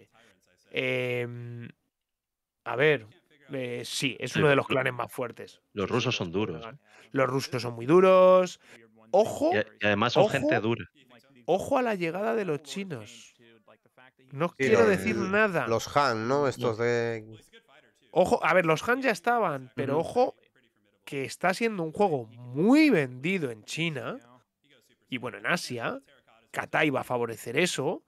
Em, a ver, eh, sí, es uno de los clanes más fuertes. Los rusos son duros. Los rusos son muy duros. Ojo. Y, además son gente dura. Ojo a la llegada de los chinos. No quiero decir nada. Los Han, ¿no? Estos de. Ojo, a ver, los Han ya estaban, pero ojo que está siendo un juego muy vendido en China y bueno, en Asia. Katai va a favorecer eso.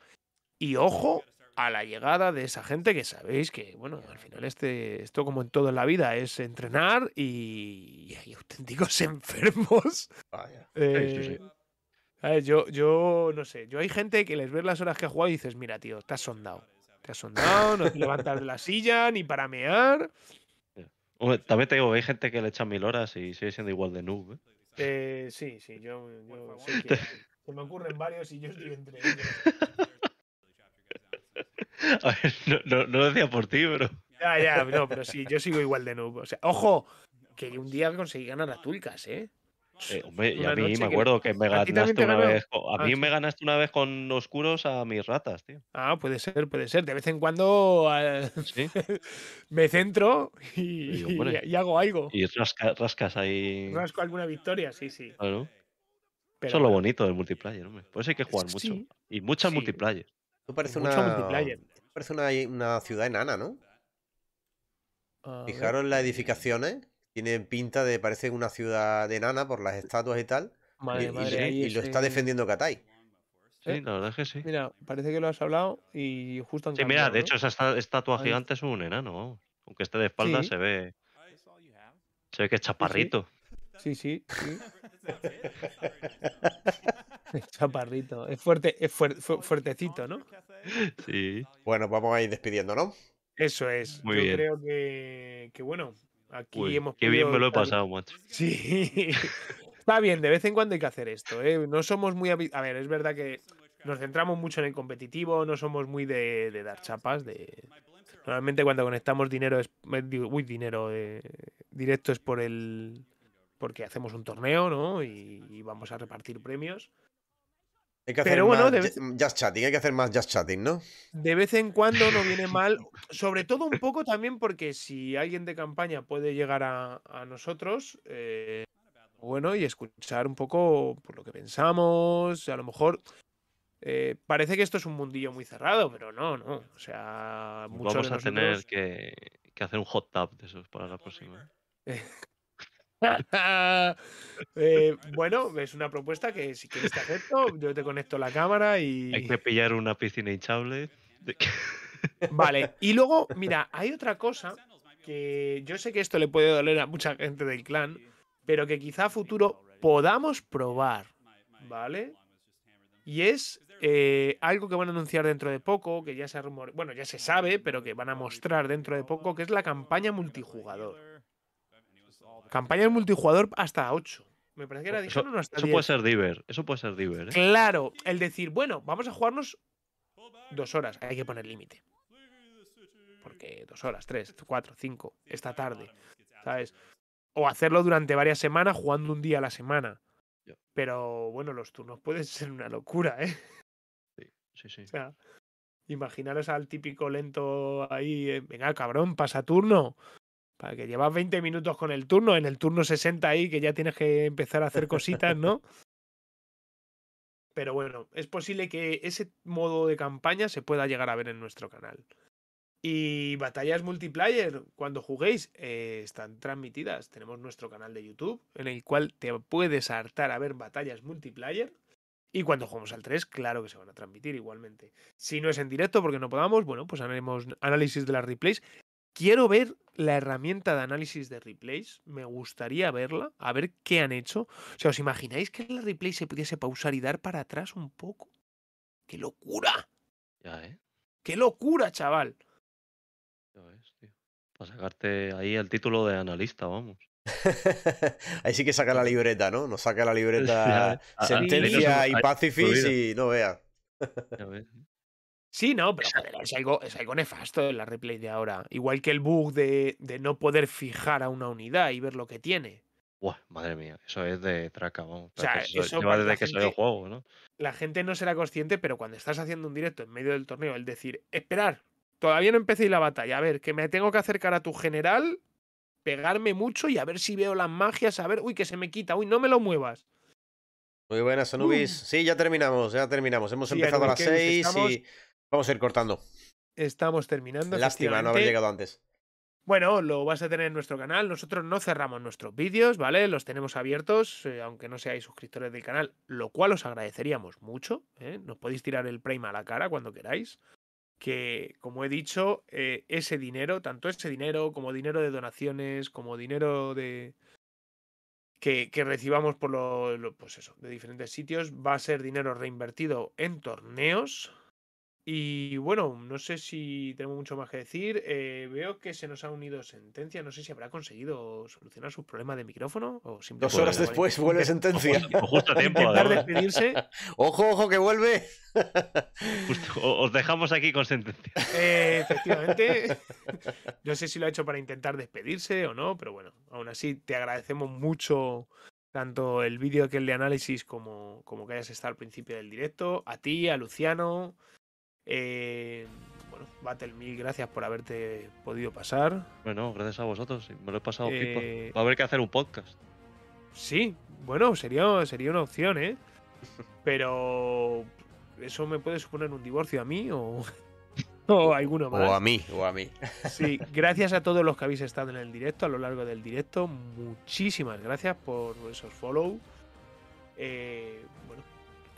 Y ojo a la llegada de esa gente que sabéis que, bueno, al final este, esto como en todo en la vida es entrenar y, hay auténticos enfermos. Vaya. Eh, yo, yo no sé. Yo hay gente que les ves las horas que ha jugado y dices, mira, tío, te has sondado. Te has sondado, no te levantas de la silla ni para mear. también te digo, hay gente que le echa mil horas y sigue siendo igual de noob. ¿eh? Eh, sí, sí, yo, sé que me ocurren varios y yo estoy entre ellos. A ver, no, no, lo decía por ti, pero. Ya, ya, no, pero sí, yo sigo igual de noob. O sea, ojo, que un día conseguí ganar a Tulcas, ¿eh? Eh, y a mí me acuerdo que, me ganaste una vez. Con, a oscuros a mis ratas, tío. Ah, puede ser, puede ser. De vez en cuando ah, me centro y, hago algo. Y rascas ahí. Rasco alguna victoria, sí, sí. Eso es lo bonito del multiplayer, hombre. Por eso hay que jugar mucho. Y muchas multiplayer. Tú parece una... Parece una, ciudad enana, ¿no? Ah, Fijaros edificación, ¿eh? Tiene pinta de, parece una ciudad de enana por las estatuas y tal. y, lo está defendiendo Katai. Sí, ¿Eh? la verdad es que sí. Mira, parece que lo has hablado y justo... Sí, mira, de hecho esa estatua gigante es un enano. Aunque esté de espalda se ve... Se ve que es chaparrito. Sí, sí. chaparrito. Es fuerte, es fuertecito, ¿no? Sí. Bueno, vamos a ir despidiendo, ¿no? Eso es. Muy Yo creo que, que, bueno, Qué bien me lo he pasado, macho. Sí. Está bien, de vez en cuando hay que hacer esto. ¿eh? No somos muy. A ver, es verdad que nos centramos mucho en el competitivo, no somos muy de, dar chapas. De... Normalmente cuando conectamos dinero es. Uy, dinero eh, directo es por el. Porque hacemos un torneo, ¿no? y vamos a repartir premios. Hay que hacer bueno, más just chatting, hay que hacer más chatting, ¿no? De vez en cuando no viene mal, sobre todo un poco también porque si alguien de campaña puede llegar a, nosotros, eh, bueno, y escuchar un poco por lo que pensamos, a lo mejor eh, parece que esto es un mundillo muy cerrado, pero no, no. O sea, muchos Vamos a tener que, hacer un hot tap de esos para la próxima. Eh, bueno, es una propuesta que si quieres te acepto, yo te conecto la cámara y. Hay que pillar una piscina hinchable. vale, y luego, mira, hay otra cosa que yo sé que esto le puede doler a mucha gente del clan, pero que quizá a futuro podamos probar, ¿vale? Y es eh, algo que van a anunciar dentro de poco, que ya se bueno, ya se sabe, pero que van a mostrar dentro de poco, que es la campaña multijugador. Campaña de multijugador hasta 8. Me parece que era eso, Eso puede ser Diver. Eso puede ser Diver. ¿eh? Claro, el decir, bueno, vamos a jugarnos dos horas. Hay que poner límite. Porque dos horas, tres, cuatro, cinco, esta tarde. ¿Sabes? O hacerlo durante varias semanas jugando un día a la semana. Pero bueno, los turnos pueden ser una locura, ¿eh? Sí, sí, sí. imaginaros al típico lento ahí, eh, venga, cabrón, pasa turno. Para que llevas 20 minutos con el turno, en el turno 60 ahí, que ya tienes que empezar a hacer cositas, ¿no? Pero bueno, es posible que ese modo de campaña se pueda llegar a ver en nuestro canal. Y batallas multiplayer, cuando juguéis, eh, están transmitidas. Tenemos nuestro canal de YouTube en el cual te puedes hartar a ver batallas multiplayer. Y cuando jugamos al 3, claro que se van a transmitir igualmente. Si no es en directo porque no podamos, bueno, pues haremos análisis de las replays Quiero ver la herramienta de análisis de replays, me gustaría verla, a ver qué han hecho. O sea, ¿os imagináis que la replay se pudiese pausar y dar para atrás un poco? ¡Qué locura! Ya, ¿eh? ¡Qué locura, chaval! Para sacarte ahí el título de analista, vamos. Ahí sí que saca la libreta, ¿no? Nos saca la libreta ¿eh? Sentencia y Pacifis, y no vea. Sí, no, pero es, algo, es algo nefasto en la replay de ahora. Igual que el bug de, no poder fijar a una unidad y ver lo que tiene. Buah, madre mía, eso es de traca, O sea, eso, lleva desde que salió el juego, ¿no? La gente no será consciente, pero cuando estás haciendo un directo en medio del torneo, el decir, esperar, todavía no empecéis la batalla, a ver, que me tengo que acercar a tu general, pegarme mucho y a ver si veo las magias, a ver, uy, que se me quita, uy, no me lo muevas. Muy buenas, Anubis. Sí, ya terminamos, ya terminamos. Hemos empezado a las seis y Vamos a ir cortando. Estamos terminando. Lástima no haber llegado antes. Bueno, lo vas a tener en nuestro canal. Nosotros no cerramos nuestros vídeos, ¿vale? Los tenemos abiertos, eh, aunque no seáis suscriptores del canal, lo cual os agradeceríamos mucho. ¿eh? Nos podéis tirar el Prime a la cara cuando queráis. Que, como he dicho, eh, ese dinero, tanto ese dinero como dinero de donaciones, como dinero de, que, recibamos por lo, pues eso, de diferentes sitios va a ser dinero reinvertido en torneos y bueno, no sé si tenemos mucho más que decir. Eh, veo que se nos ha unido sentencia. No sé si habrá conseguido solucionar sus problemas de micrófono. O Dos horas después vuelve sentencia. justo, a tiempo. Intentar despedirse. Ojo, ojo, que vuelve. os dejamos aquí con sentencia. Eh, efectivamente. No sé si lo ha hecho para intentar despedirse o no, pero bueno, aún así te agradecemos mucho tanto el vídeo que el de análisis como, como que hayas estado al principio del directo. A ti, a Luciano. Eh, bueno, Battle, mil gracias por haberte podido pasar. Bueno, gracias a vosotros, me lo he pasado eh, Va a haber que hacer un podcast. Sí, bueno, sería, sería una opción, ¿eh? Pero eso me puede suponer un divorcio a mí o, a alguno más. O a mí, o a mí. Sí, gracias a todos los que habéis estado en el directo, a lo largo del directo. Muchísimas gracias por vuestros follow. Eh,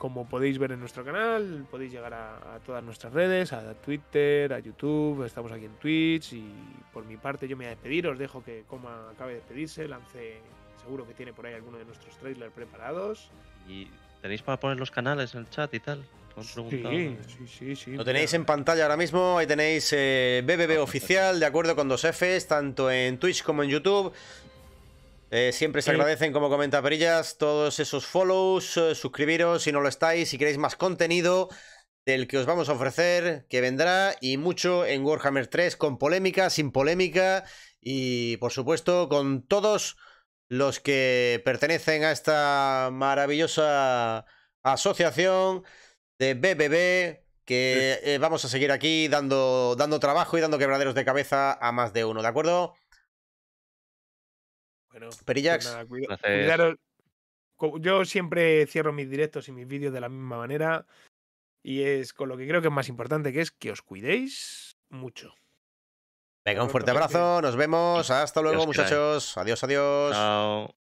como podéis ver en nuestro canal, podéis llegar a, todas nuestras redes, a Twitter, a YouTube, estamos aquí en Twitch y por mi parte yo me voy a despedir, os dejo que Coma acabe de despedirse, lance, seguro que tiene por ahí alguno de nuestros trailers preparados. Y tenéis para poner los canales en el chat y tal. Sí, sí, sí, Lo tenéis en pantalla ahora mismo. Ahí tenéis BBB eh, ah, oficial, de acuerdo con dos Fs, tanto en Twitch como en YouTube. Eh, siempre se eh. agradecen, como comenta Perillas, todos esos follows, eh, suscribiros si no lo estáis, si queréis más contenido del que os vamos a ofrecer, que vendrá y mucho en Warhammer 3, con polémica, sin polémica y por supuesto con todos los que pertenecen a esta maravillosa asociación de BBB, que vamos a seguir aquí dando, dando trabajo y dando quebraderos de cabeza a más de uno, ¿de acuerdo? Bueno, pues Yo siempre cierro mis directos y mis vídeos de la misma manera. Y es con lo que creo que es más importante, que es que os cuidéis mucho. Venga, un fuerte abrazo, nos vemos, hasta luego muchachos, adiós, adiós. Chao.